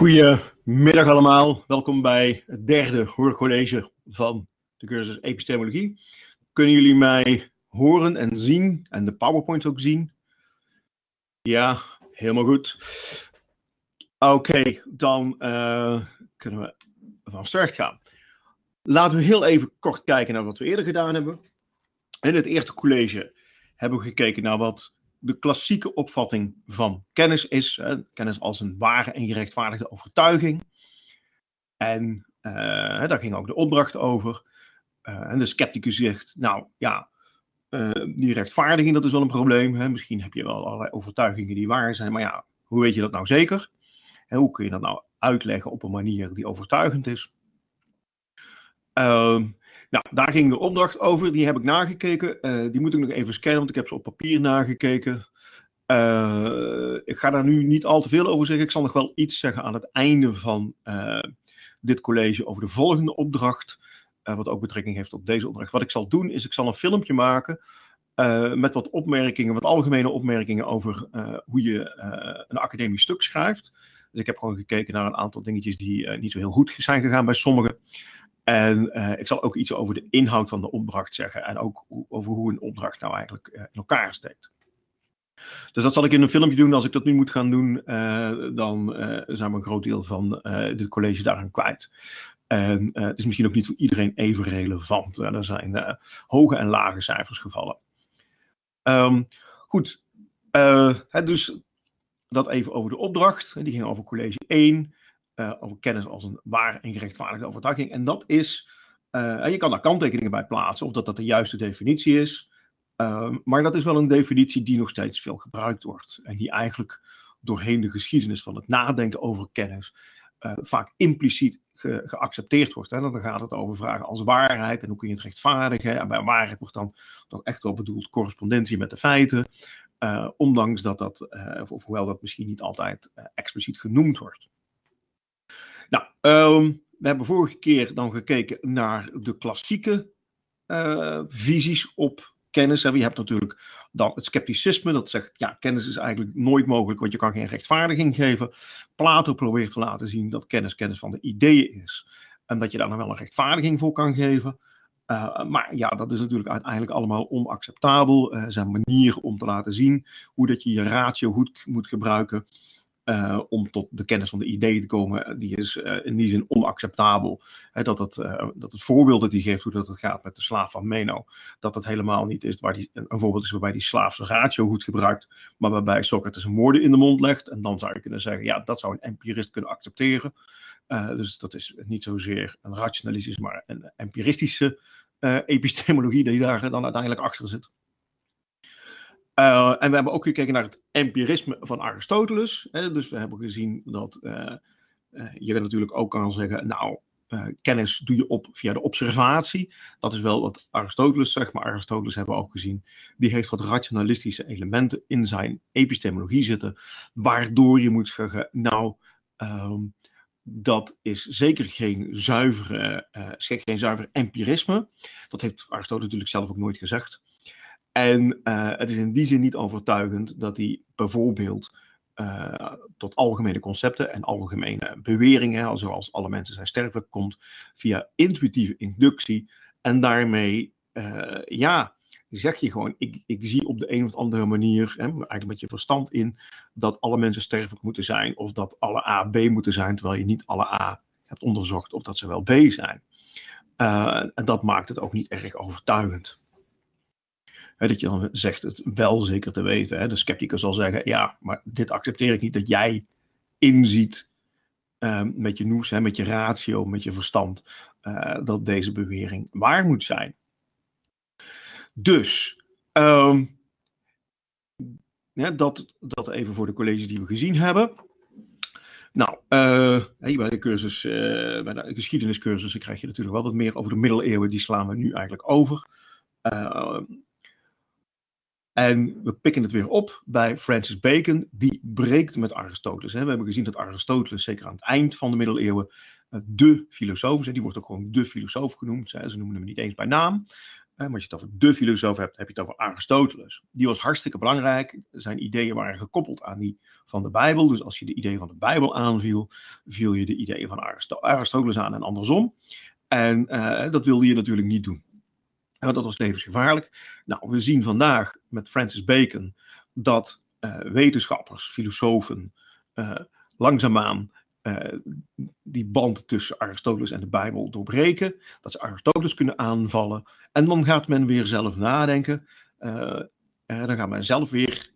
Goedemiddag allemaal, welkom bij het derde hoorcollege van de cursus epistemologie. Kunnen jullie mij horen en zien en de PowerPoint ook zien? Ja, helemaal goed. Oké, dan eh, kunnen we van start gaan. Laten we heel even kort kijken naar wat we eerder gedaan hebben. In het eerste college hebben we gekeken naar wat de klassieke opvatting van kennis is. kennis als een ware en gerechtvaardigde overtuiging. En eh, daar ging ook de opdracht over. Eh, en de scepticus zegt, nou ja, uh, die rechtvaardiging dat is wel een probleem. Hè. Misschien heb je wel allerlei overtuigingen die waar zijn. Maar ja, hoe weet je dat nou zeker? En hoe kun je dat nou uitleggen op een manier die overtuigend is? Ehm nou, daar ging de opdracht over. Die heb ik nagekeken. Eh, die moet ik nog even scannen, want ik heb ze op papier nagekeken. Uh, ik ga daar nu niet al te veel over zeggen. Ik zal nog wel iets zeggen aan het einde van eh, dit college over de volgende opdracht. wat ook betrekking heeft op deze opdracht. Wat ik zal doen is, ik zal een filmpje maken met wat opmerkingen, wat algemene opmerkingen over hoe je een academisch stuk schrijft. Dus ik heb gewoon gekeken naar een aantal dingetjes die niet zo heel goed zijn gegaan bij sommigen. En eh, ik zal ook iets over de inhoud van de opdracht zeggen en ook over hoe een opdracht nou eigenlijk eh, in elkaar steekt. Dus dat zal ik in een filmpje doen. Als ik dat nu moet gaan doen, eh, dan zijn we een groot deel van dit college daaraan kwijt. En het is misschien ook niet voor iedereen even relevant. er zijn hoge en lage cijfers gevallen. Ehm, goed, hè, dus dat even over de opdracht. Die ging over college 1. Eh, over kennis als een waar en gerechtvaardigde overtuiging. En dat is, en eh, je kan daar kanttekeningen bij plaatsen, of dat dat de juiste definitie is. Ehm, maar dat is wel een definitie die nog steeds veel gebruikt wordt. En die eigenlijk doorheen de geschiedenis van het nadenken over kennis eh, vaak impliciet geaccepteerd wordt. Hè? Dan gaat het over vragen als waarheid en hoe kun je het rechtvaardigen. En bij waarheid wordt dan toch echt wel bedoeld correspondentie met de feiten. ondanks dat dat, of, of, hoewel dat misschien niet altijd expliciet genoemd wordt. Nou, ehm, we hebben vorige keer dan gekeken naar de klassieke eh, visies op kennis. En je hebt natuurlijk dan het scepticisme, dat zegt, ja, kennis is eigenlijk nooit mogelijk, want je kan geen rechtvaardiging geven. Plato probeert te laten zien dat kennis kennis van de ideeën is. En dat je daar dan wel een rechtvaardiging voor kan geven. Eh, maar ja, dat is natuurlijk uiteindelijk allemaal onacceptabel. Uh, zijn manier om te laten zien hoe dat je je ratio goed moet gebruiken. Eh, om tot de kennis van de ideeën te komen, eh, die is uh, in die zin onacceptabel. Hè, dat, het, dat het voorbeeld dat hij geeft, hoe dat het gaat met de slaaf van Meno, dat dat helemaal niet is waar die, een voorbeeld is waarbij die slaaf ratio goed gebruikt, maar waarbij Socrates een woorden in de mond legt. En dan zou je kunnen zeggen, ja, dat zou een empirist kunnen accepteren. dus dat is niet zozeer een rationalistische, maar een empiristische epistemologie die daar dan uiteindelijk achter zit. Eh, en we hebben ook gekeken naar het empirisme van Aristoteles. Hè? Dus we hebben gezien dat eh, eh, je natuurlijk ook kan zeggen, nou, kennis doe je op via de observatie. Dat is wel wat Aristoteles zegt, maar Aristoteles hebben we ook gezien, die heeft wat rationalistische elementen in zijn epistemologie zitten, waardoor je moet zeggen, nou, ehm, dat is zeker geen, zuivere, uh, geen zuiver empirisme. Dat heeft Aristoteles natuurlijk zelf ook nooit gezegd. En eh, het is in die zin niet overtuigend dat hij bijvoorbeeld eh, tot algemene concepten en algemene beweringen, zoals alle mensen zijn sterfelijk, komt via intuïtieve inductie. En daarmee, eh, ja, zeg je gewoon, ik, ik zie op de een of andere manier, hè, eigenlijk met je verstand in, dat alle mensen sterfelijk moeten zijn of dat alle A B moeten zijn, terwijl je niet alle A hebt onderzocht of dat ze wel B zijn. en dat maakt het ook niet erg overtuigend dat je dan zegt het wel zeker te weten. Hè. De scepticus zal zeggen, ja, maar dit accepteer ik niet dat jij inziet ehm, met je noes, hè, met je ratio, met je verstand, eh, dat deze bewering waar moet zijn. Dus, ja, ehm, dat, dat even voor de colleges die we gezien hebben. Nou, uh, bij de cursus, eh, bij de geschiedeniscursussen krijg je natuurlijk wel wat meer over de middeleeuwen. Die slaan we nu eigenlijk over. Ehm, en we pikken het weer op bij Francis Bacon, die breekt met Aristoteles. We hebben gezien dat Aristoteles, zeker aan het eind van de middeleeuwen, eh, de filosoof is. die wordt ook gewoon de filosoof genoemd. Ze noemen hem niet eens bij naam. Eh, maar als je het over de filosoof hebt, heb je het over Aristoteles. Die was hartstikke belangrijk. Zijn ideeën waren gekoppeld aan die van de Bijbel. Dus als je de ideeën van de Bijbel aanviel, viel je de ideeën van Aristoteles aan en andersom. En eh, dat wilde je natuurlijk niet doen dat was levensgevaarlijk. Nou, we zien vandaag met Francis Bacon dat eh, wetenschappers, filosofen, eh, langzaamaan eh, die band tussen Aristoteles en de Bijbel doorbreken. Dat ze Aristoteles kunnen aanvallen. En dan gaat men weer zelf nadenken. dan gaat men zelf weer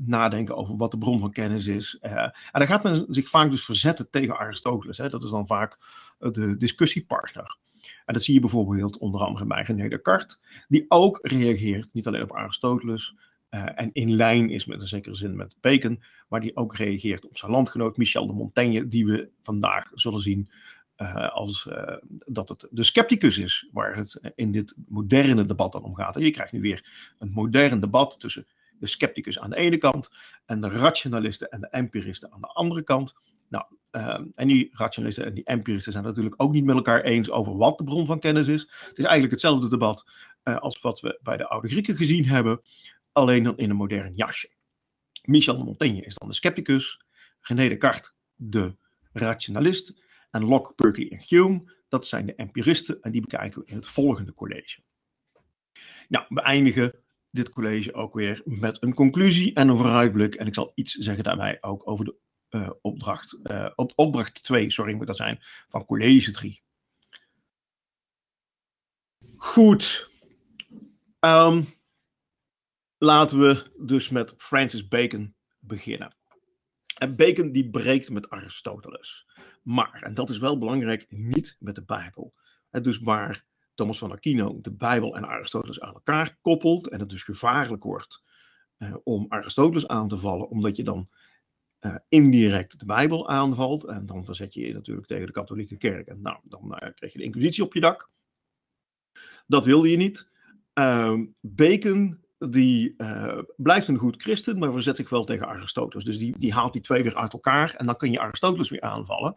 nadenken over wat de bron van kennis is. en dan gaat men zich vaak dus verzetten tegen Aristoteles. Hè. Dat is dan vaak de discussiepartner. En dat zie je bijvoorbeeld onder andere bij René Descartes, die ook reageert niet alleen op Aristoteles uh, en in lijn is met een zekere zin met Bacon, maar die ook reageert op zijn landgenoot Michel de Montaigne, die we vandaag zullen zien eh, als eh, dat het de scepticus is waar het in dit moderne debat dan om gaat. En je krijgt nu weer een modern debat tussen de scepticus aan de ene kant en de rationalisten en de empiristen aan de andere kant. Nou, Ehm, en die rationalisten en die empiristen zijn natuurlijk ook niet met elkaar eens over wat de bron van kennis is. Het is eigenlijk hetzelfde debat eh, als wat we bij de oude Grieken gezien hebben, alleen dan in een modern jasje. Michel de Montaigne is dan de scepticus, René Descartes de rationalist en Locke, Berkeley en Hume, dat zijn de empiristen en die bekijken we in het volgende college. Nou, we eindigen dit college ook weer met een conclusie en een vooruitblik en ik zal iets zeggen daarbij ook over de eh, opdracht, eh, op, opdracht 2, sorry moet dat zijn, van college 3. Goed. Ehm, laten we dus met Francis Bacon beginnen. En Bacon die breekt met Aristoteles. Maar, en dat is wel belangrijk, niet met de Bijbel. En dus waar Thomas van Aquino de Bijbel en Aristoteles aan elkaar koppelt en het dus gevaarlijk wordt eh, om Aristoteles aan te vallen, omdat je dan eh, indirect de Bijbel aanvalt. En dan verzet je je natuurlijk tegen de katholieke kerk. En nou, dan eh, krijg je de inquisitie op je dak. Dat wilde je niet. Ehm, Bacon die eh, blijft een goed christen, maar verzet zich wel tegen Aristoteles. Dus die, die haalt die twee weer uit elkaar en dan kun je Aristoteles weer aanvallen.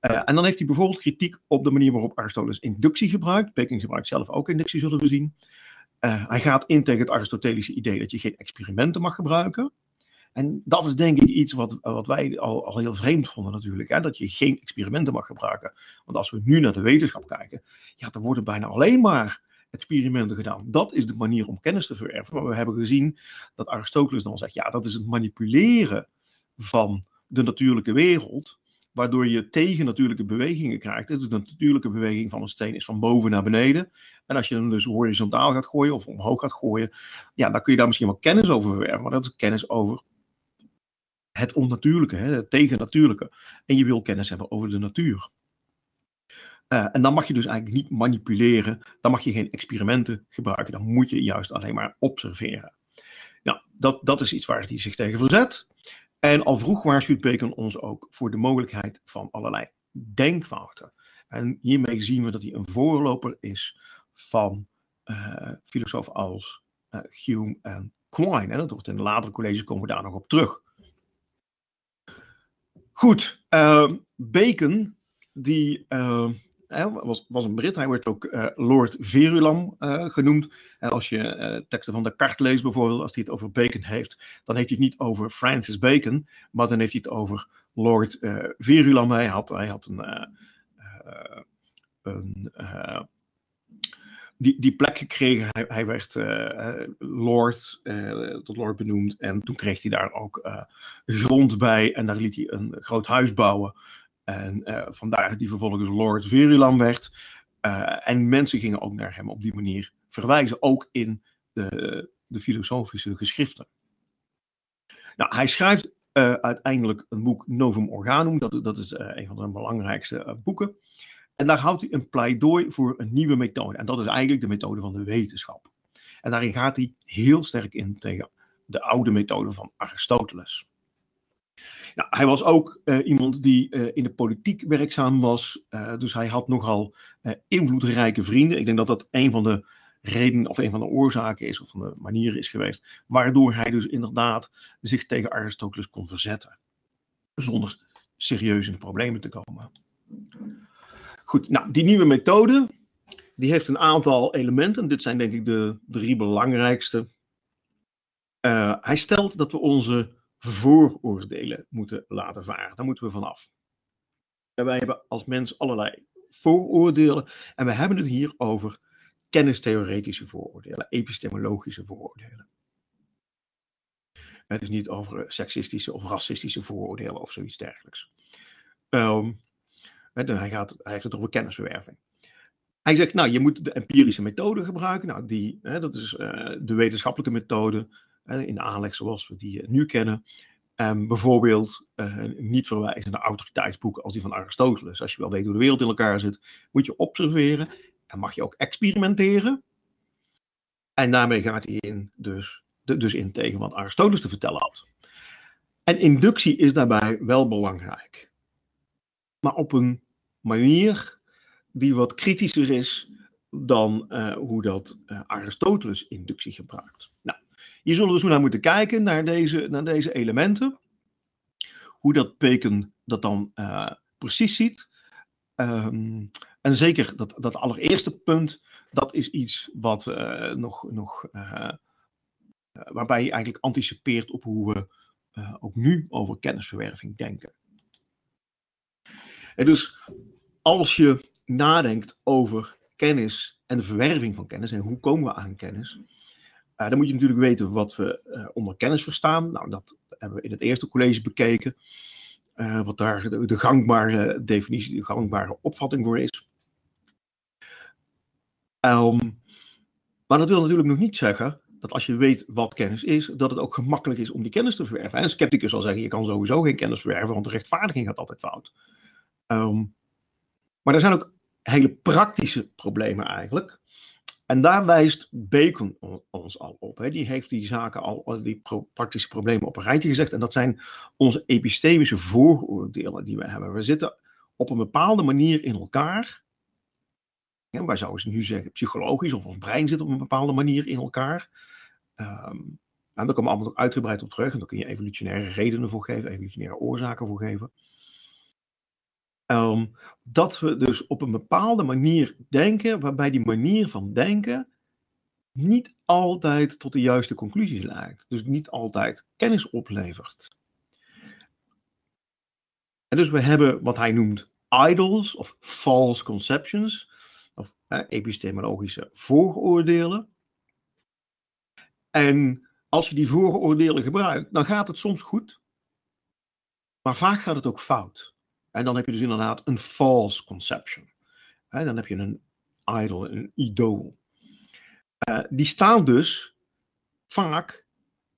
en dan heeft hij bijvoorbeeld kritiek op de manier waarop Aristoteles inductie gebruikt. Bacon gebruikt zelf ook inductie, zullen we zien. hij gaat in tegen het Aristotelische idee dat je geen experimenten mag gebruiken. En dat is denk ik iets wat, wat wij al, al heel vreemd vonden natuurlijk. Hè? Dat je geen experimenten mag gebruiken. Want als we nu naar de wetenschap kijken, ja, dan worden bijna alleen maar experimenten gedaan. Dat is de manier om kennis te verwerven. Maar we hebben gezien dat Aristoteles dan zegt, ja, dat is het manipuleren van de natuurlijke wereld waardoor je tegen natuurlijke bewegingen krijgt. Dus de natuurlijke beweging van een steen is van boven naar beneden. En als je hem dus horizontaal gaat gooien of omhoog gaat gooien, ja, dan kun je daar misschien wel kennis over verwerven, maar dat is kennis over het onnatuurlijke, hè, het tegennatuurlijke. En je wil kennis hebben over de natuur. Eh, en dan mag je dus eigenlijk niet manipuleren, dan mag je geen experimenten gebruiken, dan moet je juist alleen maar observeren. Nou, dat, dat is iets waar hij zich tegen verzet. En al vroeg waarschuwt Bacon ons ook voor de mogelijkheid van allerlei denkfouten. En hiermee zien we dat hij een voorloper is van uh, eh, filosofen als eh, Hume en Quine. En dat wordt in de latere college komen we daar nog op terug. Goed, eh, Bacon, die eh, eh, was, was een Brit, hij wordt ook Lord Verulam genoemd. En als je teksten van de kart leest bijvoorbeeld, als hij het over Bacon heeft, dan heeft hij het niet over Francis Bacon, maar dan heeft hij het over Lord Verulam. Hij had, hij had een, een die, die plek gekregen. Hij, hij werd eh, Lord, eh, tot Lord benoemd. En toen kreeg hij daar ook eh, grond bij. En daar liet hij een groot huis bouwen. En vandaar dat hij vervolgens Lord Verulam werd. en mensen gingen ook naar hem op die manier verwijzen. Ook in de, de filosofische geschriften. Nou, hij schrijft uiteindelijk een boek Novum Organum. Dat, dat is een van zijn belangrijkste boeken. En daar houdt hij een pleidooi voor een nieuwe methode. En dat is eigenlijk de methode van de wetenschap. En daarin gaat hij heel sterk in tegen de oude methode van Aristoteles. Nou, hij was ook eh, iemand die eh, in de politiek werkzaam was, eh, dus hij had nogal invloedrijke vrienden. Ik denk dat dat een van de redenen of een van de oorzaken is, of van de manieren is geweest, waardoor hij dus inderdaad zich tegen Aristoteles kon verzetten, zonder serieus in de problemen te komen. Goed, nou, die nieuwe methode, die heeft een aantal elementen. Dit zijn denk ik de drie belangrijkste. Eh, hij stelt dat we onze vooroordelen moeten laten varen. Daar moeten we vanaf. wij hebben als mens allerlei vooroordelen. En we hebben het hier over kennistheoretische vooroordelen, epistemologische vooroordelen. Het is niet over seksistische of racistische vooroordelen of zoiets dergelijks. Ehm, hij, gaat, hij heeft het over kennisverwerving. Hij zegt, nou, je moet de empirische methode gebruiken. Nou, die, hè, dat is eh, de wetenschappelijke methode hè, in de aanleg zoals we die eh, nu kennen. Ehm, bijvoorbeeld eh, niet verwijzen naar autoriteitsboeken als die van Aristoteles. Als je wel weet hoe de wereld in elkaar zit, moet je observeren en mag je ook experimenteren. En daarmee gaat hij in, dus, dus in tegen wat Aristoteles te vertellen had. En inductie is daarbij wel belangrijk. Maar op een manier die wat kritischer is dan eh, hoe dat eh, Aristoteles inductie gebruikt. Nou, je zult dus naar moeten kijken, naar deze, naar deze elementen. Hoe dat Peken dat dan eh, precies ziet. Ehm, en zeker dat, dat allereerste punt, dat is iets wat nog, nog waarbij je eigenlijk anticipeert op hoe we ook nu over kennisverwerving denken. En dus als je nadenkt over kennis en de verwerving van kennis en hoe komen we aan kennis, eh, dan moet je natuurlijk weten wat we eh, onder kennis verstaan. Nou, dat hebben we in het eerste college bekeken, eh, wat daar de, gangbare definitie, de gangbare opvatting voor is. Ehm, maar dat wil natuurlijk nog niet zeggen dat als je weet wat kennis is, dat het ook gemakkelijk is om die kennis te verwerven. En een scepticus zal zeggen, je kan sowieso geen kennis verwerven, want de rechtvaardiging gaat altijd fout. Ehm, maar er zijn ook hele praktische problemen eigenlijk. En daar wijst Bacon ons al op. Hè. Die heeft die zaken al, die praktische problemen op een rijtje gezegd. En dat zijn onze epistemische vooroordelen die we hebben. We zitten op een bepaalde manier in elkaar. Ja, wij zouden nu zeggen psychologisch, of ons brein zit op een bepaalde manier in elkaar. Ehm, en daar komen we allemaal uitgebreid op terug. En daar kun je evolutionaire redenen voor geven, evolutionaire oorzaken voor geven. Ehm, dat we dus op een bepaalde manier denken, waarbij die manier van denken niet altijd tot de juiste conclusies leidt. Dus niet altijd kennis oplevert. En dus we hebben wat hij noemt idols of false conceptions, of epistemologische vooroordelen. En als je die vooroordelen gebruikt, dan gaat het soms goed, maar vaak gaat het ook fout. En dan heb je dus inderdaad een false conception. dan heb je een idol, een idool. Eh, die staan dus vaak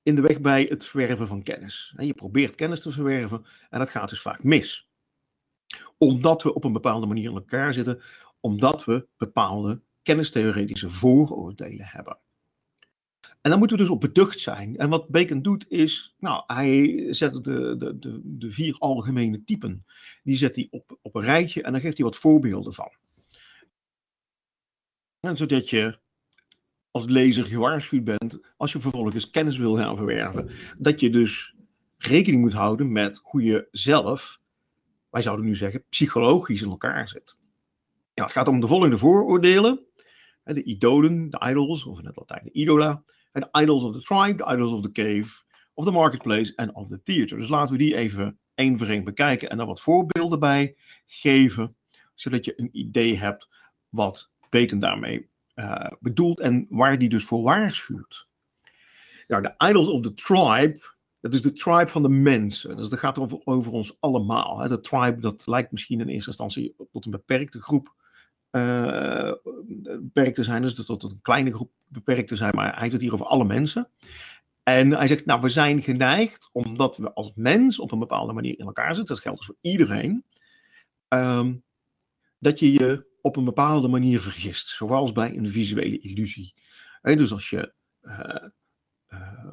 in de weg bij het verwerven van kennis. En je probeert kennis te verwerven en dat gaat dus vaak mis. Omdat we op een bepaalde manier in elkaar zitten, omdat we bepaalde kennistheoretische vooroordelen hebben. En dan moeten we dus op beducht zijn. En wat Bacon doet is, nou, hij zet de, de, de, de vier algemene typen, die zet hij op, op een rijtje en dan geeft hij wat voorbeelden van. En zodat je als lezer gewaarschuwd bent, als je vervolgens kennis wil gaan verwerven, dat je dus rekening moet houden met hoe je zelf, wij zouden nu zeggen, psychologisch in elkaar zit. Ja, het gaat om de volgende vooroordelen. De idolen, de idols, of in het Latijn de idola, en idols of the tribe, the idols of the cave, of the marketplace en of the theater. Dus laten we die even één voor één bekijken en dan wat voorbeelden bij geven, zodat je een idee hebt wat Bacon daarmee eh, bedoelt en waar die dus voor waarschuwt. Nou, de idols of the tribe, dat is de tribe van de mensen. Dus dat gaat over, over ons allemaal. Hè. De tribe, dat lijkt misschien in eerste instantie tot een beperkte groep uh, beperkt te zijn, dus tot een kleine groep beperkt te zijn, maar hij heeft het hier over alle mensen. En hij zegt, nou, we zijn geneigd, omdat we als mens op een bepaalde manier in elkaar zitten, dat geldt dus voor iedereen, ehm, dat je je op een bepaalde manier vergist, zoals bij een visuele illusie. He, dus als je eh, eh,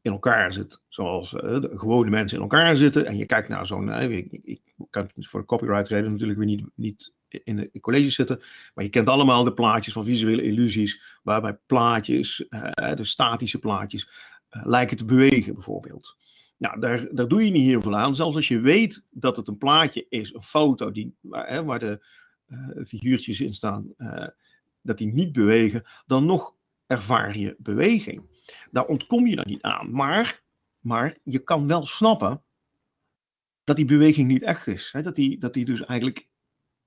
in elkaar zit, zoals gewone mensen in elkaar zitten, en je kijkt naar zo'n, ik, kan het voor de copyright reden natuurlijk weer niet, niet in de college zitten. Maar je kent allemaal de plaatjes van visuele illusies, waarbij plaatjes, eh, de statische plaatjes, eh, lijken te bewegen bijvoorbeeld. Nou, daar, daar doe je niet heel veel aan. Zelfs als je weet dat het een plaatje is, een foto die, waar, hè, waar de eh, figuurtjes in staan, dat die niet bewegen, dan nog ervaar je beweging. Daar ontkom je dan niet aan. Maar, maar je kan wel snappen dat die beweging niet echt is. Hè? Dat, die, dat die dus eigenlijk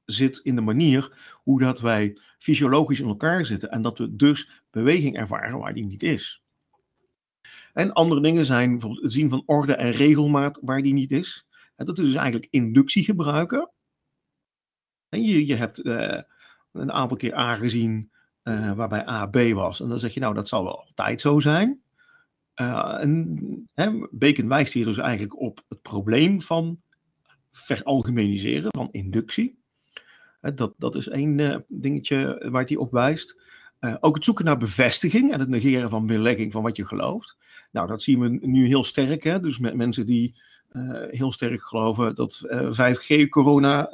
zit in de manier hoe dat wij fysiologisch in elkaar zitten en dat we dus beweging ervaren waar die niet is. En andere dingen zijn bijvoorbeeld het zien van orde en regelmaat waar die niet is. En dat is dus eigenlijk inductie gebruiken. En je, je hebt eh, een aantal keer A gezien eh, waarbij A B was. En dan zeg je nou dat zal wel altijd zo zijn. Uh, en, hè, Bacon wijst hier dus eigenlijk op het probleem van veralgemeniseren, van inductie dat, dat is één eh, dingetje waar hij op wijst. Eh, ook het zoeken naar bevestiging en het negeren van weerlegging van wat je gelooft. Nou, dat zien we nu heel sterk. Hè? Dus met mensen die eh, heel sterk geloven dat 5G corona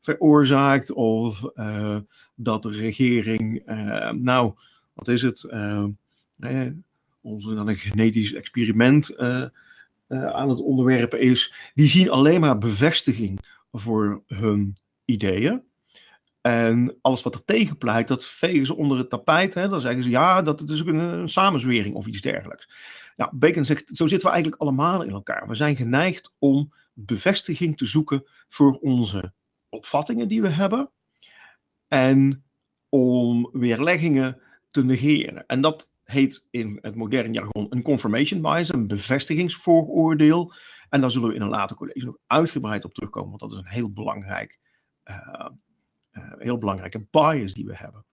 veroorzaakt. Of dat de regering, nou, wat is het? onze dan een genetisch experiment aan het onderwerpen is, die zien alleen maar bevestiging voor hun ideeën. En alles wat er tegen pleit, dat vegen ze onder het tapijt. Hè? Dan zeggen ze ja, dat het is een, een samenzwering of iets dergelijks. Nou, Bacon zegt, zo zitten we eigenlijk allemaal in elkaar. We zijn geneigd om bevestiging te zoeken voor onze opvattingen die we hebben. En om weerleggingen te negeren. En dat heet in het moderne jargon een confirmation bias, een bevestigingsvooroordeel. En daar zullen we in een later college nog uitgebreid op terugkomen, want dat is een heel belangrijk eh, eh, heel belangrijke bias die we hebben.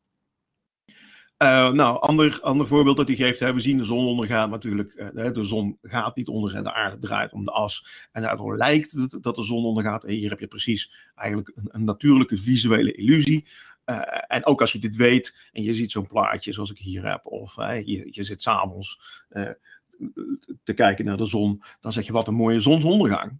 Uh, nou, ander, ander voorbeeld dat hij geeft, hè, we zien de zon ondergaan natuurlijk. Eh, de zon gaat niet onder en de aarde draait om de as. En daardoor lijkt het dat de zon ondergaat. En hier heb je precies eigenlijk een, een natuurlijke visuele illusie. en ook als je dit weet en je ziet zo'n plaatje zoals ik hier heb, of je, je zit s'avonds te kijken naar de zon, dan zeg je wat een mooie zonsondergang.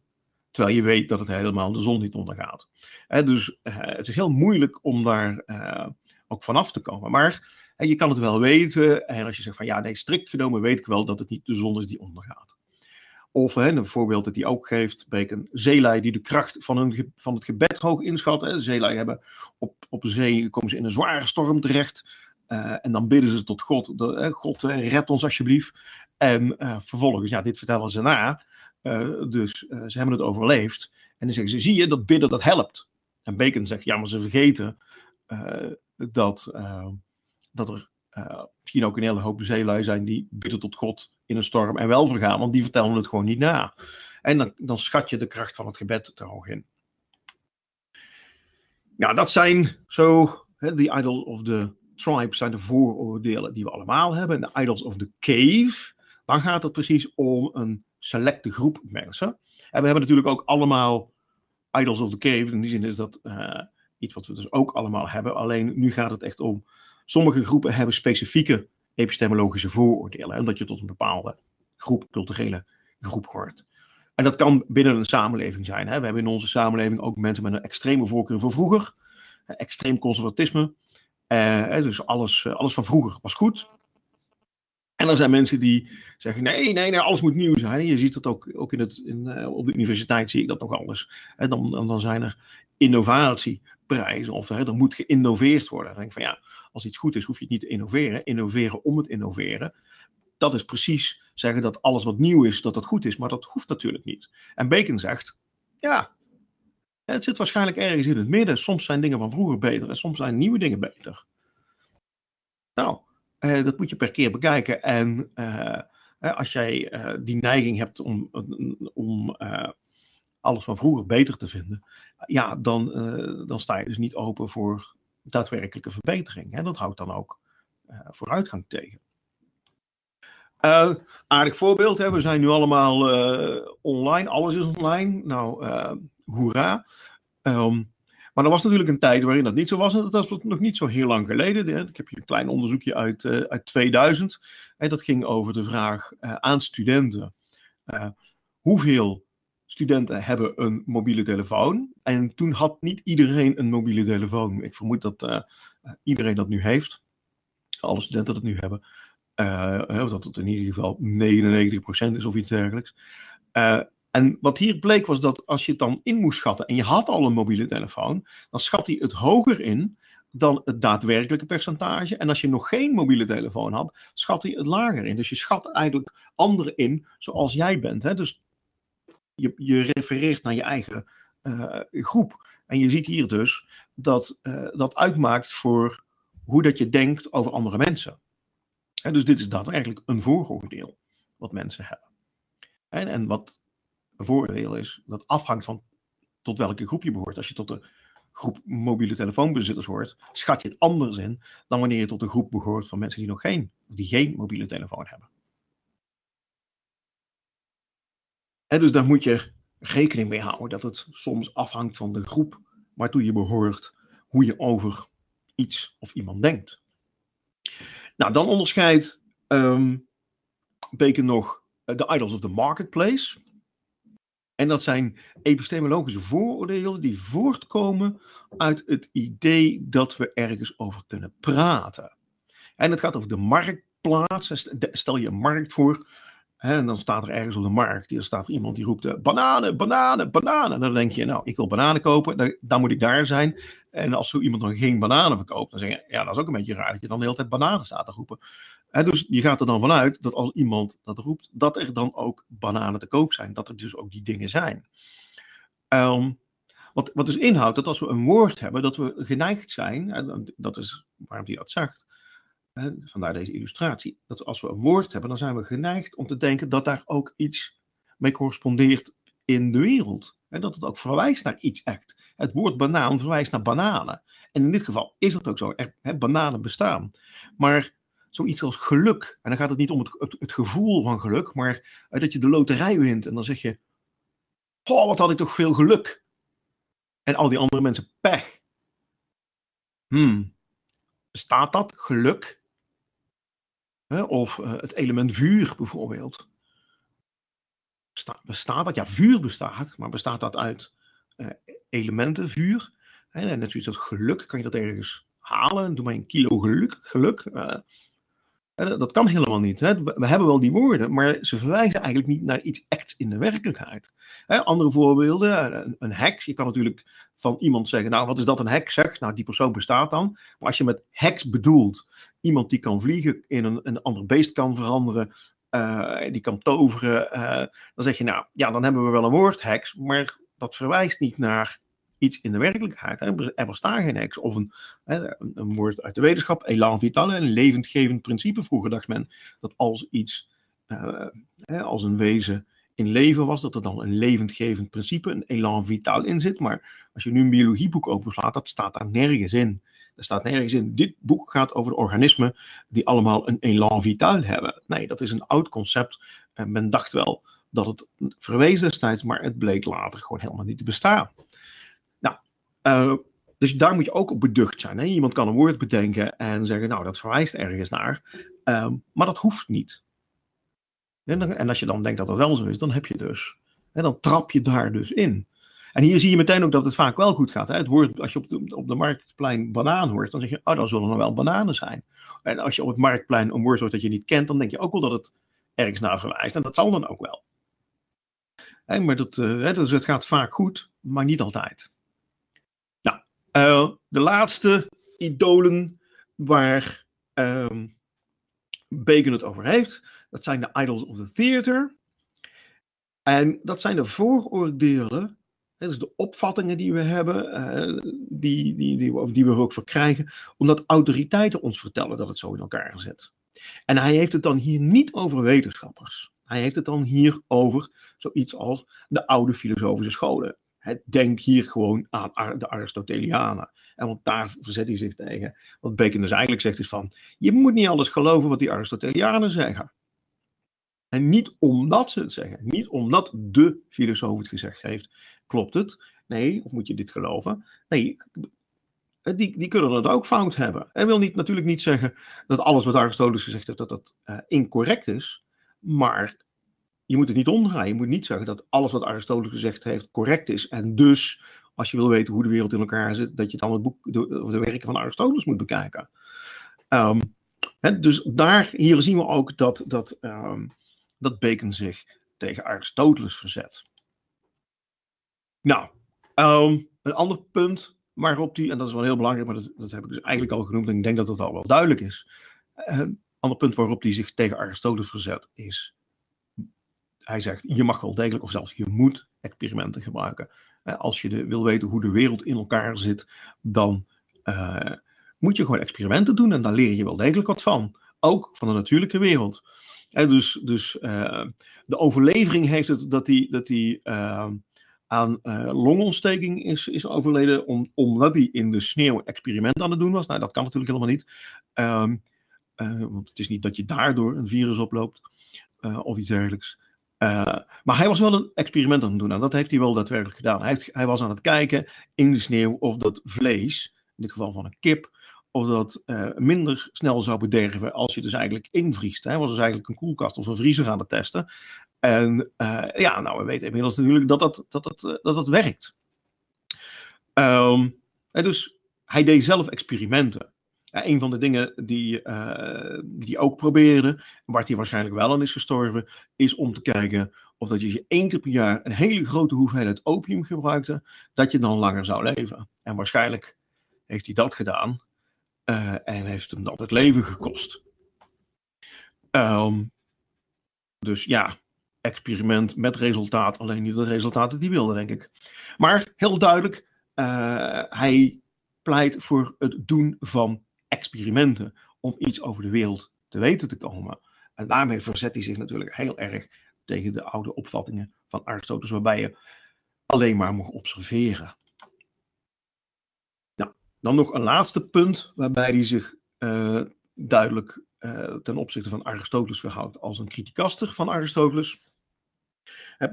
Terwijl je weet dat het helemaal de zon niet ondergaat. dus eh, het is heel moeilijk om daar uh, ook vanaf te komen. Maar je kan het wel weten. En als je zegt van ja, nee, strikt genomen weet ik wel dat het niet de zon is die ondergaat. Of hè, een voorbeeld dat hij ook geeft, een zeelui die de kracht van, hun, van het gebed hoog inschatten. Zeelui hebben op, op zee, komen ze in een zware storm terecht. Eh, en dan bidden ze tot God, God red ons alsjeblieft. En vervolgens, ja, dit vertellen ze na. Eh, dus eh, ze hebben het overleefd. En dan zeggen ze, zie je, dat bidden dat helpt. En Bacon zegt, ja, maar ze vergeten eh, dat, dat er misschien ook een hele hoop zeelui zijn die bidden tot God in een storm en wel vergaan, want die vertellen het gewoon niet na. En dan, dan schat je de kracht van het gebed te hoog in. Nou, dat zijn zo, de idols of the tribe zijn de vooroordelen die we allemaal hebben. de idols of the cave, dan gaat het precies om een selecte groep mensen. En we hebben natuurlijk ook allemaal Idols of the Cave. In die zin is dat eh, iets wat we dus ook allemaal hebben. Alleen nu gaat het echt om. Sommige groepen hebben specifieke epistemologische vooroordelen. Omdat je tot een bepaalde groep, culturele groep hoort. En dat kan binnen een samenleving zijn. Hè. We hebben in onze samenleving ook mensen met een extreme voorkeur voor vroeger. Extreem conservatisme. Eh, dus alles, eh, alles van vroeger was goed. En er zijn mensen die zeggen: nee, nee, nee, alles moet nieuw zijn. Je ziet dat ook, ook in het, in, eh, op de universiteit, zie ik dat nog anders. En dan, dan, dan zijn er innovatieprijzen of hè, er moet geïnnoveerd worden. Dan denk ik van ja, als iets goed is, hoef je het niet te innoveren. Innoveren om het innoveren. Dat is precies zeggen dat alles wat nieuw is, dat dat goed is. Maar dat hoeft natuurlijk niet. En Bacon zegt: ja, het zit waarschijnlijk ergens in het midden. Soms zijn dingen van vroeger beter en soms zijn nieuwe dingen beter. Nou, eh, dat moet je per keer bekijken. En eh, eh, als jij die neiging hebt om, om alles van vroeger beter te vinden, ja, dan, dan sta je dus niet open voor daadwerkelijke verbetering. Hè? Dat houdt dan ook vooruitgang tegen. aardig voorbeeld, hè? we zijn nu allemaal online, alles is online. Nou, hoera. Um, maar er was natuurlijk een tijd waarin dat niet zo was. En dat was nog niet zo heel lang geleden. Ik heb hier een klein onderzoekje uit, eh, uit 2000. En dat ging over de vraag eh, aan studenten. Eh, hoeveel studenten hebben een mobiele telefoon? En toen had niet iedereen een mobiele telefoon. Ik vermoed dat iedereen dat nu heeft. Alle studenten dat nu hebben. of dat het in ieder geval 99% is of iets dergelijks. En wat hier bleek was dat als je het dan in moest schatten en je had al een mobiele telefoon, dan schat hij het hoger in dan het daadwerkelijke percentage. En als je nog geen mobiele telefoon had, schat hij het lager in. Dus je schat eigenlijk anderen in zoals jij bent. Hè? Dus je, je refereert naar je eigen eh, groep. En je ziet hier dus dat eh, dat uitmaakt voor hoe dat je denkt over andere mensen. dus dit is daadwerkelijk een vooroordeel wat mensen hebben. En, en wat voordeel is dat afhangt van tot welke groep je behoort. Als je tot de groep mobiele telefoonbezitters hoort, schat je het anders in dan wanneer je tot de groep behoort van mensen die nog geen, die geen mobiele telefoon hebben. En dus daar moet je rekening mee houden dat het soms afhangt van de groep waartoe je behoort, hoe je over iets of iemand denkt. Nou, dan onderscheidt um, nog eh, de idols of the marketplace. En dat zijn epistemologische vooroordelen die voortkomen uit het idee dat we ergens over kunnen praten. En het gaat over de marktplaats. Stel je een markt voor, en dan staat er ergens op de markt, dan staat er iemand die roept eh, bananen, bananen, bananen. En dan denk je, nou, ik wil bananen kopen, dan, dan, moet ik daar zijn. En als zo iemand dan geen bananen verkoopt, dan zeg je, ja, dat is ook een beetje raar dat je dan de hele tijd bananen staat te roepen. He, dus je gaat er dan vanuit dat als iemand dat roept, dat er dan ook bananen te koop zijn. Dat er dus ook die dingen zijn. Um, wat, wat dus inhoudt dat als we een woord hebben, dat we geneigd zijn, en dat is waarom hij dat zegt, hè, vandaar deze illustratie, dat als we een woord hebben, dan zijn we geneigd om te denken dat daar ook iets mee correspondeert in de wereld. En dat het ook verwijst naar iets echt. Het woord banaan verwijst naar bananen. En in dit geval is dat ook zo. hè, bananen bestaan. Maar zoiets als geluk. En dan gaat het niet om het, het, gevoel van geluk, maar dat je de loterij wint. En dan zeg je: Oh, wat had ik toch veel geluk. En al die andere mensen pech. Hmm. Bestaat dat geluk? Hè? Of eh, het element vuur bijvoorbeeld. bestaat dat? Ja, vuur bestaat, maar bestaat dat uit eh, elementen, vuur? Hè? En net zoiets als geluk, kan je dat ergens halen? Doe maar een kilo geluk. geluk. Eh, eh, dat kan helemaal niet. Hè? We hebben wel die woorden, maar ze verwijzen eigenlijk niet naar iets echt in de werkelijkheid. Andere voorbeelden, eh, een, heks. Je kan natuurlijk van iemand zeggen, nou wat is dat een heks? Zeg, nou die persoon bestaat dan. Maar als je met heks bedoelt, iemand die kan vliegen, in een, een ander beest kan veranderen, eh, die kan toveren, dan zeg je, nou ja, dan hebben we wel een woord heks, maar dat verwijst niet naar iets in de werkelijkheid. Er bestaat geen ex. Of een, een woord uit de wetenschap, elan vitale, een levendgevend principe. Vroeger dacht men dat als iets, eh, als een wezen in leven was, dat er dan een levendgevend principe, een elan vital in zit. Maar als je nu een biologieboek openslaat, dat staat daar nergens in. Er staat nergens in, dit boek gaat over organismen die allemaal een elan vitaal hebben. Nee, dat is een oud concept. En men dacht wel dat het verwees destijds, maar het bleek later gewoon helemaal niet te bestaan. Eh, dus daar moet je ook op beducht zijn. Hè? Iemand kan een woord bedenken en zeggen, nou, dat verwijst ergens naar. Ehm, maar dat hoeft niet. En, als je dan denkt dat dat wel zo is, dan heb je dus. Hè, dan trap je daar dus in. En hier zie je meteen ook dat het vaak wel goed gaat. Hè? Het woord, als je op de, op de marktplein banaan hoort, dan zeg je, oh, dan zullen er wel bananen zijn. En als je op het marktplein een woord hoort dat je niet kent, dan denk je ook wel dat het ergens naar verwijst. En dat zal dan ook wel. maar dat, uh, dus het gaat vaak goed, maar niet altijd. Eh, de laatste idolen waar um, Bacon het over heeft, dat zijn de idols of the theater. En dat zijn de vooroordelen, dus de opvattingen die we hebben, eh, die, die, die, of die we ook verkrijgen, omdat autoriteiten ons vertellen dat het zo in elkaar zit. En hij heeft het dan hier niet over wetenschappers. Hij heeft het dan hier over zoiets als de oude filosofische scholen denk hier gewoon aan de Aristotelianen. En want daar verzet hij zich tegen. Wat Bacon dus eigenlijk zegt is van, je moet niet alles geloven wat die Aristotelianen zeggen. En niet omdat ze het zeggen, niet omdat de filosoof het gezegd heeft, klopt het. Nee, of moet je dit geloven? Nee, eh, die, die kunnen het ook fout hebben. Hij wil niet, natuurlijk niet zeggen dat alles wat Aristoteles gezegd heeft, dat dat eh, incorrect is. Maar je moet het niet omdraaien. Je moet niet zeggen dat alles wat Aristoteles gezegd heeft correct is. En dus, als je wil weten hoe de wereld in elkaar zit, dat je dan het boek, de, de werken van Aristoteles moet bekijken. Ehm, hè, dus daar, hier zien we ook dat, dat, ehm, dat Bacon zich tegen Aristoteles verzet. Nou, ehm, een ander punt waarop die, en dat is wel heel belangrijk, maar dat, dat heb ik dus eigenlijk al genoemd en ik denk dat dat al wel duidelijk is. Een ander punt waarop hij zich tegen Aristoteles verzet is hij zegt, je mag wel degelijk, of zelfs je moet experimenten gebruiken. Eh, als je de, wil weten hoe de wereld in elkaar zit, dan eh, moet je gewoon experimenten doen en daar leer je wel degelijk wat van. Ook van de natuurlijke wereld. dus dus eh, de overlevering heeft het dat hij dat aan longontsteking is, is overleden, omdat hij in de sneeuw experiment aan het doen was. Nou, dat kan natuurlijk helemaal niet. Ehm, want het is niet dat je daardoor een virus oploopt of iets dergelijks. Eh, maar hij was wel een experiment aan het doen en nou, dat heeft hij wel daadwerkelijk gedaan. Hij, heeft, hij was aan het kijken in de sneeuw of dat vlees, in dit geval van een kip, of dat eh, minder snel zou bederven als je dus eigenlijk invriest. Hij was dus eigenlijk een koelkast of een vriezer aan het testen. En eh, ja, nou, we weten inmiddels natuurlijk dat dat, dat, dat, dat, werkt. Ehm, dus hij deed zelf experimenten een van de dingen die, uh, die ook probeerde, waar hij waarschijnlijk wel aan is gestorven, is om te kijken of dat je, je één keer per jaar een hele grote hoeveelheid opium gebruikte, dat je dan langer zou leven. En waarschijnlijk heeft hij dat gedaan eh, en heeft hem dat het leven gekost. Ehm, dus ja, experiment met resultaat, alleen niet de resultaten die wilde, denk ik. Maar heel duidelijk, eh, hij pleit voor het doen van experimenten om iets over de wereld te weten te komen. En daarmee verzet hij zich natuurlijk heel erg tegen de oude opvattingen van Aristoteles, waarbij je alleen maar mocht observeren. Nou, dan nog een laatste punt waarbij hij zich eh, duidelijk eh, ten opzichte van Aristoteles verhoudt als een criticaster van Aristoteles.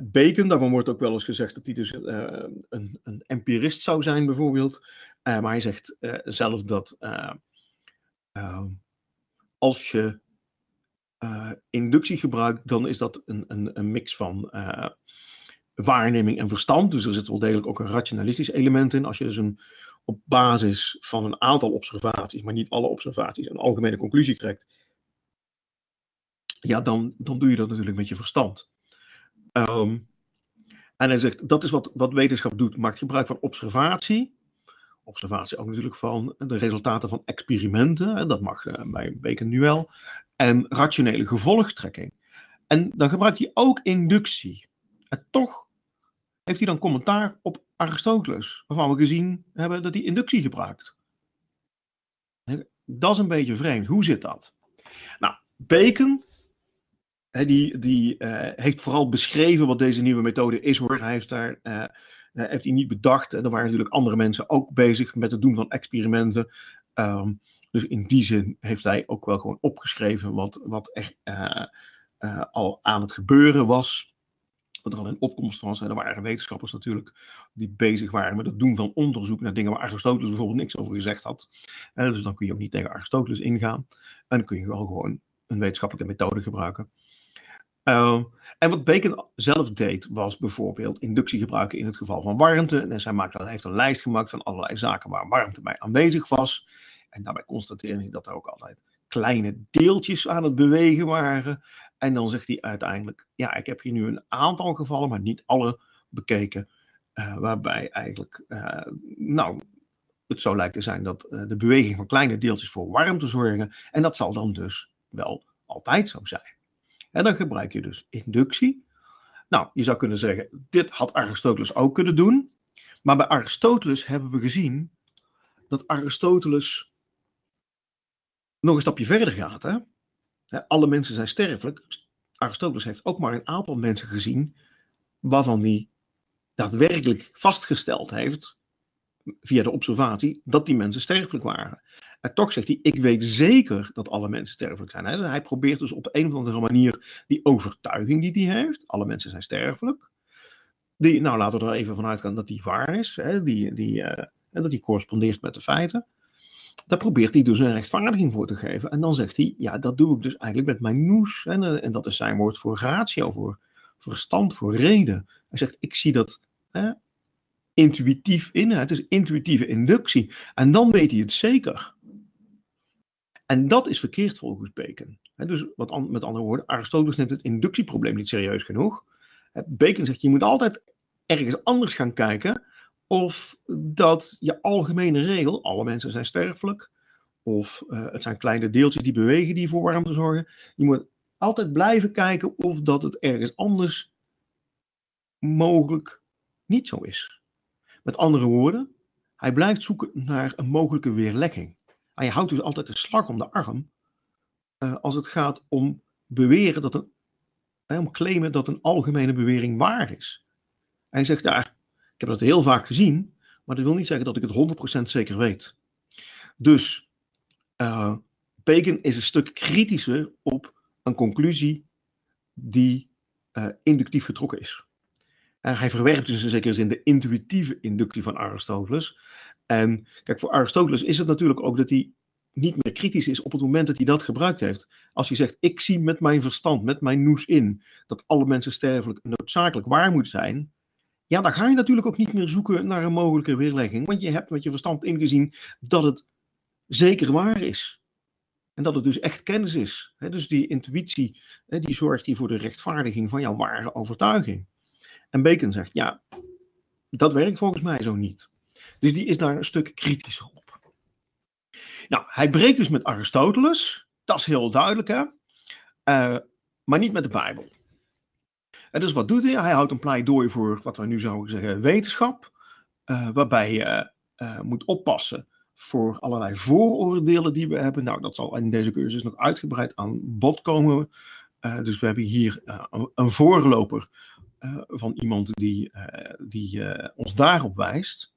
Bacon, daarvan wordt ook wel eens gezegd dat hij dus eh, een, een, empirist zou zijn, bijvoorbeeld. maar hij zegt zelf dat Ehm, als je eh, inductie gebruikt, dan is dat een, een, een mix van eh, waarneming en verstand. Dus er zit wel degelijk ook een rationalistisch element in. Als je dus een, op basis van een aantal observaties, maar niet alle observaties, een algemene conclusie trekt, ja, dan, dan doe je dat natuurlijk met je verstand. Ehm, en hij zegt, dat is wat, wat wetenschap doet, maakt gebruik van observatie observatie ook natuurlijk van de resultaten van experimenten, dat mag eh, bij Bacon nu wel, en rationele gevolgtrekking. En dan gebruikt hij ook inductie. En toch heeft hij dan commentaar op Aristoteles, waarvan we gezien hebben dat hij inductie gebruikt. Dat is een beetje vreemd. Hoe zit dat? Nou, Bacon die, die eh, heeft vooral beschreven wat deze nieuwe methode is hoor. Hij heeft daar eh, heeft hij niet bedacht. En er waren natuurlijk andere mensen ook bezig met het doen van experimenten. Ehm, dus in die zin heeft hij ook wel gewoon opgeschreven wat, wat echt eh, eh, al aan het gebeuren was wat er al in opkomst was en Er waren wetenschappers natuurlijk die bezig waren met het doen van onderzoek naar dingen waar Aristoteles bijvoorbeeld niks over gezegd had. dus dan kun je ook niet tegen Aristoteles ingaan. En dan kun je wel gewoon een wetenschappelijke methode gebruiken. Ehm, en wat Bacon zelf deed, was bijvoorbeeld inductie gebruiken in het geval van warmte. En hij, heeft een lijst gemaakt van allerlei zaken waar warmte bij aanwezig was. En daarbij constateerde hij dat er ook altijd kleine deeltjes aan het bewegen waren. En dan zegt hij uiteindelijk: Ja, ik heb hier nu een aantal gevallen, maar niet alle bekeken. Eh, waarbij eigenlijk, uh, nou, het zou lijken zijn dat eh, de beweging van kleine deeltjes voor warmte zorgen. En dat zal dan dus wel altijd zo zijn. En dan gebruik je dus inductie. Nou, je zou kunnen zeggen, dit had Aristoteles ook kunnen doen. Maar bij Aristoteles hebben we gezien dat Aristoteles nog een stapje verder gaat. Hè? Alle mensen zijn sterfelijk. Aristoteles heeft ook maar een aantal mensen gezien waarvan hij daadwerkelijk vastgesteld heeft via de observatie dat die mensen sterfelijk waren toch zegt hij, ik weet zeker dat alle mensen sterfelijk zijn. Hij probeert dus op een of andere manier die overtuiging die hij heeft, alle mensen zijn sterfelijk, die, nou laten we er even vanuit gaan dat die waar is, hè, die, die, uh, dat die correspondeert met de feiten. Daar probeert hij dus een rechtvaardiging voor te geven. En dan zegt hij, ja, dat doe ik dus eigenlijk met mijn noes. En, en dat is zijn woord voor ratio, voor verstand, voor reden. Hij zegt, ik zie dat hè, intuïtief in. Het is intuïtieve inductie. En dan weet hij het zeker. En dat is verkeerd volgens Bacon. dus wat met andere woorden, Aristoteles neemt het inductieprobleem niet serieus genoeg. Bacon zegt, je moet altijd ergens anders gaan kijken of dat je algemene regel, alle mensen zijn sterfelijk, of eh, het zijn kleine deeltjes die bewegen die voor warmte zorgen. Je moet altijd blijven kijken of dat het ergens anders mogelijk niet zo is. Met andere woorden, hij blijft zoeken naar een mogelijke weerlegging. Hij je houdt dus altijd de slag om de arm eh, als het gaat om beweren dat een, om claimen dat een algemene bewering waar is. Hij zegt daar, ik heb dat heel vaak gezien, maar dat wil niet zeggen dat ik het 100% zeker weet. Dus uh, eh, Bacon is een stuk kritischer op een conclusie die eh, inductief getrokken is. hij verwerpt dus in zekere zin de intuïtieve inductie van Aristoteles en kijk, voor Aristoteles is het natuurlijk ook dat hij niet meer kritisch is op het moment dat hij dat gebruikt heeft. Als hij zegt, ik zie met mijn verstand, met mijn noes in, dat alle mensen sterfelijk noodzakelijk waar moet zijn. Ja, dan ga je natuurlijk ook niet meer zoeken naar een mogelijke weerlegging. Want je hebt met je verstand ingezien dat het zeker waar is. En dat het dus echt kennis is. dus die intuïtie, die zorgt hier voor de rechtvaardiging van jouw ware overtuiging. En Bacon zegt, ja, dat werkt volgens mij zo niet. Dus die is daar een stuk kritischer op. Nou, hij breekt dus met Aristoteles, dat is heel duidelijk hè, eh, maar niet met de Bijbel. En dus wat doet hij? Hij houdt een pleidooi voor wat we nu zouden zeggen wetenschap, eh, waarbij je eh, moet oppassen voor allerlei vooroordelen die we hebben. Nou, dat zal in deze cursus nog uitgebreid aan bod komen. dus we hebben hier een voorloper van iemand die, die ons daarop wijst.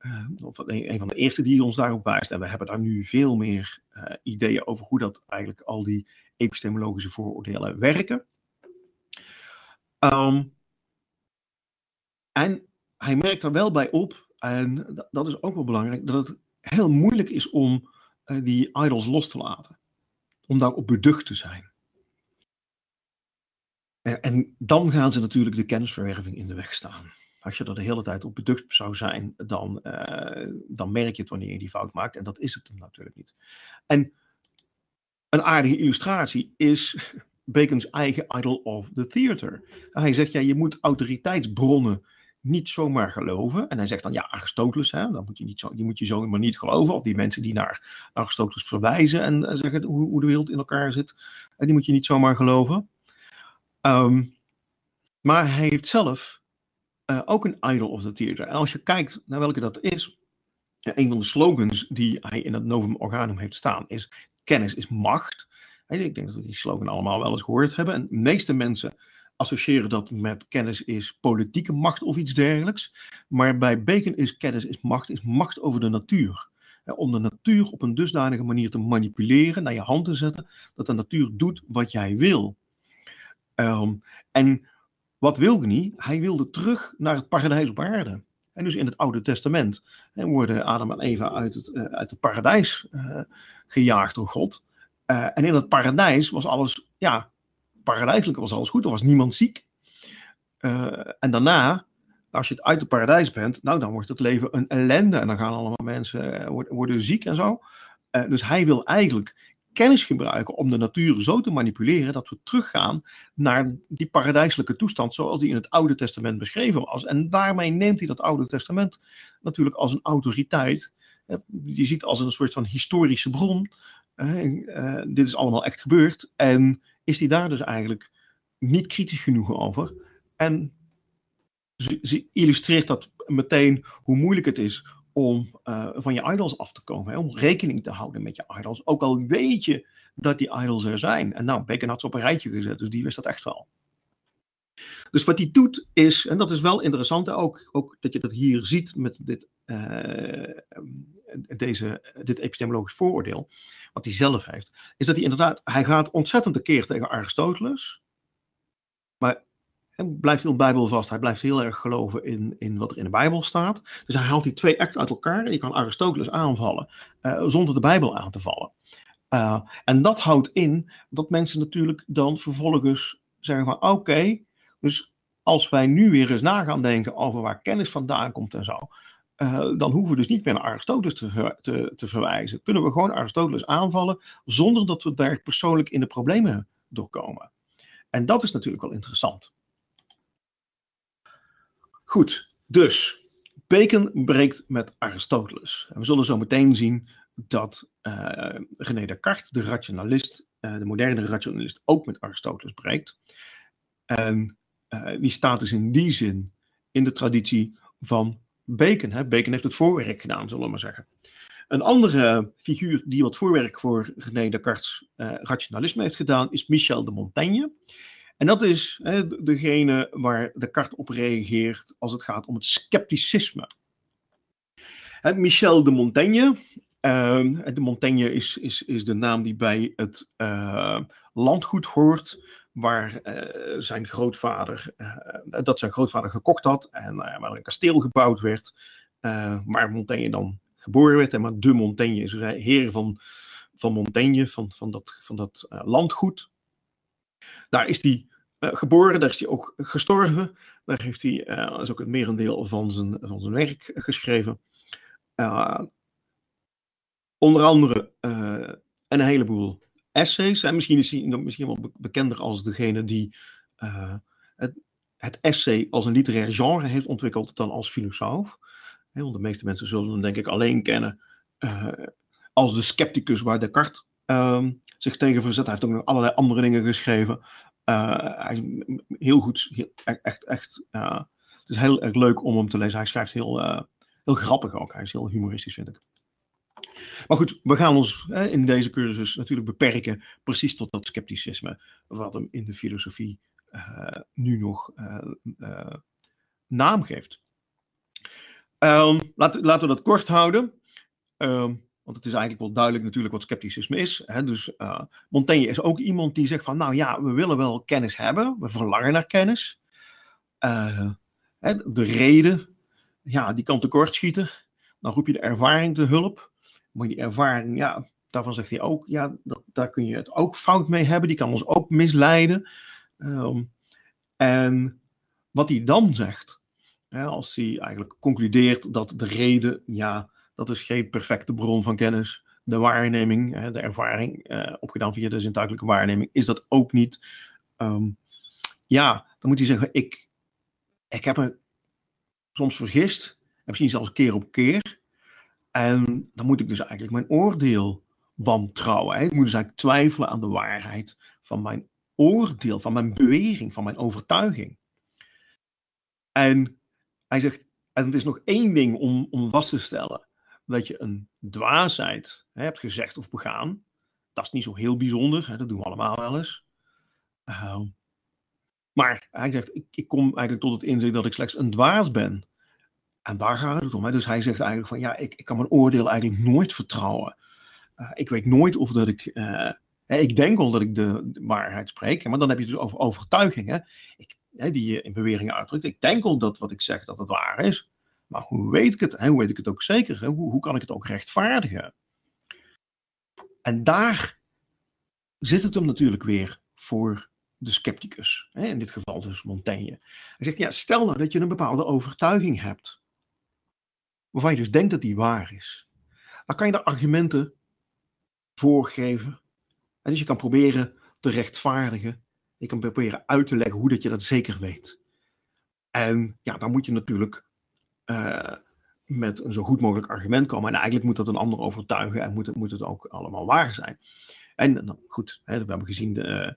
Ehm, een van de eerste die ons daarop wijst. En we hebben daar nu veel meer eh, ideeën over hoe dat eigenlijk al die epistemologische vooroordelen werken. Ehm, en hij merkt daar wel bij op, en dat is ook wel belangrijk, dat het heel moeilijk is om eh, die idols los te laten. Om daarop beducht te zijn. En, en dan gaan ze natuurlijk de kennisverwerving in de weg staan. Als je er de hele tijd op beducht zou zijn, dan, eh, dan merk je het wanneer je die fout maakt. En dat is het natuurlijk niet. En een aardige illustratie is Bacon's eigen Idol of the Theater. Hij zegt, ja, je moet autoriteitsbronnen niet zomaar geloven. En hij zegt dan, ja, Aristoteles, hè, dan moet je niet zo, die moet je zomaar niet geloven. Of die mensen die naar Aristoteles verwijzen en eh, zeggen hoe, de wereld in elkaar zit, en die moet je niet zomaar geloven. Ehm, maar hij heeft zelf eh, ook een idol of the theater. En als je kijkt naar welke dat is, eh, een van de slogans die hij in het Novum Organum heeft staan is: kennis is macht. ik denk dat we die slogan allemaal wel eens gehoord hebben. En de meeste mensen associëren dat met kennis is politieke macht of iets dergelijks. Maar bij Bacon is kennis is macht, is macht over de natuur. Om de natuur op een dusdanige manier te manipuleren, naar je hand te zetten, dat de natuur doet wat jij wil. Ehm, en wat wilde hij? Hij wilde terug naar het paradijs op aarde. En dus in het Oude Testament hè, worden Adam en Eva uit het, eh, uit het paradijs eh, gejaagd door God. Eh, en in dat paradijs was alles, ja, paradijselijk was alles goed. Er was niemand ziek. en daarna, als je het uit het paradijs bent, nou dan wordt het leven een ellende. En dan gaan allemaal mensen worden ziek en zo. dus hij wil eigenlijk kennis gebruiken om de natuur zo te manipuleren dat we teruggaan naar die paradijselijke toestand zoals die in het Oude Testament beschreven was. En daarmee neemt hij dat Oude Testament natuurlijk als een autoriteit. Eh, je ziet als een soort van historische bron. Eh, dit is allemaal echt gebeurd. En is hij daar dus eigenlijk niet kritisch genoeg over? En ze illustreert dat meteen hoe moeilijk het is om eh, van je idols af te komen. Hè? Om rekening te houden met je idols. Ook al weet je dat die idols er zijn. En nou, Bacon had ze op een rijtje gezet, dus die wist dat echt wel. Dus wat hij doet is, en dat is wel interessant ook, ook dat je dat hier ziet met dit, eh, deze, dit epistemologisch vooroordeel, wat hij zelf heeft, is dat hij inderdaad, hij gaat ontzettend keer tegen Aristoteles, maar hij blijft heel bijbelvast. Hij blijft heel erg geloven in, in wat er in de Bijbel staat. Dus hij haalt die twee echt uit elkaar. je kan Aristoteles aanvallen eh, zonder de Bijbel aan te vallen. Eh, en dat houdt in dat mensen natuurlijk dan vervolgens zeggen van oké, dus als wij nu weer eens na gaan denken over waar kennis vandaan komt en zo, eh, dan hoeven we dus niet meer naar Aristoteles te, te, te, verwijzen. Kunnen we gewoon Aristoteles aanvallen zonder dat we daar persoonlijk in de problemen doorkomen. En dat is natuurlijk wel interessant. Goed, dus Bacon breekt met Aristoteles. En we zullen zo meteen zien dat uh, René Descartes, de rationalist, eh, de moderne rationalist, ook met Aristoteles breekt. En eh, die staat dus in die zin in de traditie van Bacon. Hè? Bacon heeft het voorwerk gedaan, zullen we maar zeggen. Een andere figuur die wat voorwerk voor René Descartes' rationalisme heeft gedaan, is Michel de Montaigne. En dat is hè, degene waar de kaart op reageert als het gaat om het scepticisme. Michel de Montaigne. Ehm, de Montaigne is, is, is de naam die bij het eh, landgoed hoort. Waar eh, zijn grootvader, eh, dat zijn grootvader gekocht had en waar een kasteel gebouwd werd. waar Montaigne dan geboren werd en maar de Montaigne is. Dus hij heer van, van Montaigne, van, van dat, van dat landgoed. Daar is hij eh, geboren, daar is hij ook gestorven. Daar heeft hij uh, ook het merendeel van zijn, van zijn werk geschreven. Eh, onder andere een heleboel essays. En misschien is hij misschien wel bekender als degene die het, het, essay als een literair genre heeft ontwikkeld dan als filosoof. de meeste mensen zullen hem denk ik alleen kennen als de scepticus waar Descartes Ehm, zich tegen verzet. Hij heeft ook nog allerlei andere dingen geschreven. Eh, hij, heel goed, heel, e-, echt, echt. Eh, het is heel erg leuk om hem te lezen. Hij schrijft heel, eh, heel grappig ook. Hij is heel humoristisch, vind ik. Maar goed, we gaan ons hè, in deze cursus natuurlijk beperken precies tot dat scepticisme, wat hem in de filosofie nu nog naam geeft. Ehm, laten we dat kort houden. Um, want het is eigenlijk wel duidelijk natuurlijk wat scepticisme is. Hè? Dus uh, Montaigne is ook iemand die zegt van, nou ja, we willen wel kennis hebben, we verlangen naar kennis. Eh, de reden, ja, die kan tekortschieten. Dan roep je de ervaring te hulp. Maar die ervaring, ja, daarvan zegt hij ook, ja, daar kun je het ook fout mee hebben. Die kan ons ook misleiden. Ehm, en wat hij dan zegt, hè, als hij eigenlijk concludeert dat de reden, ja, dat is geen perfecte bron van kennis. De waarneming, de ervaring, eh, opgedaan via de zintuigelijke waarneming, is dat ook niet. Ehm, ja, dan moet je zeggen, ik, ik heb me soms vergist, misschien zelfs keer op keer. En dan moet ik dus eigenlijk mijn oordeel wantrouwen. Hè? Ik moet dus eigenlijk twijfelen aan de waarheid van mijn oordeel, van mijn bewering, van mijn overtuiging. En hij zegt, en het is nog één ding om, om vast te stellen dat je een dwaasheid hebt gezegd of begaan. Dat is niet zo heel bijzonder, hè, dat doen we allemaal wel eens. Ehm, maar hij zegt, ik, ik, kom eigenlijk tot het inzicht dat ik slechts een dwaas ben. En daar gaat het om. Hè. Dus hij zegt eigenlijk van, ja, ik, ik kan mijn oordeel eigenlijk nooit vertrouwen. Eh, ik weet nooit of dat ik... Eh, ik denk wel dat ik de, waarheid spreek, maar dan heb je het dus over overtuigingen. die je in beweringen uitdrukt. Ik denk al dat wat ik zeg dat het waar is. Maar hoe weet ik het? En hoe weet ik het ook zeker? Hoe, hoe kan ik het ook rechtvaardigen? En daar zit het hem natuurlijk weer voor de scepticus. Hè? In dit geval dus Montaigne. Hij zegt, ja, stel nou dat je een bepaalde overtuiging hebt. Waarvan je dus denkt dat die waar is. Dan kan je daar argumenten voorgeven En dus je kan proberen te rechtvaardigen. Je kan proberen uit te leggen hoe dat je dat zeker weet. En ja, dan moet je natuurlijk eh, met een zo goed mogelijk argument komen. En eigenlijk moet dat een ander overtuigen en moet het, moet het ook allemaal waar zijn. En dan, goed, hè, we hebben gezien eh,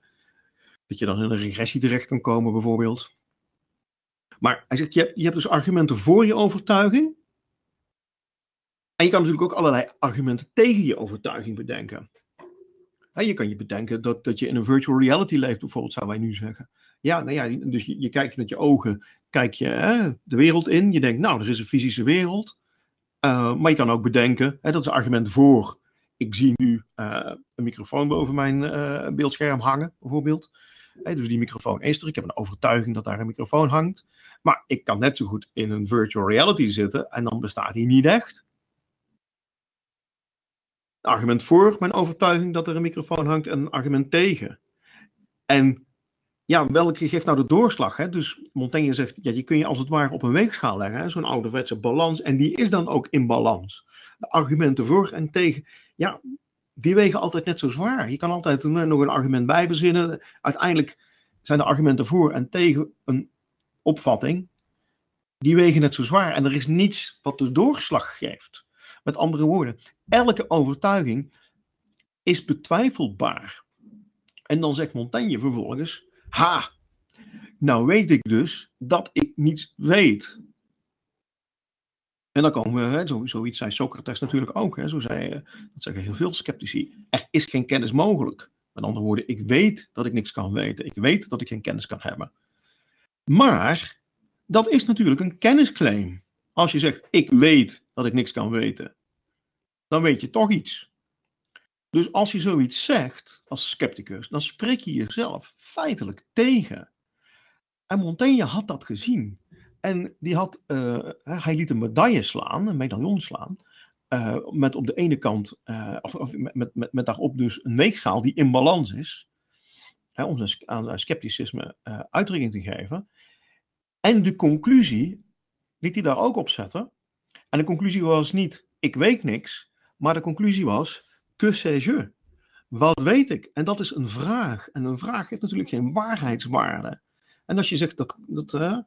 dat je dan in een regressie terecht kan komen, bijvoorbeeld. Maar hij zegt, je hebt, je hebt dus argumenten voor je overtuiging. En je kan natuurlijk ook allerlei argumenten tegen je overtuiging bedenken. je kan je bedenken dat, dat je in een virtual reality leeft, bijvoorbeeld, zou wij nu zeggen. Ja, nou ja, dus je, kijkt met je ogen, kijk je hè, de wereld in. Je denkt, nou, er is een fysische wereld. Eh, maar je kan ook bedenken, hè, dat is een argument voor. Ik zie nu eh, een microfoon boven mijn eh, beeldscherm hangen, bijvoorbeeld. dus die microfoon is er. Ik heb een overtuiging dat daar een microfoon hangt. Maar ik kan net zo goed in een virtual reality zitten en dan bestaat die niet echt. argument voor mijn overtuiging dat er een microfoon hangt en argument tegen. En ja, welke geeft nou de doorslag? Hè? Dus Montaigne zegt, ja, die kun je als het ware op een weegschaal leggen. Zo'n ouderwetse balans. En die is dan ook in balans. De argumenten voor en tegen, ja, die wegen altijd net zo zwaar. Je kan altijd nog een argument bij verzinnen. Uiteindelijk zijn de argumenten voor en tegen een opvatting, die wegen net zo zwaar. En er is niets wat de doorslag geeft. Met andere woorden, elke overtuiging is betwijfelbaar. En dan zegt Montaigne vervolgens, Ha, nou weet ik dus dat ik niets weet. En dan komen we, hè, zoiets zei Socrates natuurlijk ook. Hè, zo zei, eh, dat zeggen heel veel sceptici. Er is geen kennis mogelijk. Met andere woorden, ik weet dat ik niks kan weten. Ik weet dat ik geen kennis kan hebben. Maar dat is natuurlijk een kennisclaim. Als je zegt, ik weet dat ik niks kan weten, dan weet je toch iets. Dus als je zoiets zegt als scepticus, dan spreek je jezelf feitelijk tegen. En Montaigne had dat gezien. En die had, eh, hij liet een medaille slaan, een medaillon slaan. Uh, met op de ene kant, eh, of, met, met, met daarop dus een weegschaal die in balans is. Hè, om zijn, aan zijn scepticisme uitdrukking te geven. En de conclusie liet hij daar ook op zetten. En de conclusie was niet, ik weet niks. Maar de conclusie was, Que sais-je? Wat weet ik? En dat is een vraag. En een vraag heeft natuurlijk geen waarheidswaarde. En als je zegt dat, dat, eh,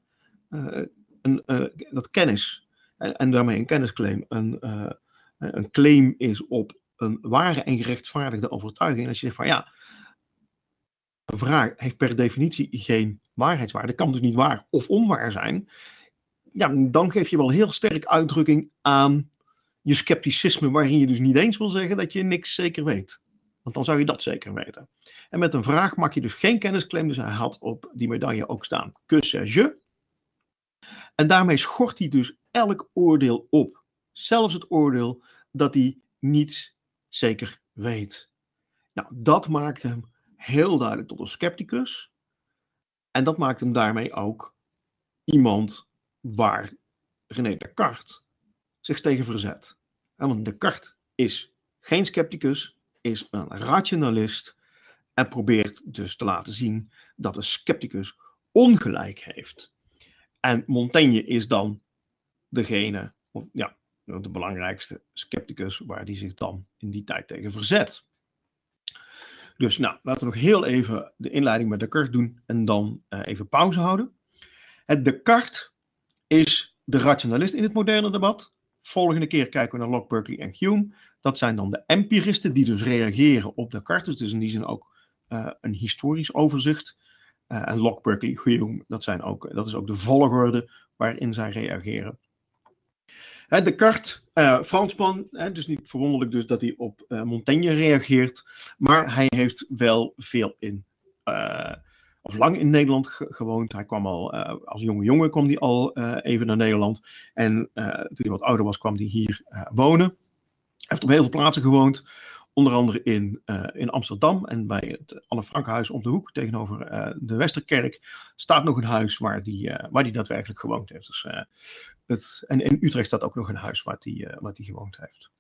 een, eh, dat kennis, en, daarmee een kennisclaim, een, eh, een claim is op een ware en gerechtvaardigde overtuiging. als je zegt van ja, een vraag heeft per definitie geen waarheidswaarde, kan dus niet waar of onwaar zijn. Ja, dan geef je wel heel sterk uitdrukking aan je scepticisme waarin je dus niet eens wil zeggen dat je niks zeker weet. Want dan zou je dat zeker weten. En met een vraag maak je dus geen kennisclaim, dus hij had op die medaille ook staan que je En daarmee schort hij dus elk oordeel op. Zelfs het oordeel dat hij niets zeker weet. Nou, dat maakt hem heel duidelijk tot een scepticus. En dat maakt hem daarmee ook iemand waar René Descartes zich tegen verzet. Want Descartes is geen scepticus, is een rationalist en probeert dus te laten zien dat de scepticus ongelijk heeft. En Montaigne is dan degene, of ja, de belangrijkste scepticus waar die zich dan in die tijd tegen verzet. Dus nou, laten we nog heel even de inleiding met Descartes doen en dan eh, even pauze houden. Het Descartes is de rationalist in het moderne debat. Volgende keer kijken we naar Locke, Berkeley en Hume. Dat zijn dan de empiristen die dus reageren op Descartes. Dus in die zin ook eh, een historisch overzicht. Eh, en Locke, Berkeley, Hume, dat, zijn ook, eh, dat is ook de volgorde waarin zij reageren. Hè, Descartes, uh, Fransman, dus niet verwonderlijk dus dat hij op Montaigne reageert. Maar hij heeft wel veel in of lang in Nederland gewoond. Hij kwam al eh, als jonge jongen kwam hij al eh, even naar Nederland. En eh, toen hij wat ouder was, kwam hij hier wonen. Hij heeft op heel veel plaatsen gewoond. Onder andere in, in Amsterdam en bij het Anne Frankhuis om de hoek tegenover de Westerkerk staat nog een huis waar die, waar die daadwerkelijk gewoond heeft. Dus, het, en in Utrecht staat ook nog een huis waar die, waar die gewoond heeft.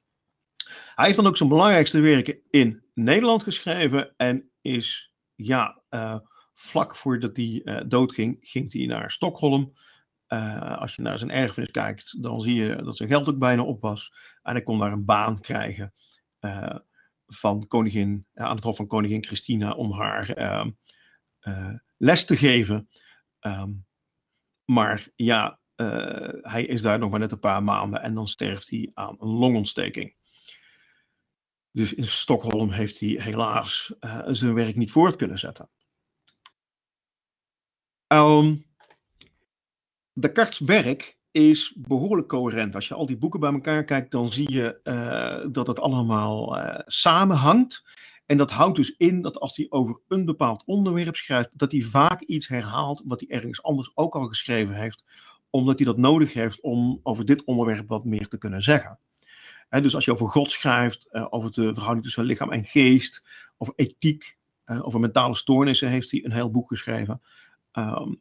Hij heeft dan ook zijn belangrijkste werken in Nederland geschreven en is ja, vlak voordat hij uh, eh, doodging, ging hij naar Stockholm. Eh, als je naar zijn erfenis kijkt, dan zie je dat zijn geld ook bijna op was. En hij kon daar een baan krijgen eh, van koningin, aan het hof van koningin Christina om haar ehm, les te geven. Ehm, maar ja, hij is daar nog maar net een paar maanden en dan sterft hij aan een longontsteking. Dus in Stockholm heeft hij helaas zijn werk niet voort kunnen zetten. Um, de werk is behoorlijk coherent. Als je al die boeken bij elkaar kijkt, dan zie je eh, dat het allemaal eh, samenhangt. En dat houdt dus in dat als hij over een bepaald onderwerp schrijft, dat hij vaak iets herhaalt wat hij ergens anders ook al geschreven heeft, omdat hij dat nodig heeft om over dit onderwerp wat meer te kunnen zeggen. dus als je over God schrijft, eh, over de verhouding tussen lichaam en geest, over ethiek, over mentale stoornissen heeft hij een heel boek geschreven. Ehm,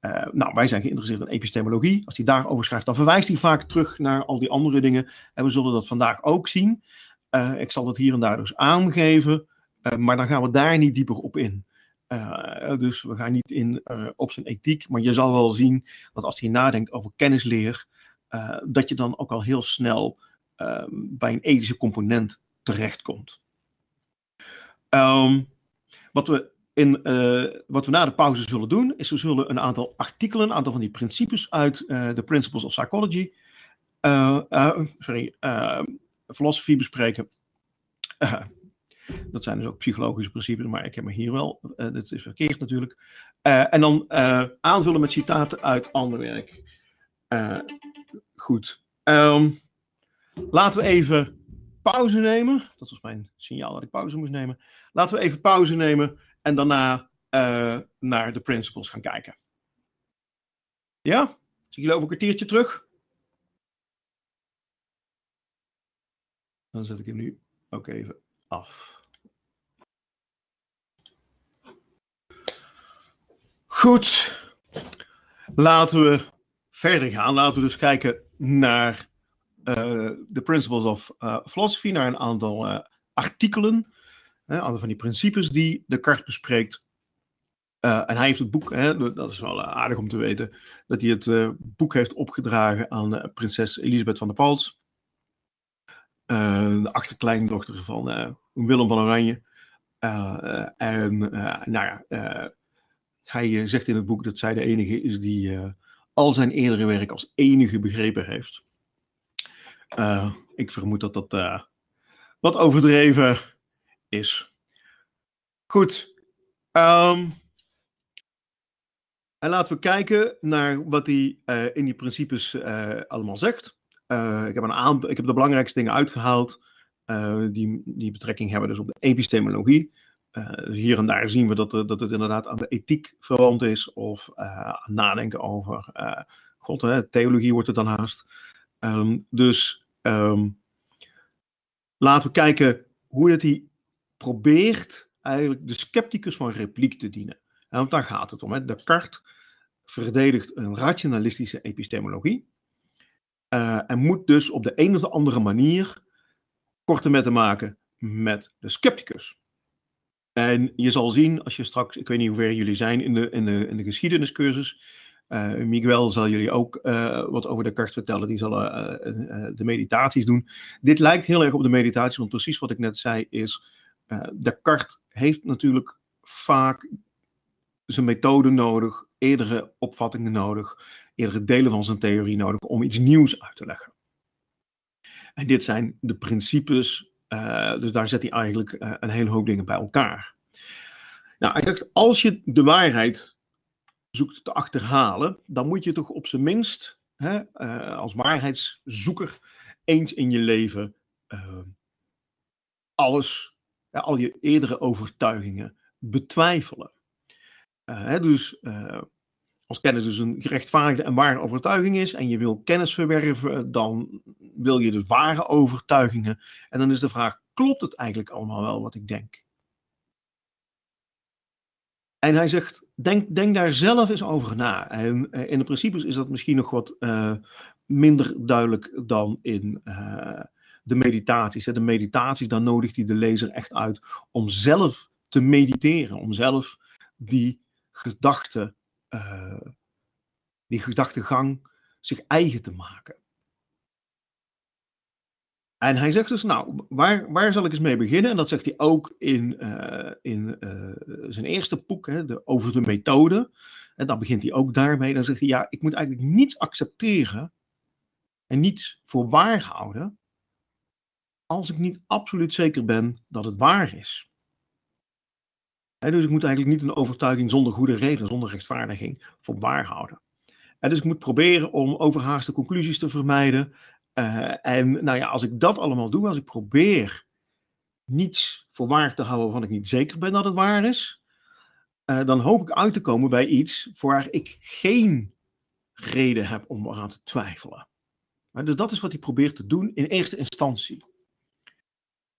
eh, nou, wij zijn geïnteresseerd in epistemologie. Als hij daarover schrijft, dan verwijst hij vaak terug naar al die andere dingen. En we zullen dat vandaag ook zien. Eh, ik zal dat hier en daar dus aangeven, eh, maar dan gaan we daar niet dieper op in. dus we gaan niet in op zijn ethiek, maar je zal wel zien dat als hij nadenkt over kennisleer, dat je dan ook al heel snel ehm, bij een ethische component terechtkomt. Ehm, wat we in, eh, wat we na de pauze zullen doen, is we zullen een aantal artikelen, een aantal van die principes uit eh, de Principles of Psychology, eh, sorry, philosophy bespreken. dat zijn dus ook psychologische principes, maar ik heb me hier wel, dit is verkeerd natuurlijk. en dan aanvullen met citaten uit ander werk. goed. Ehm, laten we even pauze nemen. Dat was mijn signaal dat ik pauze moest nemen. Laten we even pauze nemen en daarna eh, naar de principles gaan kijken. Ja, zie jullie over een kwartiertje terug. Dan zet ik hem nu ook even af. Goed, laten we verder gaan. Laten we dus kijken naar eh, de Principles of eh, Philosophy, naar een aantal artikelen een aantal van die principes die de Descartes bespreekt. Eh, en hij heeft het boek, hè, dat is wel eh, aardig om te weten, dat hij het eh, boek heeft opgedragen aan prinses Elisabeth van der Pals. de achterkleindochter van Willem van Oranje. en nou ja, hij zegt in het boek dat zij de enige is die al zijn eerdere werk als enige begrepen heeft. ik vermoed dat dat wat overdreven is. Goed. Ehm, en laten we kijken naar wat hij eh, in die principes eh, allemaal zegt. Eh, ik, heb een aantal, ik heb de belangrijkste dingen uitgehaald die, die betrekking hebben dus op de epistemologie. Dus hier en daar zien we dat, dat het inderdaad aan de ethiek verwant is of aan nadenken over God, hè, theologie wordt het dan haast. Ehm, dus ehm, laten we kijken hoe dat hij probeert eigenlijk de scepticus van repliek te dienen. En want daar gaat het om. Hè. Descartes verdedigt een rationalistische epistemologie. Eh, en moet dus op de een of andere manier korte te maken met de scepticus. En je zal zien, als je straks, ik weet niet hoe ver jullie zijn in de, in de, in de geschiedeniscursus, eh, Miguel zal jullie ook eh, wat over Descartes vertellen. Die zal de meditaties doen. Dit lijkt heel erg op de meditaties, want precies wat ik net zei is eh, Descartes heeft natuurlijk vaak zijn methode nodig, eerdere opvattingen nodig, eerdere delen van zijn theorie nodig om iets nieuws uit te leggen. En dit zijn de principes, eh, dus daar zet hij eigenlijk eh, een hele hoop dingen bij elkaar. Nou, hij zegt, als je de waarheid zoekt te achterhalen, dan moet je toch op zijn minst hè, als waarheidszoeker eens in je leven alles al je eerdere overtuigingen betwijfelen. Eh, dus eh, als kennis dus een gerechtvaardigde en ware overtuiging is en je wil kennis verwerven, eh, dan wil je dus ware overtuigingen. En dan is de vraag, klopt het eigenlijk allemaal wel wat ik denk? En hij zegt, denk, denk daar zelf eens over na. En in de principes is dat misschien nog wat minder duidelijk dan in, de meditaties. de meditaties, dan nodigt hij de lezer echt uit om zelf te mediteren, om zelf die gedachte, eh, die gedachtegang zich eigen te maken. En hij zegt dus, nou, waar, waar zal ik eens mee beginnen? En dat zegt hij ook in, eh, in eh, zijn eerste boek, de, over de methode. En dan begint hij ook daarmee. Dan zegt hij, ja, ik moet eigenlijk niets accepteren en niets voor waar houden als ik niet absoluut zeker ben dat het waar is. dus ik moet eigenlijk niet een overtuiging zonder goede reden, zonder rechtvaardiging, voor waar houden. En dus ik moet proberen om overhaaste conclusies te vermijden. Eh, en nou ja, als ik dat allemaal doe, als ik probeer niets voor waar te houden waarvan ik niet zeker ben dat het waar is, eh, dan hoop ik uit te komen bij iets waar ik geen reden heb om aan te twijfelen. Maar dus dat is wat hij probeert te doen in eerste instantie.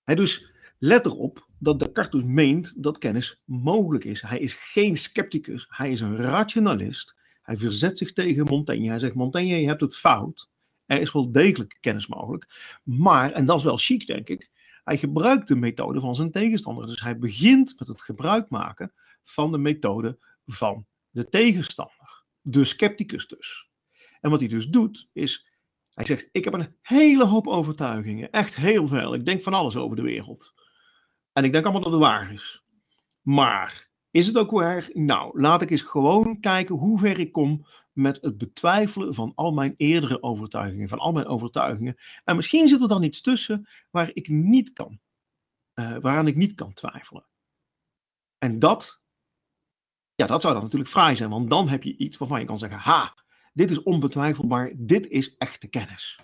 Hij dus let erop dat Descartes dus meent dat kennis mogelijk is. Hij is geen scepticus, hij is een rationalist. Hij verzet zich tegen Montaigne. Hij zegt: Montaigne, je hebt het fout. Er is wel degelijk kennis mogelijk. Maar, en dat is wel chic, denk ik, hij gebruikt de methode van zijn tegenstander. Dus hij begint met het gebruik maken van de methode van de tegenstander. De scepticus dus. En wat hij dus doet, is hij zegt, ik heb een hele hoop overtuigingen, echt heel veel. Ik denk van alles over de wereld. En ik denk allemaal dat het waar is. Maar is het ook waar? Nou, laat ik eens gewoon kijken hoe ver ik kom met het betwijfelen van al mijn eerdere overtuigingen, van al mijn overtuigingen. En misschien zit er dan iets tussen waar ik niet kan, uh, waaraan ik niet kan twijfelen. En dat, ja, dat zou dan natuurlijk fraai zijn, want dan heb je iets waarvan je kan zeggen, ha, dit is onbetwijfelbaar. Dit is echte kennis.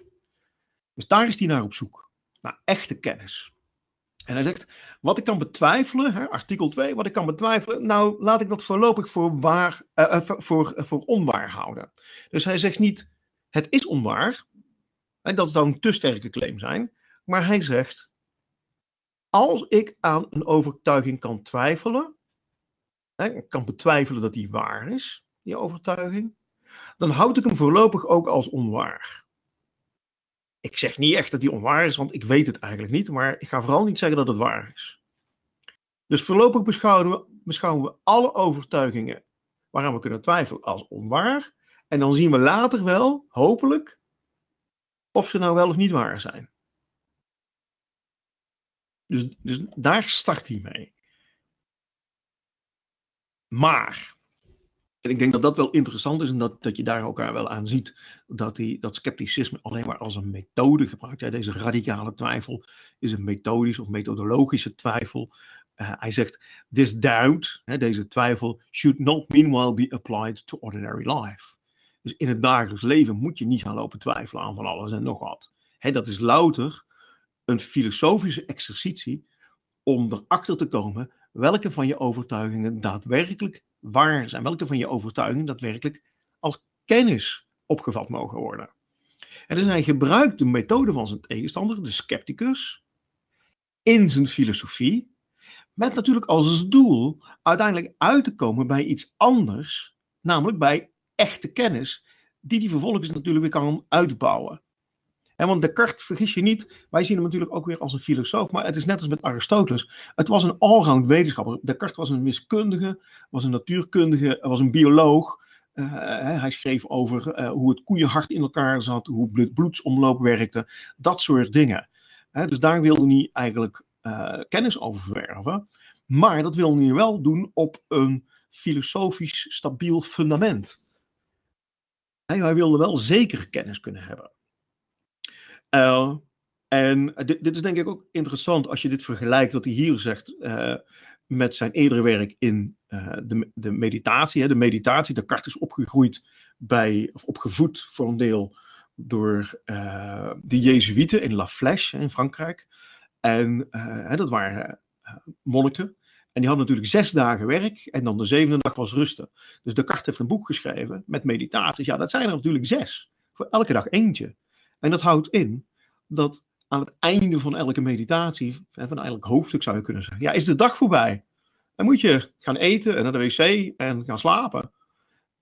Dus daar is hij naar op zoek. Naar echte kennis. En hij zegt, wat ik kan betwijfelen, hè, artikel 2, wat ik kan betwijfelen, nou laat ik dat voorlopig voor, waar, eh, eh, voor, eh, voor, onwaar houden. Dus hij zegt niet, het is onwaar, en dat zou een te sterke claim zijn, maar hij zegt, als ik aan een overtuiging kan twijfelen, hè, kan betwijfelen dat die waar is, die overtuiging, dan houd ik hem voorlopig ook als onwaar. Ik zeg niet echt dat die onwaar is, want ik weet het eigenlijk niet, maar ik ga vooral niet zeggen dat het waar is. Dus voorlopig beschouwen we, beschouwen we alle overtuigingen waaraan we kunnen twijfelen als onwaar. En dan zien we later wel, hopelijk, of ze nou wel of niet waar zijn. Dus, dus daar start hij mee. Maar en ik denk dat dat wel interessant is en dat, dat je daar elkaar wel aan ziet. Dat die, dat scepticisme alleen maar als een methode gebruikt. deze radicale twijfel is een methodisch of methodologische twijfel. Eh, hij zegt, this doubt, hè, deze twijfel, should not meanwhile be applied to ordinary life. Dus in het dagelijks leven moet je niet gaan lopen twijfelen aan van alles en nog wat. Hè, dat is louter een filosofische exercitie om erachter te komen welke van je overtuigingen daadwerkelijk waar zijn, welke van je overtuigingen daadwerkelijk als kennis opgevat mogen worden. En dus hij gebruikt de methode van zijn tegenstander, de scepticus, in zijn filosofie, met natuurlijk als doel uiteindelijk uit te komen bij iets anders, namelijk bij echte kennis, die hij vervolgens natuurlijk weer kan uitbouwen. En want Descartes, vergis je niet, wij zien hem natuurlijk ook weer als een filosoof, maar het is net als met Aristoteles. Het was een allround wetenschapper. Descartes was een wiskundige, was een natuurkundige, was een bioloog. Eh, hij schreef over eh, hoe het koeienhart in elkaar zat, hoe het bloedsomloop werkte, dat soort dingen. dus daar wilde hij eigenlijk eh, kennis over verwerven. Maar dat wilde hij wel doen op een filosofisch stabiel fundament. Hij wilde wel zeker kennis kunnen hebben en dit, is denk ik ook interessant als je dit vergelijkt, wat hij hier zegt, eh, met zijn eerdere werk in eh, de, de, meditatie. Hè, de meditatie, de kart is opgegroeid bij, of opgevoed voor een deel door eh, de Jezuïeten in La Flèche in Frankrijk. En hè, dat waren monniken. En die hadden natuurlijk zes dagen werk en dan de zevende dag was rusten. Dus de kart heeft een boek geschreven met meditaties. Ja, dat zijn er natuurlijk zes. Voor elke dag eentje. En dat houdt in dat aan het einde van elke meditatie, van eigenlijk hoofdstuk zou je kunnen zeggen, ja, is de dag voorbij. Dan moet je gaan eten en naar de wc en gaan slapen.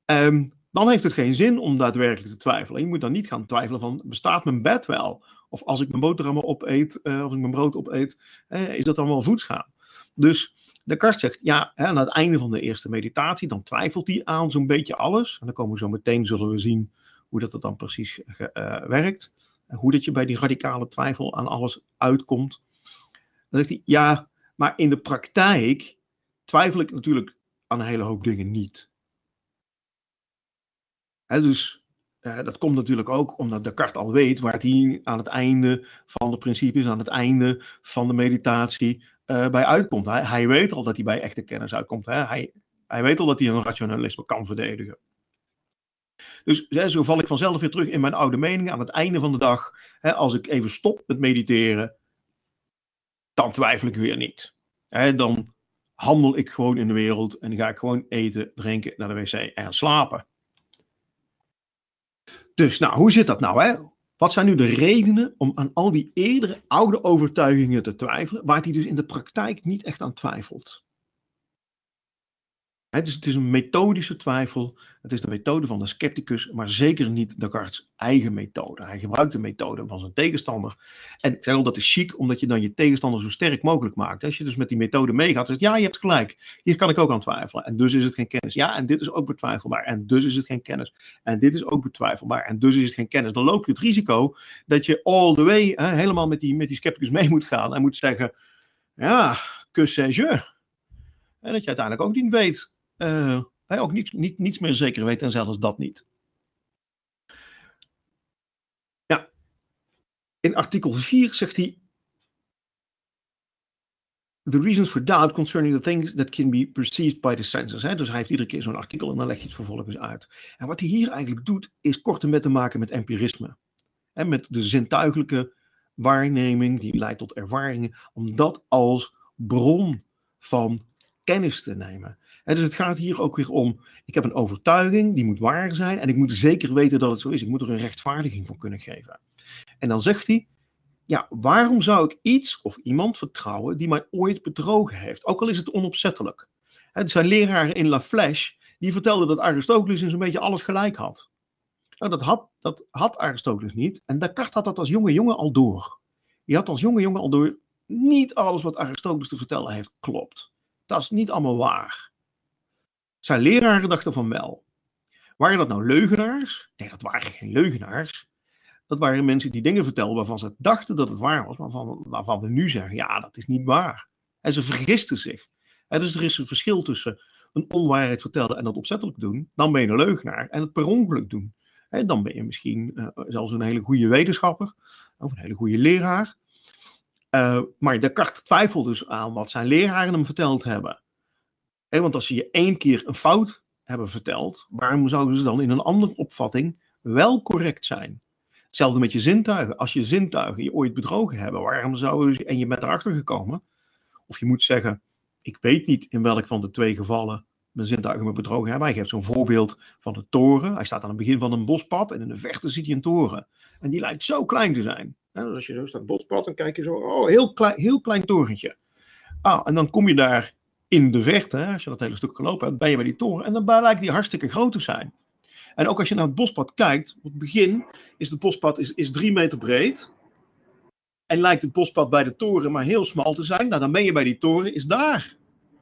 Um, dan heeft het geen zin om daadwerkelijk te twijfelen. Je moet dan niet gaan twijfelen van, bestaat mijn bed wel? Of als ik mijn boterhammen opeet, uh, of ik mijn brood opeet, uh, is dat dan wel voedzaam? Dus de kast zegt, ja, hè, aan het einde van de eerste meditatie, dan twijfelt hij aan zo'n beetje alles. En dan komen we zo meteen, zullen we zien hoe dat, het dan precies ge, eh, werkt. Hoe dat je bij die radicale twijfel aan alles uitkomt. Dan zegt hij, ja, maar in de praktijk twijfel ik natuurlijk aan een hele hoop dingen niet. dus eh, dat komt natuurlijk ook omdat Descartes al weet waar hij aan het einde van de principes, aan het einde van de meditatie eh, bij uitkomt. Hij, weet al dat hij bij echte kennis uitkomt. Hè? Hij, hij weet al dat hij een rationalisme kan verdedigen. Dus zo val ik vanzelf weer terug in mijn oude meningen. Aan het einde van de dag, hè, als ik even stop met mediteren, dan twijfel ik weer niet. Hè, dan handel ik gewoon in de wereld en ga ik gewoon eten, drinken, naar de wc en slapen. Dus nou, hoe zit dat nou? Hè? Wat zijn nu de redenen om aan al die eerdere oude overtuigingen te twijfelen, waar hij dus in de praktijk niet echt aan twijfelt? dus het is een methodische twijfel het is de methode van de scepticus, maar zeker niet Descartes' eigen methode. Hij gebruikt de methode van zijn tegenstander. En ik zeg al, dat is chic, omdat je dan je tegenstander zo sterk mogelijk maakt. Als je dus met die methode meegaat, zegt ja, je hebt gelijk. Hier kan ik ook aan twijfelen. En dus is het geen kennis. Ja, en dit is ook betwijfelbaar. En dus is het geen kennis. En dit is ook betwijfelbaar. En dus is het geen kennis. Dan loop je het risico dat je all the way hè, helemaal met die, met die scepticus mee moet gaan. En moet zeggen, ja, que sais je? En dat je uiteindelijk ook niet weet... Uh, hij ook niets, niet, niets meer zeker weet en zelfs dat niet. Ja, in artikel 4 zegt hij. The reasons for doubt concerning the things that can be perceived by the senses. Dus hij heeft iedere keer zo'n artikel en dan leg je het vervolgens uit. En wat hij hier eigenlijk doet, is korte met te maken met empirisme. En met de zintuigelijke waarneming die leidt tot ervaringen, om dat als bron van kennis te nemen. En dus het gaat hier ook weer om, ik heb een overtuiging, die moet waar zijn en ik moet zeker weten dat het zo is. Ik moet er een rechtvaardiging voor kunnen geven. En dan zegt hij, ja, waarom zou ik iets of iemand vertrouwen die mij ooit bedrogen heeft? Ook al is het onopzettelijk. Het zijn leraren in La Flèche die vertelden dat Aristoteles in zo'n beetje alles gelijk had. Nou, dat had, dat had Aristoteles niet. En Descartes had dat als jonge jongen al door. Die had als jonge jongen al door, niet alles wat Aristoteles te vertellen heeft klopt. Dat is niet allemaal waar. Zijn leraren dachten van wel. Waren dat nou leugenaars? Nee, dat waren geen leugenaars. Dat waren mensen die dingen vertelden waarvan ze dachten dat het waar was, maar waarvan, we nu zeggen, ja, dat is niet waar. En ze vergisten zich. dus er is een verschil tussen een onwaarheid vertellen en dat opzettelijk doen. Dan ben je een leugenaar en het per ongeluk doen. dan ben je misschien eh, zelfs een hele goede wetenschapper of een hele goede leraar. Eh, maar maar Descartes twijfelt dus aan wat zijn leraren hem verteld hebben want als ze je één keer een fout hebben verteld, waarom zouden ze dan in een andere opvatting wel correct zijn? Hetzelfde met je zintuigen. Als je zintuigen je ooit bedrogen hebben, waarom zouden ze, en je bent erachter gekomen, of je moet zeggen, ik weet niet in welk van de twee gevallen mijn zintuigen me bedrogen hebben. Hij geeft zo'n voorbeeld van de toren. Hij staat aan het begin van een bospad en in de verte ziet hij een toren. En die lijkt zo klein te zijn. En dus als je zo staat bospad, dan kijk je zo, oh, heel klein, heel klein torentje. Ah, en dan kom je daar in de verte, als je dat hele stuk gelopen hebt, ben je bij die toren. En dan lijkt die hartstikke groot te zijn. En ook als je naar het bospad kijkt, op het begin is het bospad is, is drie meter breed. En lijkt het bospad bij de toren maar heel smal te zijn. Nou, dan ben je bij die toren, is daar.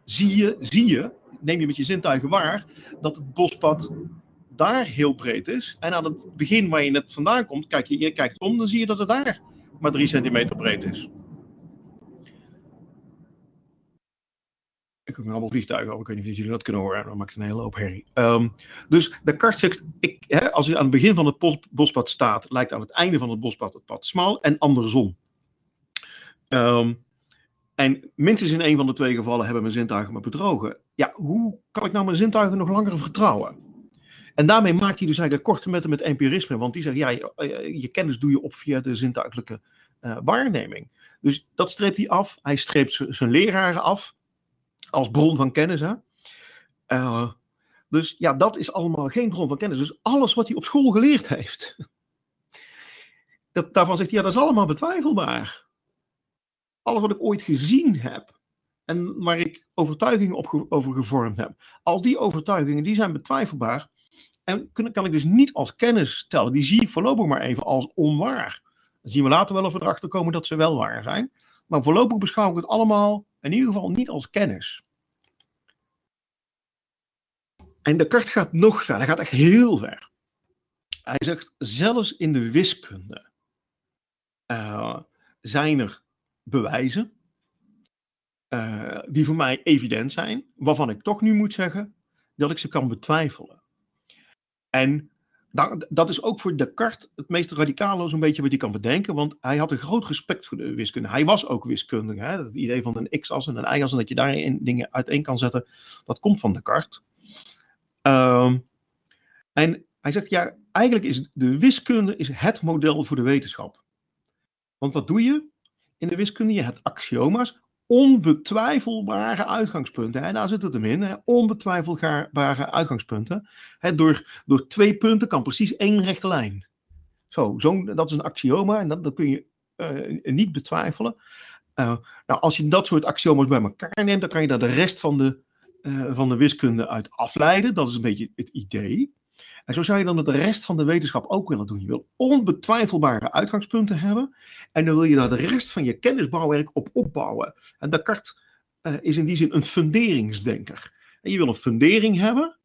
Zie je, zie je, neem je met je zintuigen waar, dat het bospad daar heel breed is. En aan het begin waar je net vandaan komt, kijk je, je kijkt om, dan zie je dat het daar maar drie centimeter breed is. ik heb een allemaal vliegtuigen over. Oh, ik weet niet of jullie dat kunnen horen. Dan maakt een hele hoop herrie. Ehm, dus de kart zegt, ik, hè, als hij aan het begin van het bospad staat, lijkt aan het einde van het bospad het pad smal en andersom. Um, en minstens in een van de twee gevallen hebben mijn zintuigen me bedrogen. Ja, hoe kan ik nou mijn zintuigen nog langer vertrouwen? En daarmee maak je dus eigenlijk korte metten met empirisme. Want die zegt, ja, je, kennis doe je op via de zintuigelijke eh, waarneming. Dus dat streept hij af. Hij streept zijn leraren af als bron van kennis. Hè? Eh, dus ja, dat is allemaal geen bron van kennis. Dus alles wat hij op school geleerd heeft, dat, daarvan zegt hij, ja, dat is allemaal betwijfelbaar. Alles wat ik ooit gezien heb en waar ik overtuigingen op, over gevormd heb, al die overtuigingen die zijn betwijfelbaar en kan ik dus niet als kennis tellen. Die zie ik voorlopig maar even als onwaar. Dan zien we later wel of erachter komen dat ze wel waar zijn. Maar voorlopig beschouw ik het allemaal in ieder geval niet als kennis. En de Descartes gaat nog verder. hij gaat echt heel ver. Hij zegt, zelfs in de wiskunde eh, zijn er bewijzen eh, die voor mij evident zijn, waarvan ik toch nu moet zeggen dat ik ze kan betwijfelen. En dat is ook voor Descartes het meest radicale zo'n beetje wat hij kan bedenken. Want hij had een groot respect voor de wiskunde. Hij was ook wiskundige. Hè? Het idee van een x-as en een y-as en dat je daarin dingen uiteen kan zetten, dat komt van Descartes. Um, en hij zegt, ja, eigenlijk is de wiskunde is het model voor de wetenschap. Want wat doe je in de wiskunde? Je hebt axioma's onbetwijfelbare uitgangspunten. En Daar zit het hem in. Onbetwijfelbare uitgangspunten. Hè? Door, door twee punten kan precies één rechte lijn. Zo, zo dat is een axioma en dat, kun je eh, niet betwijfelen. Eh, nou, als je dat soort axioma's bij elkaar neemt, dan kan je daar de rest van de, eh, van de wiskunde uit afleiden. Dat is een beetje het idee. En zo zou je dan met de rest van de wetenschap ook willen doen. Je wil onbetwijfelbare uitgangspunten hebben. En dan wil je daar de rest van je kennisbouwwerk op opbouwen. En Descartes uh, is in die zin een funderingsdenker. En je wil een fundering hebben.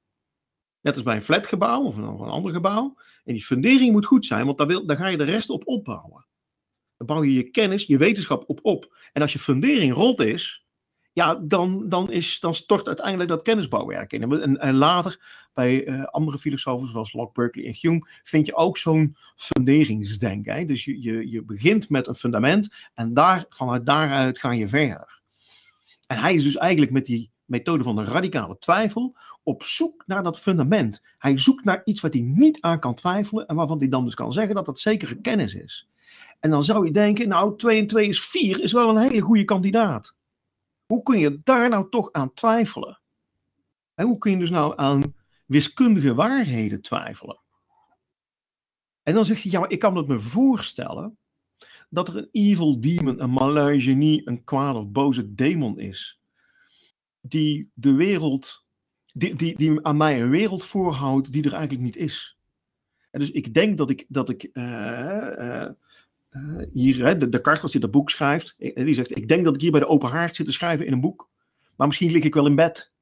Net als bij een flatgebouw of een, of een ander gebouw. En die fundering moet goed zijn, want daar, wil, daar ga je de rest op opbouwen. Dan bouw je je kennis, je wetenschap op op. En als je fundering rot is, ja, dan, dan, is, dan stort uiteindelijk dat kennisbouwwerk in. En, en later, bij eh, andere filosofen zoals Locke, Berkeley en Hume, vind je ook zo'n funderingsdenken. Dus je, je, je begint met een fundament en daar, vanuit daaruit ga je verder. En hij is dus eigenlijk met die methode van de radicale twijfel op zoek naar dat fundament. Hij zoekt naar iets wat hij niet aan kan twijfelen en waarvan hij dan dus kan zeggen dat dat zekere kennis is. En dan zou je denken, nou 2 en 2 is 4 is wel een hele goede kandidaat. Hoe kun je daar nou toch aan twijfelen? En hoe kun je dus nou aan wiskundige waarheden twijfelen? En dan zeg je, ja, maar ik kan het me voorstellen dat er een evil demon, een malin genie, een kwaad of boze demon is, die de wereld, die, die, die aan mij een wereld voorhoudt die er eigenlijk niet is. En dus ik denk dat ik, dat ik eh, eh, eh, hier, de, de Cargos die dat boek schrijft, eh, eh, die zegt: Ik denk dat ik hier bij de open haard zit te schrijven in een boek, maar misschien lig ik wel in bed.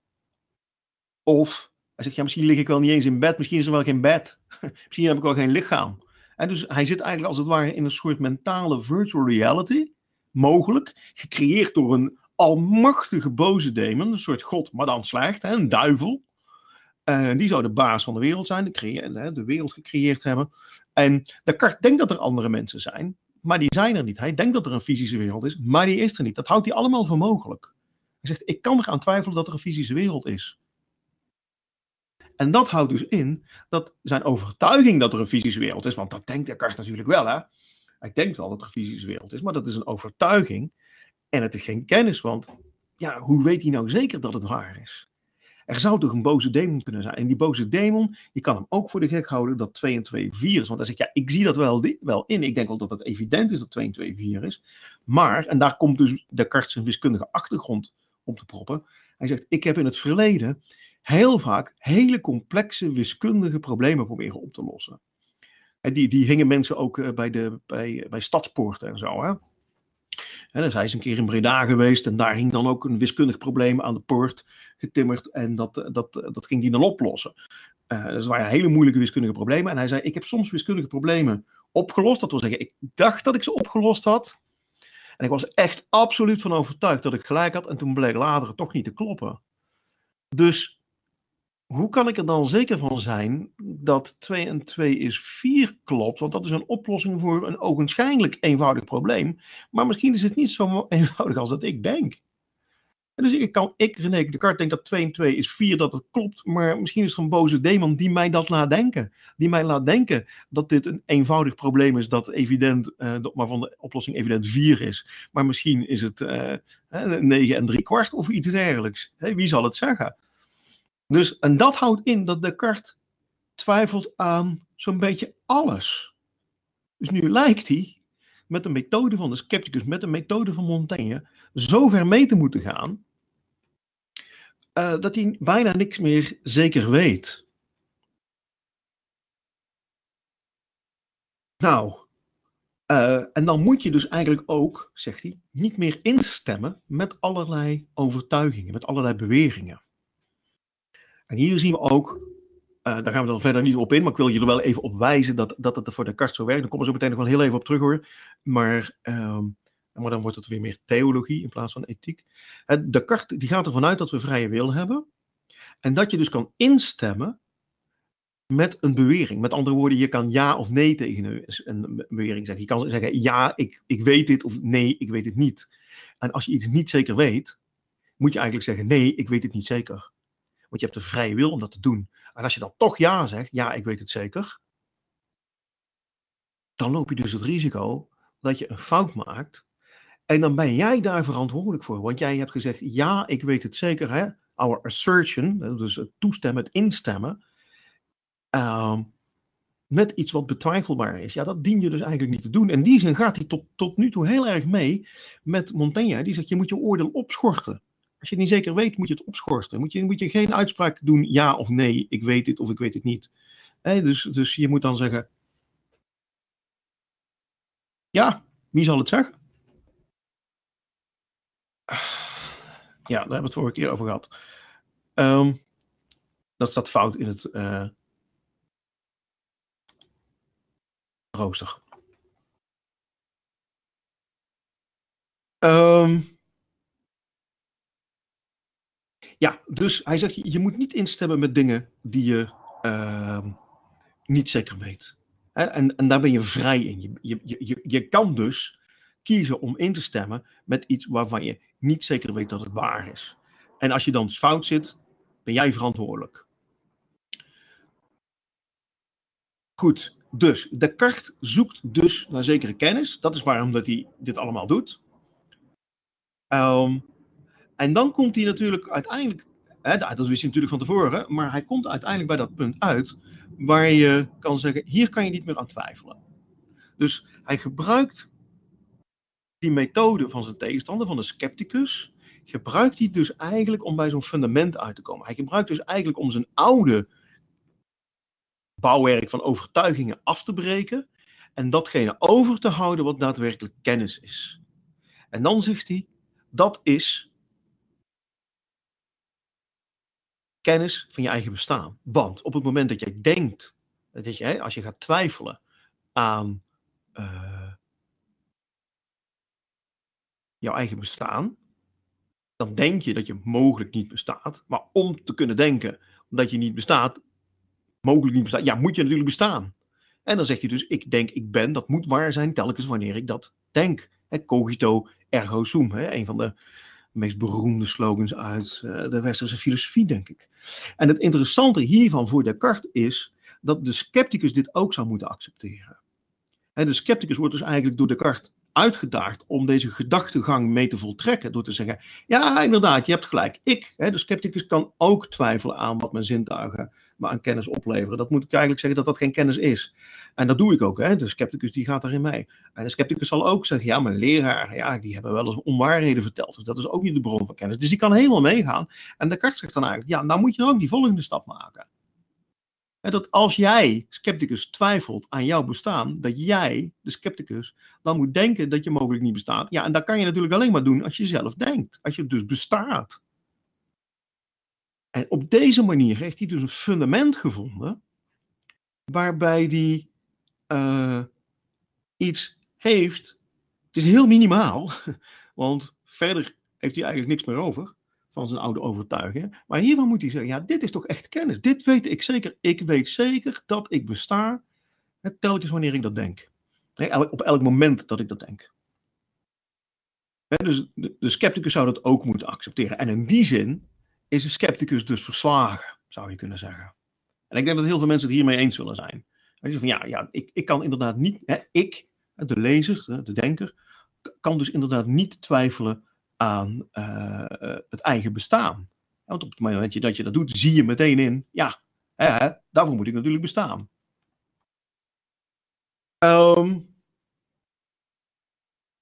Of hij zegt: Ja, misschien lig ik wel niet eens in bed, misschien is er wel geen bed, misschien heb ik wel geen lichaam. En dus hij zit eigenlijk als het ware in een soort mentale virtual reality, mogelijk, gecreëerd door een almachtige boze demon, een soort god, maar dan slecht, een duivel. Uh, die zou de baas van de wereld zijn, de, de wereld gecreëerd hebben. En Descartes denkt dat er andere mensen zijn, maar die zijn er niet. Hij denkt dat er een fysische wereld is, maar die is er niet. Dat houdt hij allemaal voor mogelijk. Hij zegt, ik kan aan twijfelen dat er een fysische wereld is. En dat houdt dus in dat zijn overtuiging dat er een fysische wereld is, want dat denkt Descartes natuurlijk wel, hè. Hij denkt wel dat er een fysische wereld is, maar dat is een overtuiging. En het is geen kennis, want ja, hoe weet hij nou zeker dat het waar is? Er zou toch een boze demon kunnen zijn. En die boze demon, je kan hem ook voor de gek houden dat 2 en 2 4 is. Want hij zegt, ja, ik zie dat wel, wel in. Ik denk wel dat het evident is dat 2 en 2 4 is. Maar, en daar komt dus de Descartes zijn wiskundige achtergrond op te proppen. Hij zegt, ik heb in het verleden heel vaak hele complexe wiskundige problemen proberen op te lossen. En die, die hingen mensen ook eh, bij, de, bij, bij stadspoorten en zo. Hè? En dus hij is een keer in Breda geweest en daar hing dan ook een wiskundig probleem aan de poort getimmerd en dat, eh, dat, eh, dat ging hij dan oplossen. dus dat waren hele moeilijke wiskundige problemen. En hij zei, ik heb soms wiskundige problemen opgelost. Dat wil zeggen, ik dacht dat ik ze opgelost had. En ik was echt absoluut van overtuigd dat ik gelijk had. En toen bleek later toch niet te kloppen. Dus hoe kan ik er dan zeker van zijn dat 2 en 2 is 4 klopt? Want dat is een oplossing voor een ogenschijnlijk eenvoudig probleem. Maar misschien is het niet zo eenvoudig als dat ik denk. dus ik, kan, ik René de kaart denk dat 2 en 2 is 4, dat het klopt. Maar misschien is er een boze demon die mij dat laat denken. Die mij laat denken dat dit een eenvoudig probleem is, dat evident, maar eh, van de oplossing evident 4 is. Maar misschien is het uh, eh, 9 en 3 kwart of iets dergelijks. wie zal het zeggen? Dus, en dat houdt in dat Descartes twijfelt aan zo'n beetje alles. Dus nu lijkt hij met de methode van de scepticus, met de methode van Montaigne, zo ver mee te moeten gaan eh, dat hij bijna niks meer zeker weet. Nou, eh, en dan moet je dus eigenlijk ook, zegt hij, niet meer instemmen met allerlei overtuigingen, met allerlei beweringen. En hier zien we ook, eh, daar gaan we dan verder niet op in, maar ik wil jullie wel even op wijzen dat, dat het voor de kart zo werkt. Daar komen we zo meteen nog wel heel even op terug hoor. Maar, ehm, maar dan wordt het weer meer theologie in plaats van ethiek. De kaart die gaat ervan uit dat we vrije wil hebben. En dat je dus kan instemmen met een bewering. Met andere woorden, je kan ja of nee tegen een bewering zeggen. Je kan zeggen ja, ik, ik weet dit of nee, ik weet het niet. En als je iets niet zeker weet, moet je eigenlijk zeggen nee, ik weet het niet zeker. Want je hebt de vrije wil om dat te doen. En als je dan toch ja zegt, ja, ik weet het zeker, dan loop je dus het risico dat je een fout maakt. En dan ben jij daar verantwoordelijk voor. Want jij hebt gezegd, ja, ik weet het zeker, hè? our assertion, dus het toestemmen, het instemmen, ehm, met iets wat betwijfelbaar is. Ja, dat dien je dus eigenlijk niet te doen. En in die zin gaat hij tot, tot nu toe heel erg mee met Montaigne. Die zegt, je moet je oordeel opschorten. Als je het niet zeker weet, moet je het opschorten. Moet je, moet je geen uitspraak doen, ja of nee, ik weet dit of ik weet het niet. dus, dus je moet dan zeggen, ja, wie zal het zeggen? Ja, daar hebben we het vorige keer over gehad. Um, dat staat fout in het eh, rooster. Um, Ja, dus hij zegt, je moet niet instemmen met dingen die je ehm, niet zeker weet. En, en daar ben je vrij in. Je, je, je, kan dus kiezen om in te stemmen met iets waarvan je niet zeker weet dat het waar is. En als je dan fout zit, ben jij verantwoordelijk. Goed, dus Descartes zoekt dus naar zekere kennis. Dat is waarom dat hij dit allemaal doet. Um, en dan komt hij natuurlijk uiteindelijk, hè, dat wist hij natuurlijk van tevoren, maar hij komt uiteindelijk bij dat punt uit waar je kan zeggen, hier kan je niet meer aan twijfelen. Dus hij gebruikt die methode van zijn tegenstander, van de scepticus, gebruikt hij dus eigenlijk om bij zo'n fundament uit te komen. Hij gebruikt dus eigenlijk om zijn oude bouwwerk van overtuigingen af te breken en datgene over te houden wat daadwerkelijk kennis is. En dan zegt hij, dat is kennis van je eigen bestaan. Want op het moment dat jij denkt, dat je, als je gaat twijfelen aan eh, jouw eigen bestaan, dan denk je dat je mogelijk niet bestaat. Maar om te kunnen denken dat je niet bestaat, mogelijk niet bestaat, ja, moet je natuurlijk bestaan. En dan zeg je dus, ik denk, ik ben, dat moet waar zijn telkens wanneer ik dat denk. cogito ergo sum, hè, een van de meest beroemde slogans uit eh, de westerse filosofie, denk ik. En het interessante hiervan voor Descartes is dat de scepticus dit ook zou moeten accepteren. En de scepticus wordt dus eigenlijk door Descartes uitgedaagd om deze gedachtegang mee te voltrekken. Door te zeggen: Ja, inderdaad, je hebt gelijk. Ik, hè, de scepticus, kan ook twijfelen aan wat mijn zintuigen maar aan kennis opleveren. Dat moet ik eigenlijk zeggen dat dat geen kennis is. En dat doe ik ook. Hè? De scepticus die gaat daarin mee. En de scepticus zal ook zeggen, ja, mijn leraar, ja, die hebben wel eens onwaarheden verteld. Dus dat is ook niet de bron van kennis. Dus die kan helemaal meegaan. En de kart zegt dan eigenlijk, ja, nou moet je dan ook die volgende stap maken. En dat als jij, scepticus, twijfelt aan jouw bestaan, dat jij, de scepticus, dan moet denken dat je mogelijk niet bestaat. Ja, en dat kan je natuurlijk alleen maar doen als je zelf denkt. Als je dus bestaat. En op deze manier heeft hij dus een fundament gevonden waarbij hij eh, iets heeft. Het is heel minimaal, want verder heeft hij eigenlijk niks meer over van zijn oude overtuigingen. Maar hiervan moet hij zeggen, ja, dit is toch echt kennis. Dit weet ik zeker. Ik weet zeker dat ik besta telkens wanneer ik dat denk. op elk moment dat ik dat denk. dus de, de scepticus zou dat ook moeten accepteren. En in die zin is een scepticus dus verslagen, zou je kunnen zeggen. En ik denk dat heel veel mensen het hiermee eens zullen zijn. En van ja, ja ik, ik kan inderdaad niet, hè, ik, de lezer, de, denker, kan dus inderdaad niet twijfelen aan eh, eh, het eigen bestaan. Want op het moment dat je, dat doet, zie je meteen in, ja, hè, daarvoor moet ik natuurlijk bestaan. Um,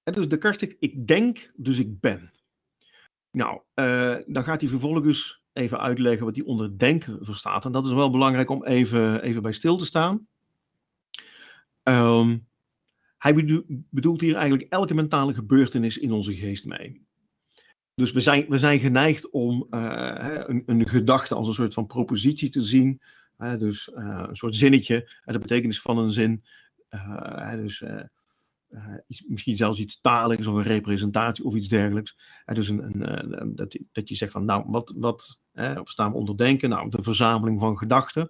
dus de karstig, ik denk, dus ik ben. Nou, eh, dan gaat hij vervolgens even uitleggen wat hij onder denken verstaat. En dat is wel belangrijk om even, even bij stil te staan. Ehm, hij bedoelt hier eigenlijk elke mentale gebeurtenis in onze geest mee. Dus we zijn, we zijn geneigd om eh, een, een gedachte als een soort van propositie te zien. dus eh, een soort zinnetje, de betekenis van een zin. dus eh, iets, misschien zelfs iets talings of een representatie of iets dergelijks. Uh, dus een, een, dat, dat je zegt van, nou, wat, wat staan we onder denken? Nou, de verzameling van gedachten.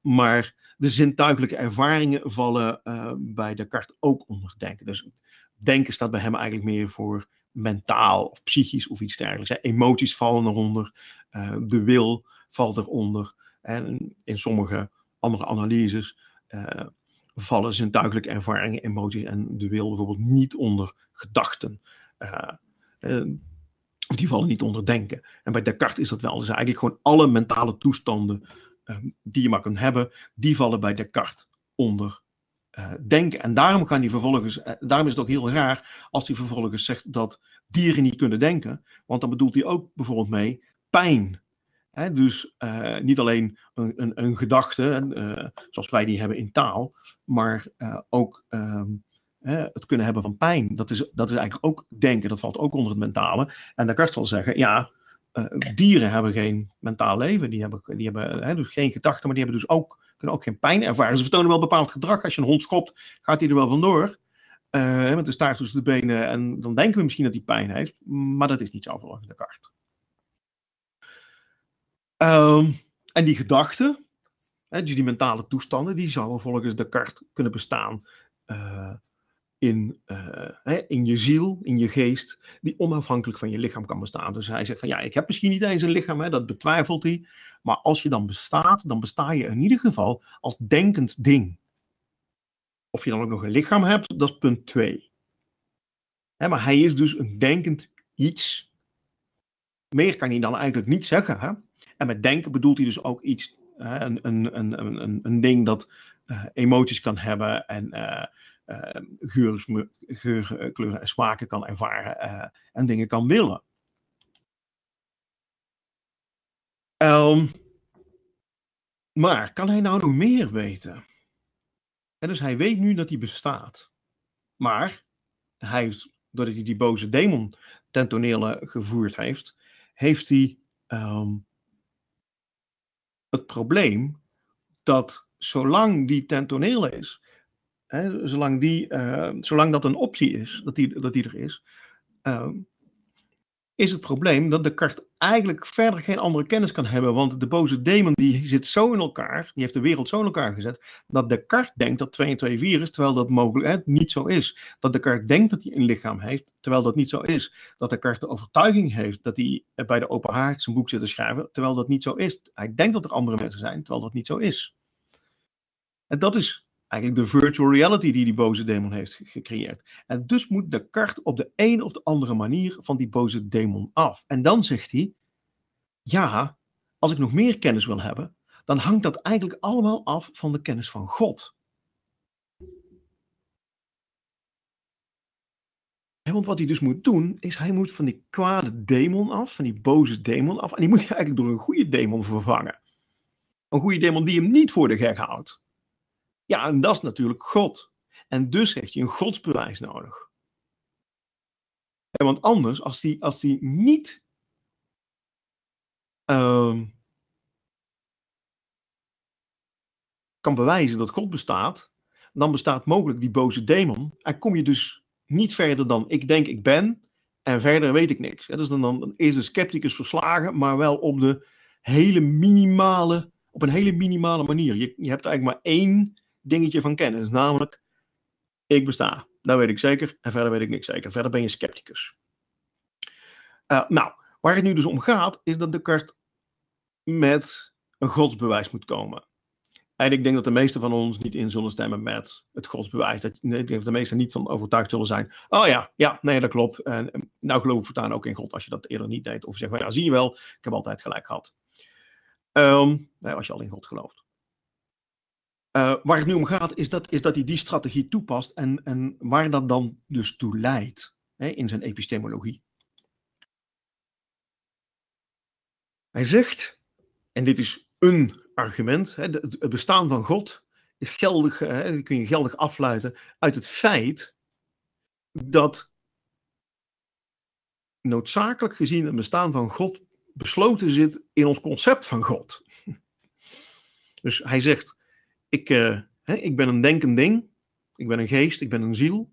Maar de zintuigelijke ervaringen vallen uh, bij Descartes ook onder denken. Dus denken staat bij hem eigenlijk meer voor mentaal of psychisch of iets dergelijks. Emoties vallen eronder, eh, de wil valt eronder. En in sommige andere analyses vallen zijn zintuigelijke ervaringen, emoties en de wil bijvoorbeeld niet onder gedachten. Uh, die vallen niet onder denken. En bij Descartes is dat wel. Dus eigenlijk gewoon alle mentale toestanden ehm, die je maar kunt hebben, die vallen bij Descartes onder eh, denken. En daarom gaan die vervolgens, daarom is het ook heel raar als hij vervolgens zegt dat dieren niet kunnen denken. Want dan bedoelt hij ook bijvoorbeeld mee pijn dus eh, niet alleen een, een, een gedachte, eh, zoals wij die hebben in taal, maar eh, ook ehm, het kunnen hebben van pijn. Dat is, dat is eigenlijk ook denken, dat valt ook onder het mentale. En je zal zeggen, ja, dieren hebben geen mentaal leven, die hebben, die hebben dus geen gedachten, maar die hebben dus ook, kunnen ook geen pijn ervaren. Ze vertonen wel bepaald gedrag. Als je een hond schopt, gaat hij er wel vandoor. met de staart tussen de benen. En dan denken we misschien dat hij pijn heeft, maar dat is niet zo volgens kaart. Ehm, en die gedachten, hè, dus die mentale toestanden, die zouden volgens Descartes kunnen bestaan eh, in, eh, hè, in je ziel, in je geest, die onafhankelijk van je lichaam kan bestaan. Dus hij zegt van ja, ik heb misschien niet eens een lichaam, hè, dat betwijfelt hij. Maar als je dan bestaat, dan besta je in ieder geval als denkend ding. Of je dan ook nog een lichaam hebt, dat is punt 2. maar hij is dus een denkend iets. Meer kan hij dan eigenlijk niet zeggen. En met denken bedoelt hij dus ook iets, een, een, een, een, ding dat eh, emoties kan hebben en eh, eh, geuren, kleuren en smaken kan ervaren en dingen kan willen. Ehm, maar kan hij nou nog meer weten? En dus hij weet nu dat hij bestaat. Maar hij heeft, doordat hij die boze demon ten gevoerd heeft, heeft hij ehm, het probleem dat zolang die ten toneel is, hè, zolang, die, eh, zolang dat een optie is, dat die, dat die er is, ehm, is het probleem dat de kaart eigenlijk verder geen andere kennis kan hebben. Want de boze demon die zit zo in elkaar, die heeft de wereld zo in elkaar gezet, dat de kaart denkt dat 2 en 2 4 is, terwijl dat mogelijk niet zo is. Dat de kaart denkt dat hij een lichaam heeft, terwijl dat niet zo is. Dat de kaart de overtuiging heeft dat hij eh, bij de open haard zijn boek zit te schrijven, terwijl dat niet zo is. Hij denkt dat er andere mensen zijn, terwijl dat niet zo is. En dat is eigenlijk de virtual reality die die boze demon heeft gecreëerd. En dus moet de kart op de een of de andere manier van die boze demon af. En dan zegt hij, ja, als ik nog meer kennis wil hebben, dan hangt dat eigenlijk allemaal af van de kennis van God. want wat hij dus moet doen, is hij moet van die kwade demon af, van die boze demon af, en die moet hij eigenlijk door een goede demon vervangen. Een goede demon die hem niet voor de gek houdt. Ja, en dat is natuurlijk God. En dus heeft je een godsbewijs nodig. En want anders, als die, als die niet ehm, kan bewijzen dat God bestaat, dan bestaat mogelijk die boze demon. En kom je dus niet verder dan ik denk ik ben en verder weet ik niks. Dus dan, dan is de scepticus verslagen, maar wel op, de hele minimale, op een hele minimale manier. Je, je hebt eigenlijk maar één dingetje van kennis. Namelijk, ik besta. Dat weet ik zeker. En verder weet ik niks zeker. Verder ben je scepticus. Eh, nou, waar het nu dus om gaat, is dat Descartes met een godsbewijs moet komen. En ik denk dat de meesten van ons niet in zullen stemmen met het godsbewijs. Dat, ik denk dat de meesten niet van overtuigd zullen zijn. Oh ja, ja, nee, dat klopt. En eh, nou geloof ik voortaan ook in God als je dat eerder niet deed. Of zeg van ja, zie je wel, ik heb altijd gelijk gehad. Ehm, nee, als je al in God gelooft. Eh, waar het nu om gaat, is dat, is dat hij die strategie toepast en, en waar dat dan dus toe leidt hè, in zijn epistemologie. Hij zegt, en dit is een argument, hè, het bestaan van God is geldig, hè, kun je geldig afluiten uit het feit dat noodzakelijk gezien het bestaan van God besloten zit in ons concept van God. Dus hij zegt, ik, eh, hè, ik ben een denkend ding. Ik ben een geest, ik ben een ziel.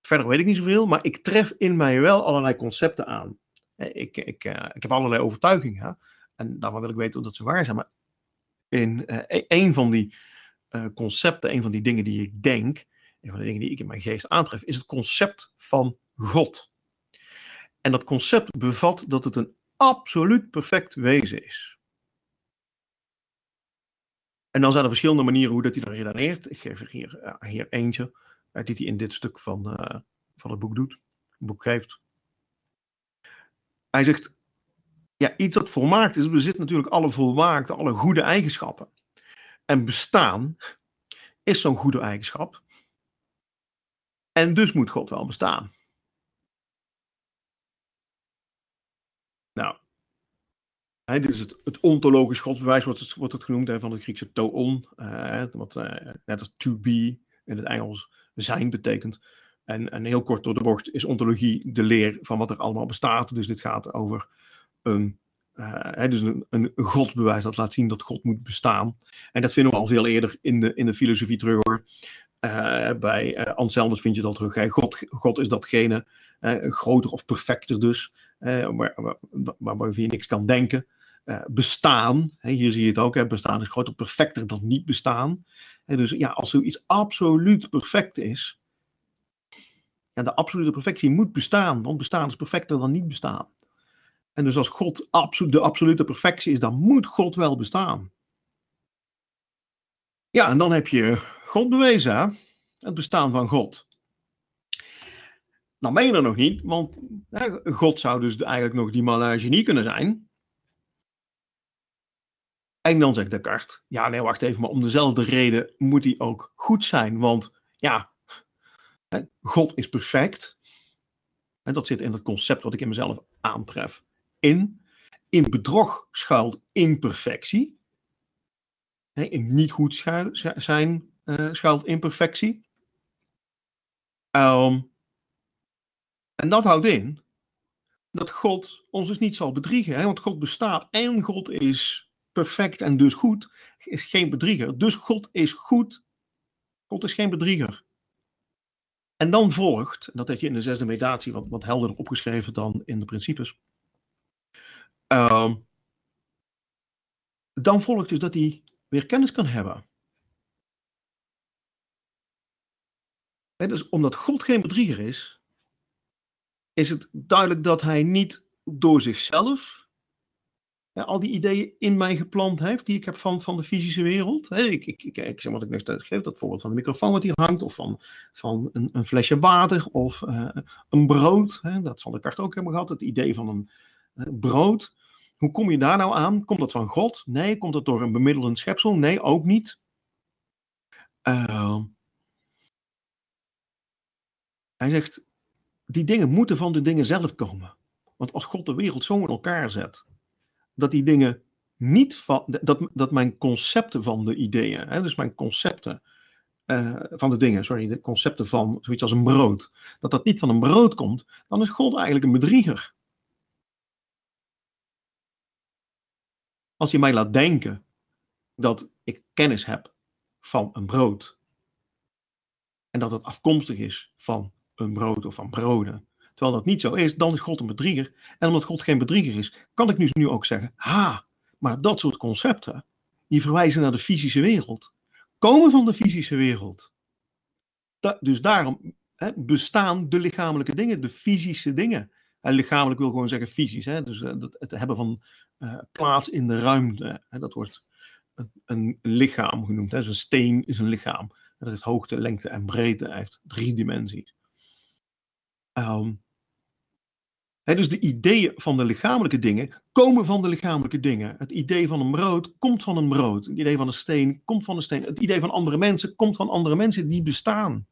Verder weet ik niet zoveel, maar ik tref in mij wel allerlei concepten aan. Ik, ik, eh, ik heb allerlei overtuigingen. Hè? En daarvan wil ik weten of dat ze waar zijn. Maar in uh, een van die concepten, een van die dingen die ik denk, een van de dingen die ik in mijn geest aantref, is het concept van God. En dat concept bevat dat het een absoluut perfect wezen is. En dan zijn er verschillende manieren hoe dat hij dan redeneert. Ik geef er hier, eh, hier eentje eh, die hij in dit stuk van, eh, van het boek doet, het boek geeft. Hij zegt, ja, iets dat volmaakt is, bezit natuurlijk alle volmaakte, alle goede eigenschappen. En bestaan is zo'n goede eigenschap. En dus moet God wel bestaan. Nou, dit is het, het ontologisch godsbewijs, wordt het, wordt het genoemd, van het Griekse to-on, eh, wat uh, net als to be in het Engels zijn betekent. En, heel kort door de bocht is ontologie de leer van wat er allemaal bestaat. Dus dit gaat over een, uh, dus een, een godbewijs dat laat zien dat God moet bestaan. En dat vinden we al veel eerder in de, in de filosofie terug hoor. Eh, bij eh, Anselmus vind je dat terug. God, God is datgene, eh, groter of perfecter dus, waar, waar, je niks kan denken. bestaan. Hè, hier zie je het ook, hè, bestaan is groter, perfecter dan niet bestaan. En dus ja, als zoiets absoluut perfect is, ja, de absolute perfectie moet bestaan, want bestaan is perfecter dan niet bestaan. En dus als God absolu de absolute perfectie is, dan moet God wel bestaan. Ja, en dan heb je God bewezen, hè? het bestaan van God. Nou ben je er nog niet, want hè, God zou dus eigenlijk nog die malaise niet kunnen zijn. En dan zegt Descartes, ja nee wacht even, maar om dezelfde reden moet hij ook goed zijn. Want ja, God is perfect. En dat zit in het concept wat ik in mezelf aantref. In, in bedrog schuilt imperfectie. In niet goed zijn eh, schuilt imperfectie. Ehm, en dat houdt in dat God ons dus niet zal bedriegen. Hè? Want God bestaat en God is perfect en dus goed. Is geen bedrieger. Dus God is goed. God is geen bedrieger. En dan volgt, en dat heb je in de zesde meditatie wat, wat helderder opgeschreven dan in de principes. Ehm, dan volgt dus dat hij weer kennis kan hebben. dus omdat God geen bedrieger is, is het duidelijk dat hij niet door zichzelf al die ideeën in mij geplant heeft die ik heb van, van de fysische wereld. ik, ik, ik, ik, zeg maar ik net geef, dat voorbeeld van de microfoon wat hier hangt, of van, van een, een flesje water of eh, een brood. dat zal de kracht ook hebben gehad, het idee van een eh, brood. Hoe kom je daar nou aan? Komt dat van God? Nee. Komt dat door een bemiddelend schepsel? Nee, ook niet. Uh, hij zegt, die dingen moeten van de dingen zelf komen. Want als God de wereld zo in elkaar zet, dat die dingen niet van, dat, dat mijn concepten van de ideeën, hè, dus mijn concepten eh, van de dingen, sorry, de concepten van zoiets als een brood, dat dat niet van een brood komt, dan is God eigenlijk een bedrieger. Als je mij laat denken dat ik kennis heb van een brood en dat het afkomstig is van een brood of van broden. Terwijl dat niet zo is, dan is God een bedrieger. En omdat God geen bedrieger is, kan ik nu, ook zeggen, ha, maar dat soort concepten, die verwijzen naar de fysische wereld, komen van de fysische wereld. dus daarom hè, bestaan de lichamelijke dingen, de fysische dingen. En lichamelijk wil gewoon zeggen fysisch, hè, dus eh, het hebben van eh, plaats in de ruimte. Hè, dat wordt een, een lichaam genoemd. Hè. Dus een steen is een lichaam. Dat heeft hoogte, lengte en breedte. Hij heeft drie dimensies. Ehm, dus de ideeën van de lichamelijke dingen komen van de lichamelijke dingen. Het idee van een brood komt van een brood. Het idee van een steen komt van een steen. Het idee van andere mensen komt van andere mensen die bestaan.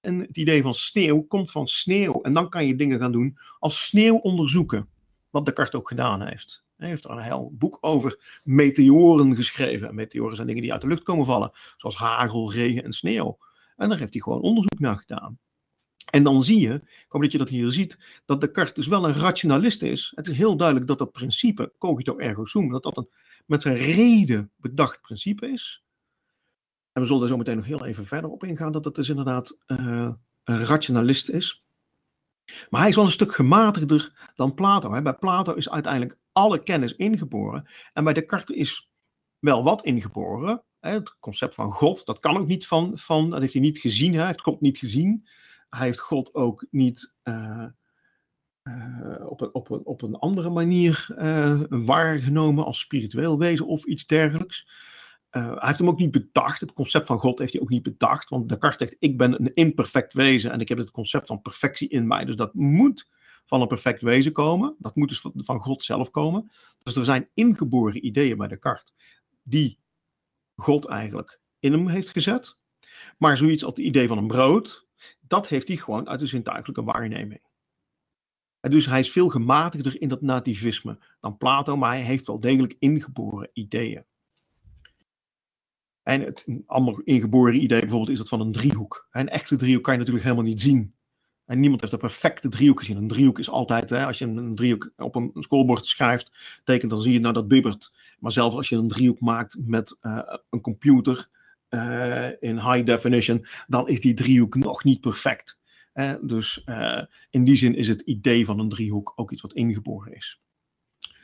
En het idee van sneeuw komt van sneeuw. En dan kan je dingen gaan doen als sneeuw onderzoeken. Wat Descartes ook gedaan heeft. Hij heeft een heel boek over meteoren geschreven. meteoren zijn dingen die uit de lucht komen vallen. Zoals hagel, regen en sneeuw. En daar heeft hij gewoon onderzoek naar gedaan. En dan zie je, ik hoop dat je dat hier ziet, dat Descartes dus wel een rationalist is. Het is heel duidelijk dat dat principe, cogito ergo sum, dat dat een met zijn reden bedacht principe is. En we zullen daar zo meteen nog heel even verder op ingaan, dat het dus inderdaad eh, een rationalist is. Maar hij is wel een stuk gematigder dan Plato. Hè. Bij Plato is uiteindelijk alle kennis ingeboren. En bij Descartes is wel wat ingeboren. Hè. Het concept van God, dat kan ook niet van, van dat heeft hij niet gezien, hij heeft God niet gezien hij heeft God ook niet eh, eh, op, een, op, een, op een andere manier eh, waargenomen als spiritueel wezen of iets dergelijks. hij heeft hem ook niet bedacht. Het concept van God heeft hij ook niet bedacht. Want Descartes zegt: Ik ben een imperfect wezen en ik heb het concept van perfectie in mij. Dus dat moet van een perfect wezen komen. Dat moet dus van, van God zelf komen. Dus er zijn ingeboren ideeën bij Descartes die God eigenlijk in hem heeft gezet. Maar zoiets als het idee van een brood, dat heeft hij gewoon uit de zintuigelijke waarneming. En dus hij is veel gematigder in dat nativisme dan Plato, maar hij heeft wel degelijk ingeboren ideeën. En het een ander ingeboren idee bijvoorbeeld is dat van een driehoek. Een echte driehoek kan je natuurlijk helemaal niet zien. En niemand heeft een perfecte driehoek gezien. Een driehoek is altijd, hè, als je een driehoek op een schoolbord schrijft, tekent, dan zie je nou dat bibbert. Maar zelfs als je een driehoek maakt met eh, een computer, eh, in high definition, dan is die driehoek nog niet perfect. dus eh, in die zin is het idee van een driehoek ook iets wat ingeboren is,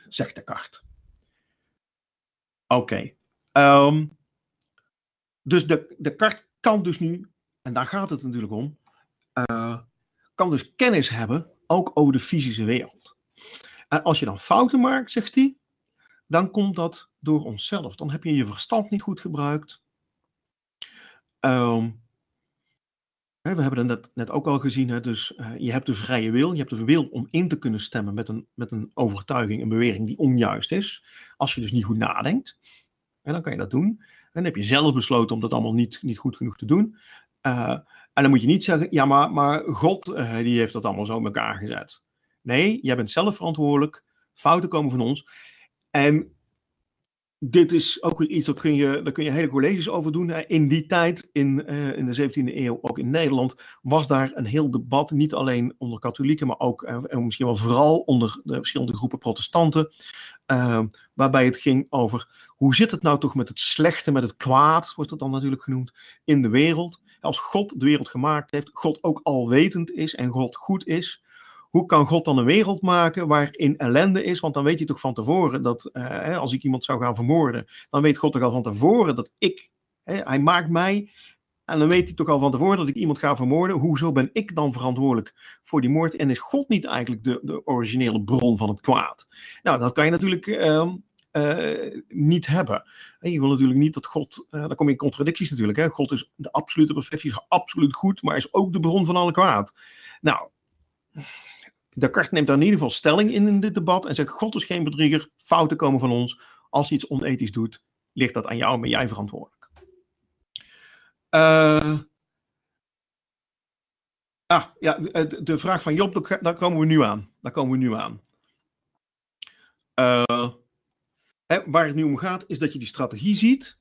zegt kaart. Oké. Ehm, dus de, de kaart kan dus nu, en daar gaat het natuurlijk om, eh, kan dus kennis hebben ook over de fysische wereld. En als je dan fouten maakt, zegt hij, dan komt dat door onszelf. Dan heb je je verstand niet goed gebruikt. Ehm, we hebben dat net, ook al gezien. Hè, dus eh, je hebt de vrije wil. Je hebt de wil om in te kunnen stemmen met een, met een overtuiging, een bewering die onjuist is. Als je dus niet goed nadenkt, en dan kan je dat doen. En dan heb je zelf besloten om dat allemaal niet, niet goed genoeg te doen. Eh, en dan moet je niet zeggen, ja, maar, maar God eh, die heeft dat allemaal zo in elkaar gezet. Nee, jij bent zelf verantwoordelijk. Fouten komen van ons. En dit is ook iets, dat kun je, daar kun je hele colleges over doen. Eh, in die tijd, in, eh, in de 17e eeuw, ook in Nederland, was daar een heel debat. Niet alleen onder katholieken, maar ook eh, en misschien wel vooral onder de verschillende groepen protestanten. waarbij het ging over hoe zit het nou toch met het slechte, met het kwaad, wordt dat dan natuurlijk genoemd, in de wereld. Als God de wereld gemaakt heeft, God ook alwetend is en God goed is, hoe kan God dan een wereld maken waarin ellende is? Want dan weet je toch van tevoren dat eh, als ik iemand zou gaan vermoorden, dan weet God toch al van tevoren dat ik, hij maakt mij. En dan weet hij toch al van tevoren dat ik iemand ga vermoorden. Hoezo ben ik dan verantwoordelijk voor die moord? En is God niet eigenlijk de, de originele bron van het kwaad? Nou, dat kan je natuurlijk ehm, eh, niet hebben. je wil natuurlijk niet dat God, eh, dan kom je in contradicties natuurlijk. Hè? God is de absolute perfectie, is absoluut goed, maar is ook de bron van alle kwaad. Nou, de kracht neemt daar in ieder geval stelling in in dit debat en zegt: God is geen bedrieger, fouten komen van ons. Als je iets onethisch doet, ligt dat aan jou, ben jij verantwoordelijk. Eh, ah, ja, eh, de vraag van Job, daar komen we nu aan. Daar komen we nu aan. Eh, waar het nu om gaat, is dat je die strategie ziet.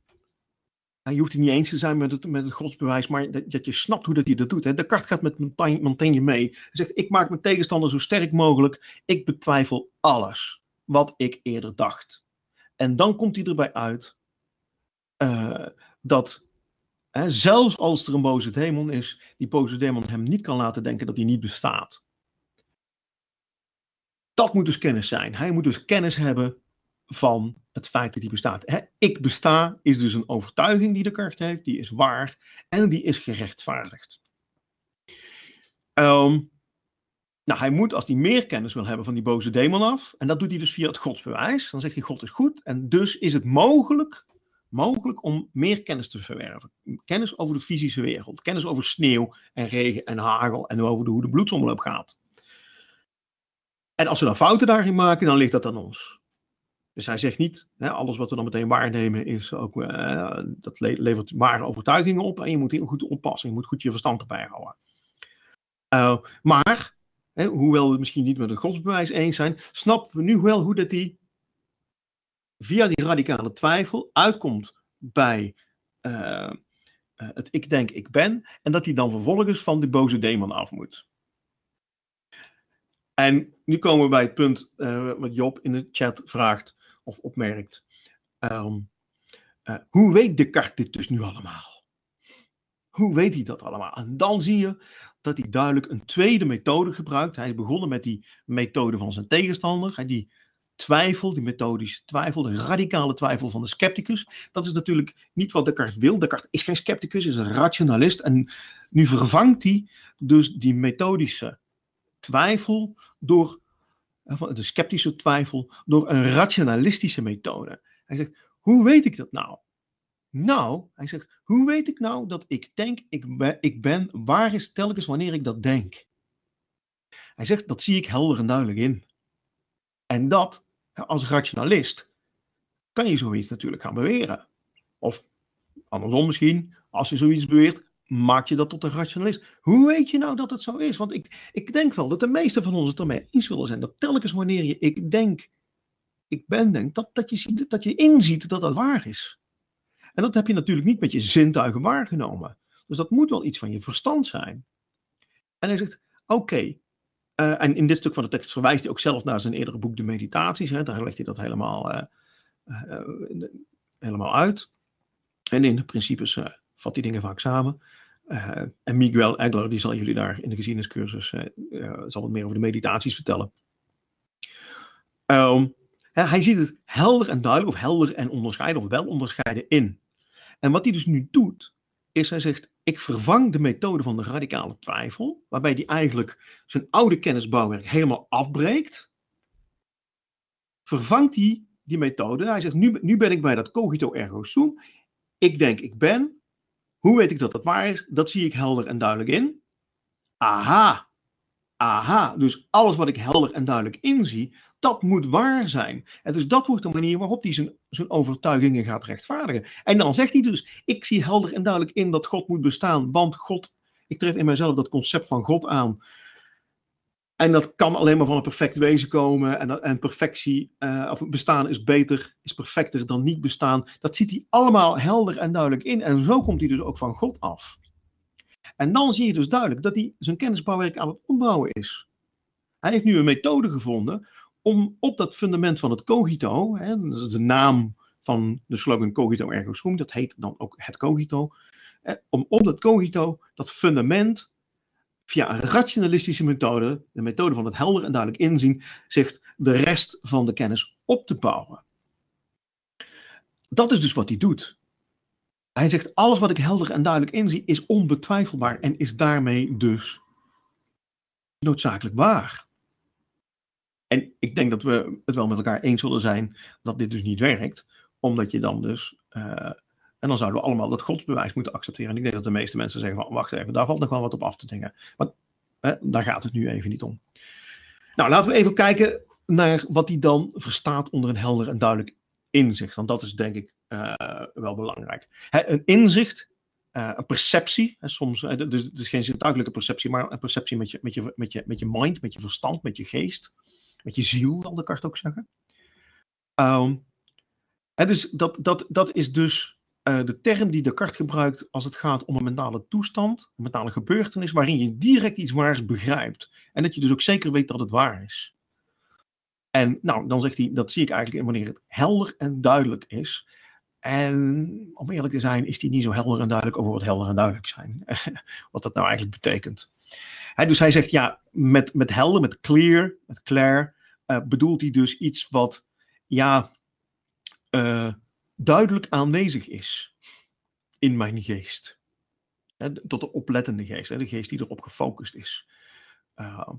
Nou, je hoeft het niet eens te zijn met het, met het godsbewijs, maar dat, dat je snapt hoe dat hij dat doet. Hè. De kaart gaat met Montaigne mee. Hij zegt, ik maak mijn tegenstander zo sterk mogelijk. Ik betwijfel alles wat ik eerder dacht. En dan komt hij erbij uit eh, dat hè, zelfs als er een boze demon is, die boze demon hem niet kan laten denken dat hij niet bestaat. Dat moet dus kennis zijn. Hij moet dus kennis hebben van het feit dat hij bestaat. Hè? ik besta is dus een overtuiging die de kracht heeft, die is waar en die is gerechtvaardigd. Ehm, nou, hij moet, als hij meer kennis wil hebben van die boze demon af, en dat doet hij dus via het godsbewijs, dan zegt hij God is goed en dus is het mogelijk, mogelijk om meer kennis te verwerven. Kennis over de fysische wereld, kennis over sneeuw en regen en hagel en over hoe de bloedsomloop gaat. En als we dan fouten daarin maken, dan ligt dat aan ons. Dus hij zegt niet, hè, alles wat we dan meteen waarnemen is ook, eh, dat levert ware overtuigingen op en je moet heel goed oppassen, je moet goed je verstand erbij houden. Eh, maar, hè, hoewel we het misschien niet met het godsbewijs eens zijn, snappen we nu wel hoe dat die via die radicale twijfel uitkomt bij eh, het ik denk ik ben en dat hij dan vervolgens van die boze demon af moet. En nu komen we bij het punt wat Job in de chat vraagt of opmerkt. Ehm, eh, hoe weet Descartes dit dus nu allemaal? Hoe weet hij dat allemaal? En dan zie je dat hij duidelijk een tweede methode gebruikt. Hij begonnen met die methode van zijn tegenstander, die twijfel, die methodische twijfel, de radicale twijfel van de scepticus. Dat is natuurlijk niet wat Descartes wil. Descartes is geen scepticus, is een rationalist. En nu vervangt hij dus die methodische twijfel door van de sceptische twijfel, door een rationalistische methode. Hij zegt, hoe weet ik dat nou? Nou, hij zegt, hoe weet ik nou dat ik denk, ik ben, ik ben waar is telkens wanneer ik dat denk? Hij zegt, dat zie ik helder en duidelijk in. En dat, als rationalist, kan je zoiets natuurlijk gaan beweren. Of andersom misschien, als je zoiets beweert, maak je dat tot een rationalist. Hoe weet je nou dat het zo is? Want ik, ik denk wel dat de meesten van ons het ermee eens willen zijn. Dat telkens wanneer je ik denk, ik ben denk, dat, dat, je, ziet, dat je inziet dat dat waar is. En dat heb je natuurlijk niet met je zintuigen waargenomen. Dus dat moet wel iets van je verstand zijn. En hij zegt, oké. Eh, en in dit stuk van de tekst verwijst hij ook zelf naar zijn eerdere boek De Meditaties. Hè, daar legt hij dat helemaal, eh, eh, helemaal uit. En in de principes vat die dingen vaak samen. Eh, en Miguel Egler, die zal jullie daar in de gezieniscursus eh, eh, zal wat meer over de meditaties vertellen. Ehm, hij ziet het helder en duidelijk, of helder en onderscheiden, of wel onderscheiden in. En wat hij dus nu doet, is hij zegt: Ik vervang de methode van de radicale twijfel, waarbij hij eigenlijk zijn oude kennisbouwwerk helemaal afbreekt. Vervangt hij die methode? Hij zegt: Nu, nu ben ik bij dat cogito ergo sum. Ik denk ik ben, hoe weet ik dat dat waar is? Dat zie ik helder en duidelijk in. Aha, aha. Dus alles wat ik helder en duidelijk inzie, dat moet waar zijn. En dus dat wordt de manier waarop hij zijn, zijn overtuigingen gaat rechtvaardigen. En dan zegt hij dus: Ik zie helder en duidelijk in dat God moet bestaan, want God. Ik tref in mijzelf dat concept van God aan en dat kan alleen maar van een perfect wezen komen. En, en perfectie, eh, of bestaan is beter, is perfecter dan niet bestaan. Dat ziet hij allemaal helder en duidelijk in. En zo komt hij dus ook van God af. En dan zie je dus duidelijk dat hij zijn kennisbouwwerk aan het opbouwen is. Hij heeft nu een methode gevonden om op dat fundament van het cogito, hè, dat is de naam van de slogan cogito ergo sum, dat heet dan ook het cogito, hè, om op dat cogito, dat fundament, via een rationalistische methode, de methode van het helder en duidelijk inzien, zich de rest van de kennis op te bouwen. Dat is dus wat hij doet. Hij zegt: alles wat ik helder en duidelijk inzie is onbetwijfelbaar en is daarmee dus noodzakelijk waar. En ik denk dat we het wel met elkaar eens zullen zijn dat dit dus niet werkt, omdat je dan dus eh, en dan zouden we allemaal dat godsbewijs moeten accepteren. En ik denk dat de meeste mensen zeggen van, wacht even, daar valt nog wel wat op af te dingen. Maar hè, daar gaat het nu even niet om. Nou, laten we even kijken naar wat hij dan verstaat onder een helder en duidelijk inzicht. Want dat is denk ik eh, wel belangrijk. een inzicht, eh, een perceptie, hè, soms, dus, het is geen zintuigelijke perceptie, maar een perceptie met je, met, je, met, je, met je mind, met je verstand, met je geest, met je ziel, kan ik ook zeggen. Um, hè, dus dat, dat, dat is dus eh, de term die Descartes gebruikt als het gaat om een mentale toestand, een mentale gebeurtenis, waarin je direct iets waars begrijpt. En dat je dus ook zeker weet dat het waar is. En nou, dan zegt hij, dat zie ik eigenlijk wanneer het helder en duidelijk is. En om eerlijk te zijn, is hij niet zo helder en duidelijk over wat helder en duidelijk zijn. wat dat nou eigenlijk betekent. He, dus hij zegt, ja, met, met helder, met clear, met clair, eh, bedoelt hij dus iets wat, ja, eh, duidelijk aanwezig is in mijn geest. tot de oplettende geest, de geest die erop gefocust is. Ehm,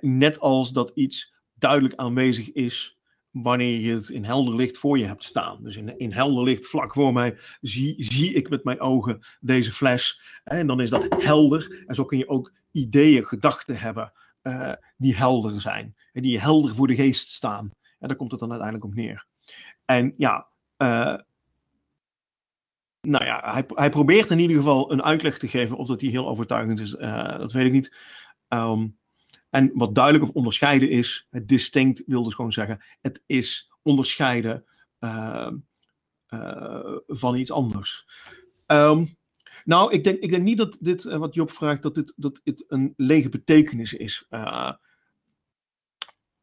net als dat iets duidelijk aanwezig is wanneer je het in helder licht voor je hebt staan. Dus in, in helder licht vlak voor mij zie, zie ik met mijn ogen deze fles. en dan is dat helder. En zo kun je ook ideeën, gedachten hebben eh, die helder zijn. En die helder voor de geest staan. En daar komt het dan uiteindelijk op neer. En ja, uh, nou ja, hij, hij, probeert in ieder geval een uitleg te geven. Of dat die heel overtuigend is, eh, dat weet ik niet. Ehm, en wat duidelijk of onderscheiden is, het distinct wil dus gewoon zeggen, het is onderscheiden ehm, eh, van iets anders. Ehm, nou, ik denk, ik denk niet dat dit, wat Job vraagt, dat dit, dat dit een lege betekenis is.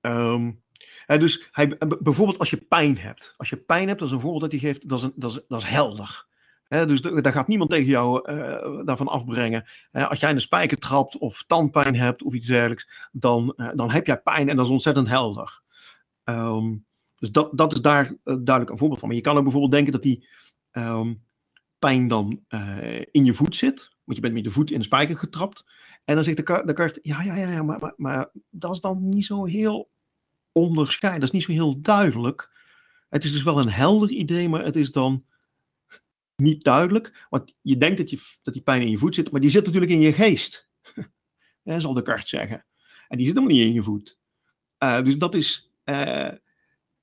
Um, dus hij, eh, bijvoorbeeld als je pijn hebt. Als je pijn hebt, dat is een voorbeeld dat hij geeft, dat is, dat is, dat is helder. dus daar gaat niemand tegen jou uh, daarvan afbrengen. als jij in de spijker trapt of tandpijn hebt of iets dergelijks, dan, eh, dan heb jij pijn en dat is ontzettend helder. Ehm, dus dat, is daar duidelijk een voorbeeld van. Maar je kan ook bijvoorbeeld denken dat die ehm, pijn dan in je voet zit. Want je bent met je voet in de spijker getrapt. En dan zegt de, kaart, ja, ja, ja, maar, maar dat is dan niet zo heel onderscheiden. Dat is niet zo heel duidelijk. Het is dus wel een helder idee, maar het is dan niet duidelijk. Want je denkt dat, je, dat die pijn in je voet zit, maar die zit natuurlijk in je geest. ja, zal de kart zeggen. En die zit helemaal niet in je voet. Eh, dus dat is. Eh,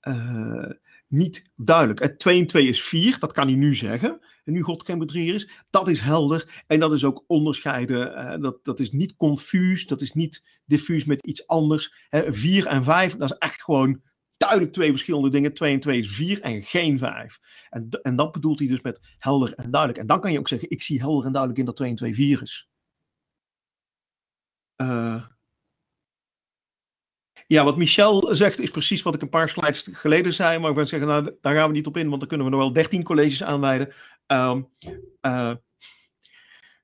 eh, niet duidelijk. 2 en 2 is 4, dat kan hij nu zeggen. En nu God geen bedrieger is, dat is helder. En dat is ook onderscheiden. Uh, dat, dat is niet confuus, dat is niet diffuus met iets anders. Hè, 4 en 5, dat is echt gewoon duidelijk twee verschillende dingen. 2 en 2 is 4 en geen 5. En, en dat bedoelt hij dus met helder en duidelijk. En dan kan je ook zeggen, ik zie helder en duidelijk in dat 2 en 2 4 is. Uh, ja, wat Michel zegt is precies wat ik een paar slides geleden zei. Maar ik wil zeggen, nou, daar gaan we niet op in, want dan kunnen we nog wel 13 colleges aanwijden. Ehm, eh,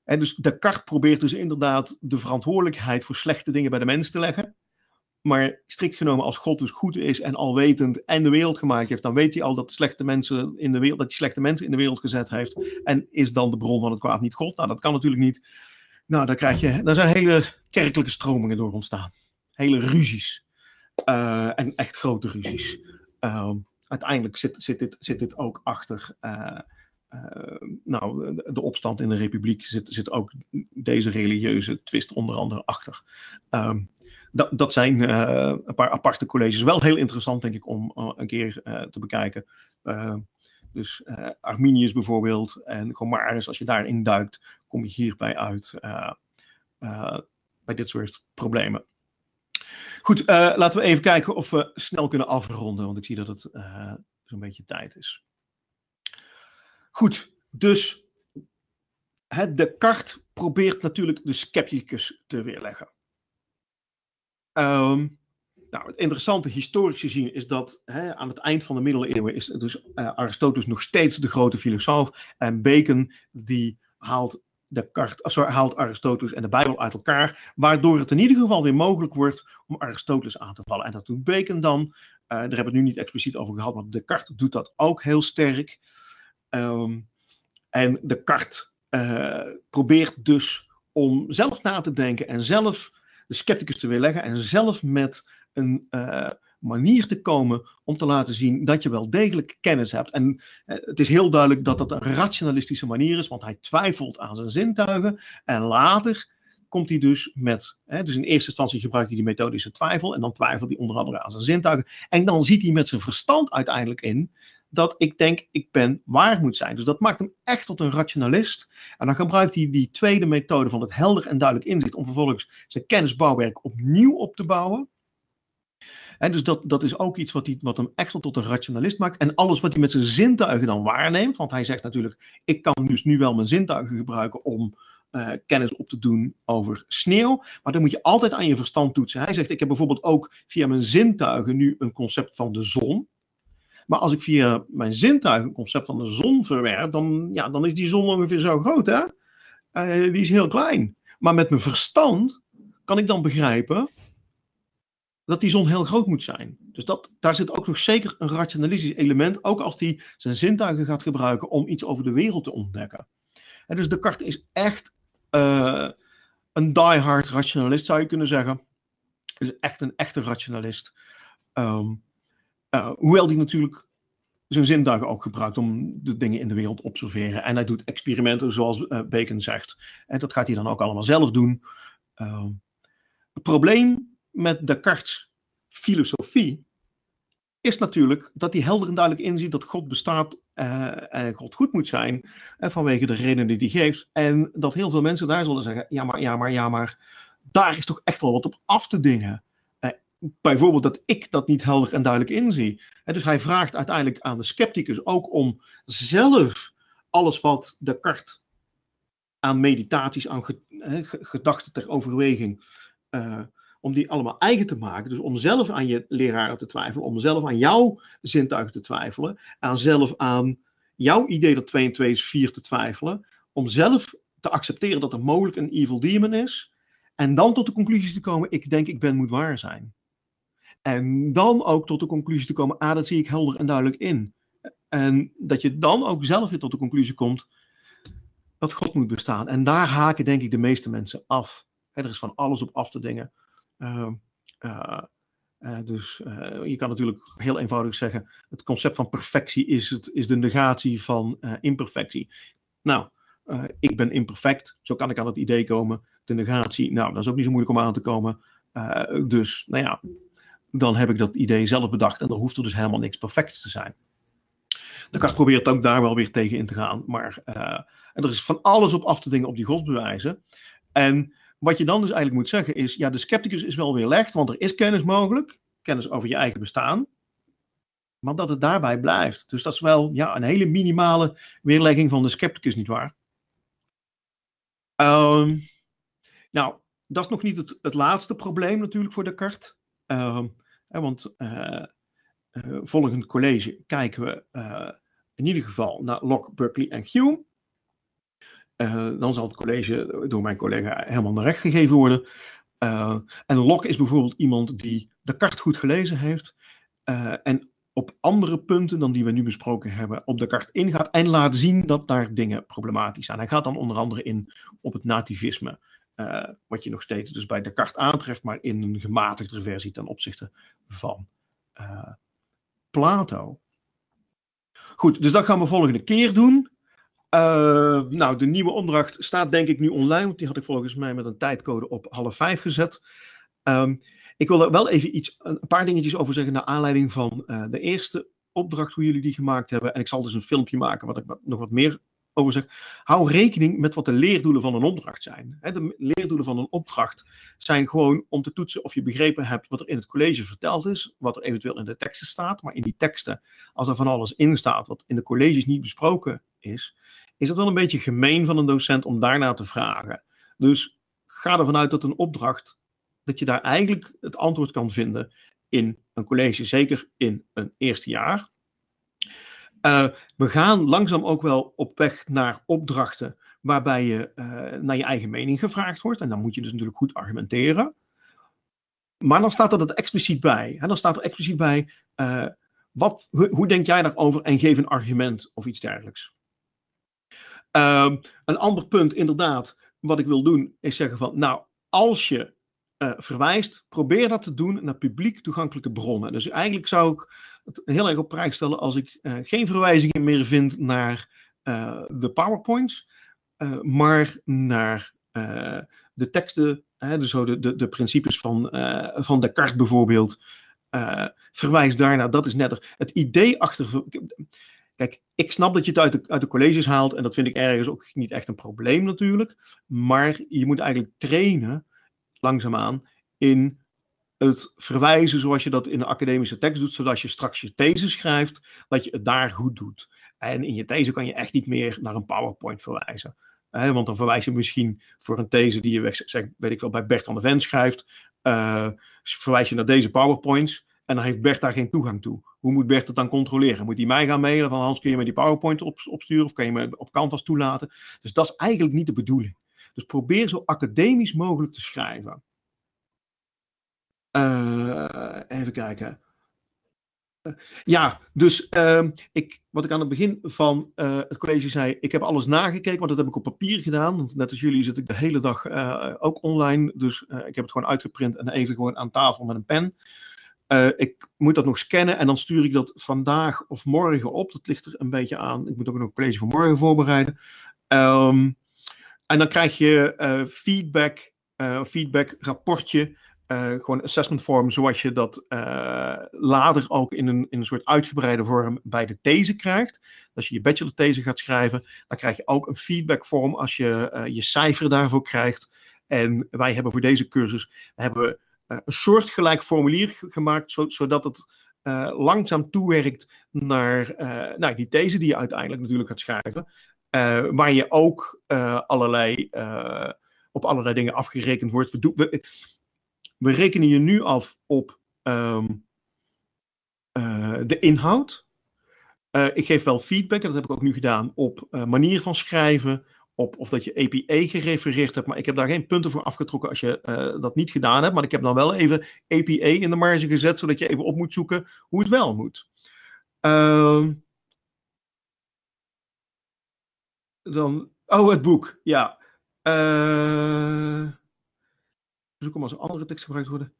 en dus Descartes probeert dus inderdaad de verantwoordelijkheid voor slechte dingen bij de mens te leggen. Maar strikt genomen, als God dus goed is en alwetend en de wereld gemaakt heeft, dan weet hij al dat, slechte mensen in de wereld, dat hij slechte mensen in de wereld gezet heeft. En is dan de bron van het kwaad niet God? Nou, dat kan natuurlijk niet. Nou, daar, krijg je, daar zijn hele kerkelijke stromingen door ontstaan. Hele ruzies. Eh, en echt grote ruzies. Ehm, uiteindelijk zit, zit, dit, zit dit ook achter eh, eh, nou, de opstand in de republiek zit, zit ook deze religieuze twist onder andere achter. Ehm, dat, dat zijn een paar aparte colleges. Wel heel interessant, denk ik, om een keer te bekijken. Ehm, dus Arminius bijvoorbeeld en Gomarus, als je daarin duikt, kom je hierbij uit bij dit soort problemen. Goed, eh, laten we even kijken of we snel kunnen afronden, want ik zie dat het eh, zo'n beetje tijd is. Goed, dus het Descartes probeert natuurlijk de scepticus te weerleggen. Ehm, nou, het interessante historisch gezien is dat hè, aan het eind van de middeleeuwen is dus eh, Aristoteles nog steeds de grote filosoof en Bacon die haalt Descartes, sorry, haalt Aristoteles en de Bijbel uit elkaar, waardoor het in ieder geval weer mogelijk wordt om Aristoteles aan te vallen. En dat doet Bacon dan, uh, daar hebben we het nu niet expliciet over gehad, maar Descartes doet dat ook heel sterk. Ehm, en Descartes uh, probeert dus om zelf na te denken en zelf de scepticus te weerleggen en zelf met een, eh, manier te komen om te laten zien dat je wel degelijk kennis hebt. En eh, het is heel duidelijk dat dat een rationalistische manier is, want hij twijfelt aan zijn zintuigen. En later komt hij dus met, hè, dus in eerste instantie gebruikt hij die methodische twijfel en dan twijfelt hij onder andere aan zijn zintuigen. En dan ziet hij met zijn verstand uiteindelijk in dat ik denk ik ben waar moet zijn. Dus dat maakt hem echt tot een rationalist. En dan gebruikt hij die tweede methode van het helder en duidelijk inzicht om vervolgens zijn kennisbouwwerk opnieuw op te bouwen dus dat, dat is ook iets wat, wat hem echt tot een rationalist maakt. En alles wat hij met zijn zintuigen dan waarneemt, want hij zegt natuurlijk, ik kan dus nu wel mijn zintuigen gebruiken om eh, kennis op te doen over sneeuw. Maar dan moet je altijd aan je verstand toetsen. Hij zegt: Ik heb bijvoorbeeld ook via mijn zintuigen nu een concept van de zon. Maar als ik via mijn zintuigen een concept van de zon verwerf, dan, ja, dan is die zon ongeveer zo groot, hè? Eh, die is heel klein. Maar met mijn verstand kan ik dan begrijpen dat die zon heel groot moet zijn. Dus dat, daar zit ook nog zeker een rationalistisch element, ook als hij zijn zintuigen gaat gebruiken om iets over de wereld te ontdekken. En dus Descartes is echt uh, een diehard rationalist, zou je kunnen zeggen. Dus echt een echte rationalist. Ehm, eh, hoewel die natuurlijk zijn zintuigen ook gebruikt om de dingen in de wereld te observeren. En hij doet experimenten, zoals eh, Bacon zegt. En dat gaat hij dan ook allemaal zelf doen. Ehm, het probleem met Descartes' filosofie is natuurlijk dat hij helder en duidelijk inziet dat God bestaat eh, en God goed moet zijn eh, vanwege de redenen die hij geeft. En dat heel veel mensen daar zullen zeggen, ja maar, ja maar, ja maar, daar is toch echt wel wat op af te dingen. Eh, bijvoorbeeld dat ik dat niet helder en duidelijk inzie. dus hij vraagt uiteindelijk aan de scepticus ook om zelf alles wat Descartes aan meditaties, aan gedachten ter overweging om die allemaal eigen te maken. Dus om zelf aan je leraren te twijfelen, om zelf aan jouw zintuigen te twijfelen, aan zelf aan jouw idee dat 2 en 2 is 4 te twijfelen, om zelf te accepteren dat er mogelijk een evil demon is, en dan tot de conclusie te komen, ik denk ik ben moet waar zijn. En dan ook tot de conclusie te komen, ah, dat zie ik helder en duidelijk in. En dat je dan ook zelf weer tot de conclusie komt dat God moet bestaan. En daar haken denk ik de meeste mensen af. er is van alles op af te dingen. Uh, dus eh, je kan natuurlijk heel eenvoudig zeggen: het concept van perfectie is, het, is de negatie van imperfectie. Nou, ik ben imperfect, zo kan ik aan het idee komen. De negatie, nou, dat is ook niet zo moeilijk om aan te komen. dus, nou ja, dan heb ik dat idee zelf bedacht en dan hoeft er dus helemaal niks perfect te zijn. De kast probeert ook daar wel weer tegen in te gaan, maar er is van alles op af te dingen op die godsbewijzen. En wat je dan dus eigenlijk moet zeggen is, ja, de scepticus is wel weerlegd, want er is kennis mogelijk, kennis over je eigen bestaan, maar dat het daarbij blijft. Dus dat is wel ja, een hele minimale weerlegging van de scepticus, nietwaar? Um, ehm, nou, dat is nog niet het, laatste probleem natuurlijk voor Descartes. kart. Ehm, hè, want eh, eh, volgend college kijken we eh, in ieder geval naar Locke, Berkeley en Hume. Eh, dan zal het college door mijn collega helemaal naar recht gegeven worden. Uh, en Locke is bijvoorbeeld iemand die de kaart goed gelezen heeft eh, en op andere punten dan die we nu besproken hebben op de kaart ingaat en laat zien dat daar dingen problematisch zijn. Hij gaat dan onder andere in op het nativisme, wat je nog steeds dus bij kaart aantreft, maar in een gematigde versie ten opzichte van Plato. Goed, dus dat gaan we volgende keer doen. Eh, nou, de nieuwe opdracht staat denk ik nu online, want die had ik volgens mij met een tijdcode op half vijf gezet. Um, ik wil er wel even iets, een paar dingetjes over zeggen naar aanleiding van eh, de eerste opdracht, hoe jullie die gemaakt hebben. En ik zal dus een filmpje maken waar ik wat, nog wat meer over zeg. Hou rekening met wat de leerdoelen van een opdracht zijn. de leerdoelen van een opdracht zijn gewoon om te toetsen of je begrepen hebt wat er in het college verteld is, wat er eventueel in de teksten staat. Maar in die teksten, als er van alles in staat wat in de colleges niet besproken is, is dat wel een beetje gemeen van een docent om daarna te vragen. Dus ga ervan uit dat een opdracht, dat je daar eigenlijk het antwoord kan vinden in een college, zeker in een eerste jaar. Eh, we gaan langzaam ook wel op weg naar opdrachten waarbij je eh, naar je eigen mening gevraagd wordt. En dan moet je dus natuurlijk goed argumenteren. Maar dan staat er dat expliciet bij. Dan staat er expliciet bij, eh, wat, hoe denk jij daarover en geef een argument of iets dergelijks. Ehm, een ander punt, inderdaad, wat ik wil doen, is zeggen van, nou, als je eh, verwijst, probeer dat te doen naar publiek toegankelijke bronnen. Dus eigenlijk zou ik het heel erg op prijs stellen als ik eh, geen verwijzingen meer vind naar eh, de PowerPoints, maar naar de teksten, hè, dus zo de, de, de principes van, van Descartes bijvoorbeeld. verwijs daarna, dat is netter. Het idee achter. Kijk, ik snap dat je het uit de, uit de colleges haalt en dat vind ik ergens ook niet echt een probleem natuurlijk. Maar je moet eigenlijk trainen, langzaamaan, in het verwijzen zoals je dat in de academische tekst doet, zodat je straks je thesis schrijft, dat je het daar goed doet. En in je these kan je echt niet meer naar een PowerPoint verwijzen. want dan verwijs je misschien voor een these die je zeg, weet ik wel, bij Bert van de Ven schrijft, uh, verwijs je naar deze PowerPoints en dan heeft Bert daar geen toegang toe. Hoe moet Bert het dan controleren? Moet hij mij gaan mailen van Hans, kun je me die PowerPoint op, opsturen of kan je me op Canvas toelaten? Dus dat is eigenlijk niet de bedoeling. Dus probeer zo academisch mogelijk te schrijven. Eh, even kijken. Eh, ja, dus ehm, ik, wat ik aan het begin van eh, het college zei, ik heb alles nagekeken, want dat heb ik op papier gedaan. net als jullie zit ik de hele dag ook online, dus ik heb het gewoon uitgeprint en even gewoon aan tafel met een pen. Eh, ik moet dat nog scannen en dan stuur ik dat vandaag of morgen op. Dat ligt er een beetje aan. Ik moet ook nog een college voor morgen voorbereiden. Ehm, en dan krijg je uh, feedback, uh, feedback rapportje. gewoon assessment form, zoals je dat later ook in een, in een soort uitgebreide vorm bij de these krijgt. Als je je bachelor these gaat schrijven, dan krijg je ook een feedback form als je je cijfer daarvoor krijgt. En wij hebben voor deze cursus hebben we eh, een soortgelijk formulier gemaakt, zodat het eh, langzaam toewerkt naar eh, nou, die these die je uiteindelijk natuurlijk gaat schrijven. waar je ook allerlei, op allerlei dingen afgerekend wordt. We, we, rekenen je nu af op ehm, de inhoud. ik geef wel feedback, en dat heb ik ook nu gedaan, op manier van schrijven, op of dat je APA gerefereerd hebt, maar ik heb daar geen punten voor afgetrokken als je eh, dat niet gedaan hebt. Maar ik heb dan wel even APA in de marge gezet, zodat je even op moet zoeken hoe het wel moet. Ehm, dan, oh, het boek, ja. Uh, eh, zoeken als andere tekst gebruikt worden.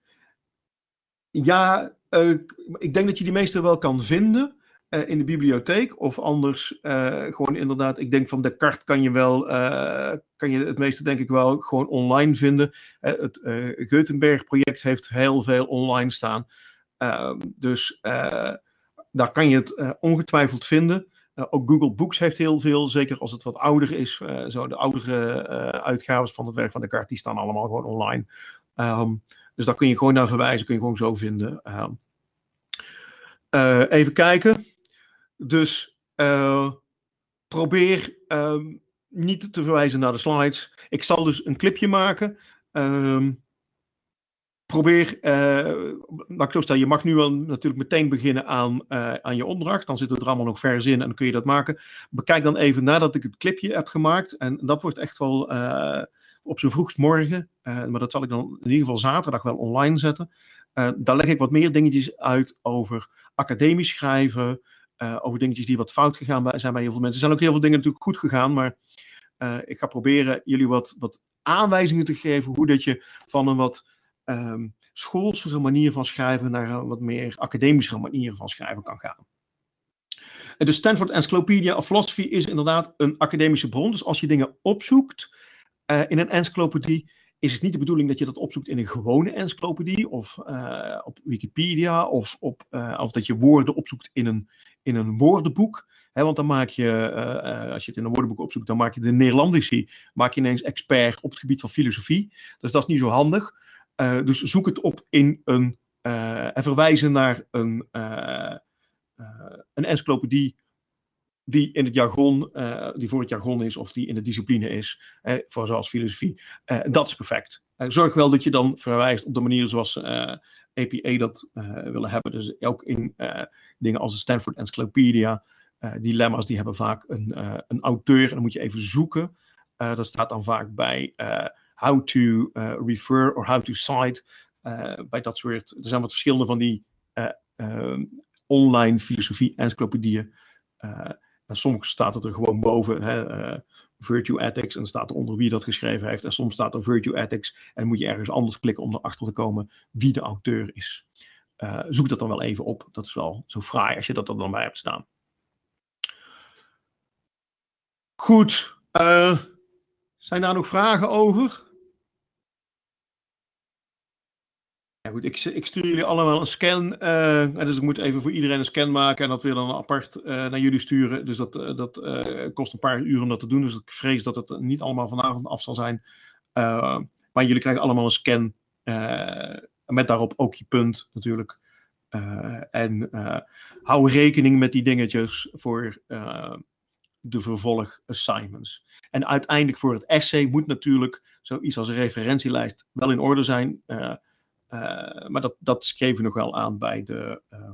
Ja, eh, ik denk dat je die meeste wel kan vinden. Eh, in de bibliotheek. Of anders eh, gewoon inderdaad, ik denk van Descartes kan je wel, eh, kan je het meeste denk ik wel gewoon online vinden. het Gutenberg project heeft heel veel online staan. Ehm, dus daar kan je het ongetwijfeld vinden. ook Google Books heeft heel veel, zeker als het wat ouder is. zo de oudere uitgaves van het werk van Descartes, die staan allemaal gewoon online. Ehm, dus daar kun je gewoon naar verwijzen, kun je gewoon zo vinden. Ehm, even kijken. Dus eh, probeer ehm, niet te verwijzen naar de slides. Ik zal dus een clipje maken. Um, probeer, uh, nou, ik je mag nu wel natuurlijk meteen beginnen aan, eh, aan je opdracht. Dan zitten er allemaal nog vers in en dan kun je dat maken. Bekijk dan even nadat ik het clipje heb gemaakt. En dat wordt echt wel op zijn vroegst morgen. maar dat zal ik dan in ieder geval zaterdag wel online zetten. daar leg ik wat meer dingetjes uit over academisch schrijven. Eh, over dingetjes die wat fout gegaan zijn bij heel veel mensen. Er zijn ook heel veel dingen natuurlijk goed gegaan, maar eh, ik ga proberen jullie wat, wat aanwijzingen te geven hoe dat je van een wat um, schoolsere manier van schrijven naar een wat meer academische manier van schrijven kan gaan. De Stanford Encyclopedia of Philosophy is inderdaad een academische bron. Dus als je dingen opzoekt eh, in een encyclopedie, is het niet de bedoeling dat je dat opzoekt in een gewone encyclopedie of op Wikipedia of, op, of dat je woorden opzoekt in een in een woordenboek. He, want dan maak je, eh, eh, als je het in een woordenboek opzoekt, dan maak je de Nederlandici, maak je ineens expert op het gebied van filosofie. Dus dat is niet zo handig. Eh, dus zoek het op in een, en verwijzen naar een, een encyclopedie die in het jargon, die voor het jargon is of die in de discipline is, voor zoals filosofie. dat is perfect. zorg wel dat je dan verwijst op de manier zoals APA dat eh, willen hebben. Dus ook in eh, dingen als de Stanford Encyclopedia, eh, dilemma's, die hebben vaak een, een auteur en dan moet je even zoeken. dat staat dan vaak bij how to refer or how to cite. bij dat soort, er zijn wat verschillende van die ehm, online filosofie encyclopedieën. Uh, soms staat het er gewoon boven. Hè, virtue ethics en staat er onder wie dat geschreven heeft. En soms staat er virtue ethics en moet je ergens anders klikken om erachter te komen wie de auteur is. Eh, zoek dat dan wel even op. Dat is wel zo fraai als je dat er dan bij hebt staan. Goed. Eh, zijn daar nog vragen over? Ja, goed, ik, ik, stuur jullie allemaal een scan. Eh, dus ik moet even voor iedereen een scan maken en dat weer dan apart eh, naar jullie sturen. Dus dat, eh, kost een paar uur om dat te doen. Dus ik vrees dat het niet allemaal vanavond af zal zijn. maar jullie krijgen allemaal een scan. met daarop ook je punt natuurlijk. en hou rekening met die dingetjes voor de vervolg assignments. En uiteindelijk voor het essay moet natuurlijk zoiets als een referentielijst wel in orde zijn. Eh, maar dat, dat schreef je nog wel aan bij de, ehm,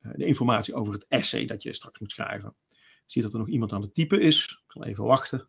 eh, de informatie over het essay dat je straks moet schrijven. Ik zie dat er nog iemand aan het typen is. Ik zal even wachten.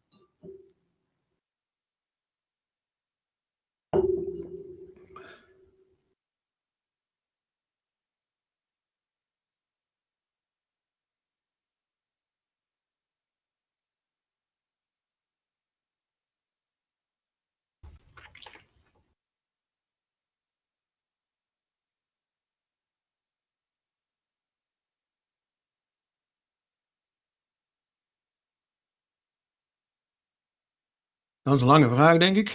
Dat is een lange vraag, denk ik.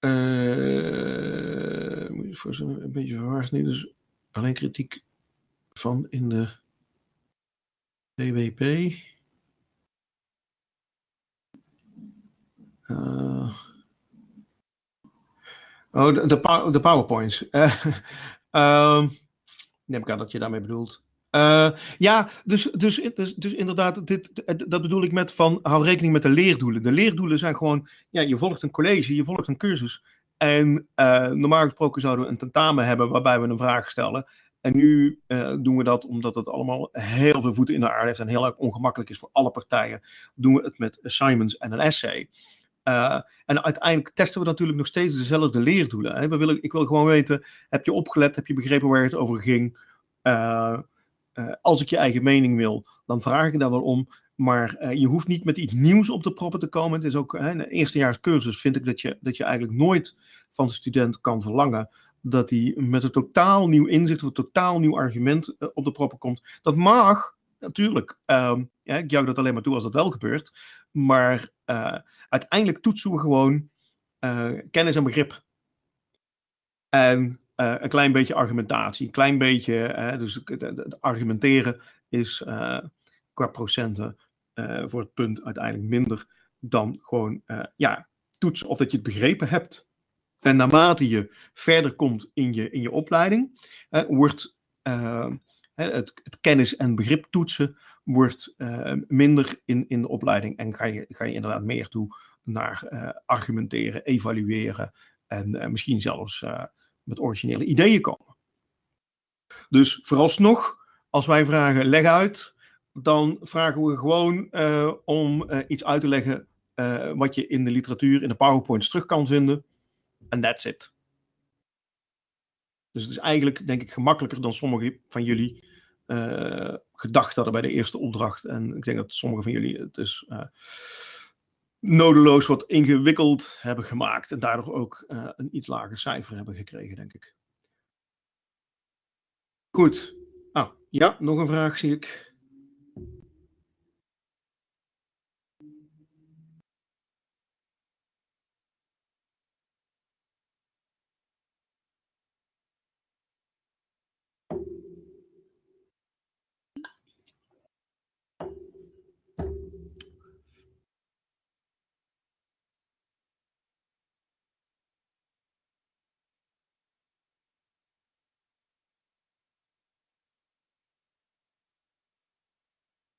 Uh, moet je voorstellen, een beetje verwacht nu. Dus alleen kritiek van in de PWP. Eh, oh, de, de, de PowerPoints. Uh, neem ik aan dat je daarmee bedoelt. Eh, ja, dus, dus, dus, dus, inderdaad, dit, dat bedoel ik met van hou rekening met de leerdoelen. De leerdoelen zijn gewoon, ja, je volgt een college, je volgt een cursus. En eh, normaal gesproken zouden we een tentamen hebben waarbij we een vraag stellen. En nu eh, doen we dat omdat het allemaal heel veel voeten in de aarde heeft en heel erg ongemakkelijk is voor alle partijen. Doen we het met assignments en een essay. en uiteindelijk testen we natuurlijk nog steeds dezelfde leerdoelen. willen, ik wil gewoon weten, heb je opgelet, heb je begrepen waar het over ging? Uh, eh, als ik je eigen mening wil, dan vraag ik daar wel om. Maar eh, je hoeft niet met iets nieuws op de proppen te komen. Het is ook hè, een eerstejaarscursus vind ik dat je, dat je eigenlijk nooit van de student kan verlangen dat hij met een totaal nieuw inzicht of een totaal nieuw argument eh, op de proppen komt. Dat mag, natuurlijk. Ehm, ik juich dat alleen maar toe als dat wel gebeurt. Maar uiteindelijk toetsen we gewoon kennis en begrip. En eh, een klein beetje argumentatie. Een klein beetje, eh, dus argumenteren is eh, qua procenten voor het punt uiteindelijk minder dan gewoon ja, toetsen of dat je het begrepen hebt. En naarmate je verder komt in je, in je opleiding, wordt het, het, kennis- en begrip toetsen wordt minder in, in de opleiding en ga je, ga je inderdaad meer toe naar argumenteren, evalueren en misschien zelfs met originele ideeën komen. Dus vooralsnog, als wij vragen leg uit, dan vragen we gewoon eh, om eh, iets uit te leggen eh, wat je in de literatuur, in de PowerPoints terug kan vinden. En that's it. Dus het is eigenlijk, denk ik, gemakkelijker dan sommigen van jullie gedacht hadden bij de eerste opdracht. En ik denk dat sommigen van jullie het is nodeloos wat ingewikkeld hebben gemaakt. En daardoor ook eh, een iets lager cijfer hebben gekregen, denk ik. Goed. Ah, ja, nog een vraag zie ik.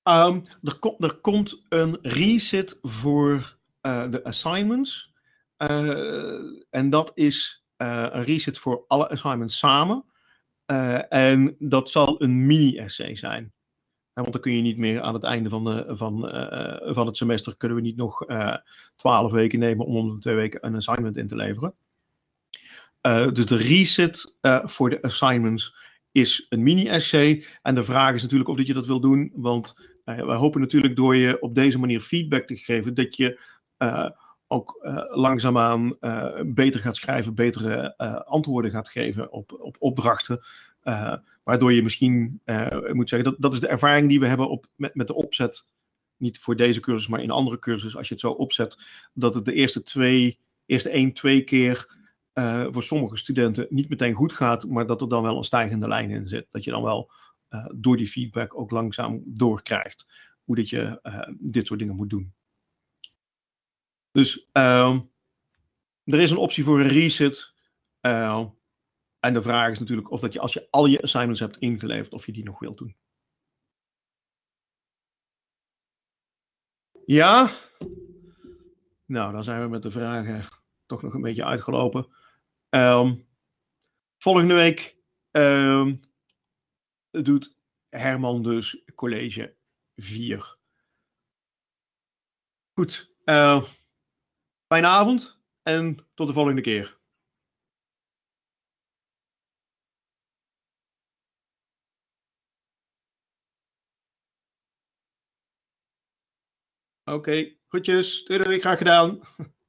Ehm, er, komt er komt een reset voor eh, de assignments. Eh, en dat is eh, een reset voor alle assignments samen. en dat zal een mini-essay zijn. want dan kun je niet meer aan het einde van, van, van het semester kunnen we niet nog twaalf weken nemen om om twee weken een assignment in te leveren. dus de reset voor de assignments is een mini-essay. En de vraag is natuurlijk of dat je dat wil doen, want nou we hopen natuurlijk door je op deze manier feedback te geven, dat je eh, ook uh, langzaamaan eh, beter gaat schrijven, betere antwoorden gaat geven op, op opdrachten. waardoor je misschien moet zeggen, dat, dat is de ervaring die we hebben op, met, met de opzet. Niet voor deze cursus, maar in andere cursussen als je het zo opzet, dat het de eerste twee, eerste één, twee keer voor sommige studenten niet meteen goed gaat, maar dat er dan wel een stijgende lijn in zit. Dat je dan wel eh, door die feedback ook langzaam doorkrijgt. Hoe dat je eh, dit soort dingen moet doen. Dus ehm, er is een optie voor een reset. Eh, en de vraag is natuurlijk of dat je als je al je assignments hebt ingeleverd, of je die nog wilt doen. Ja, nou dan zijn we met de vragen toch nog een beetje uitgelopen. Ehm, volgende week ehm, doet Herman dus college 4. Goed. Uh, fijne avond en tot de volgende keer. Oké, okay, goedjes. Ik doei, graag gedaan.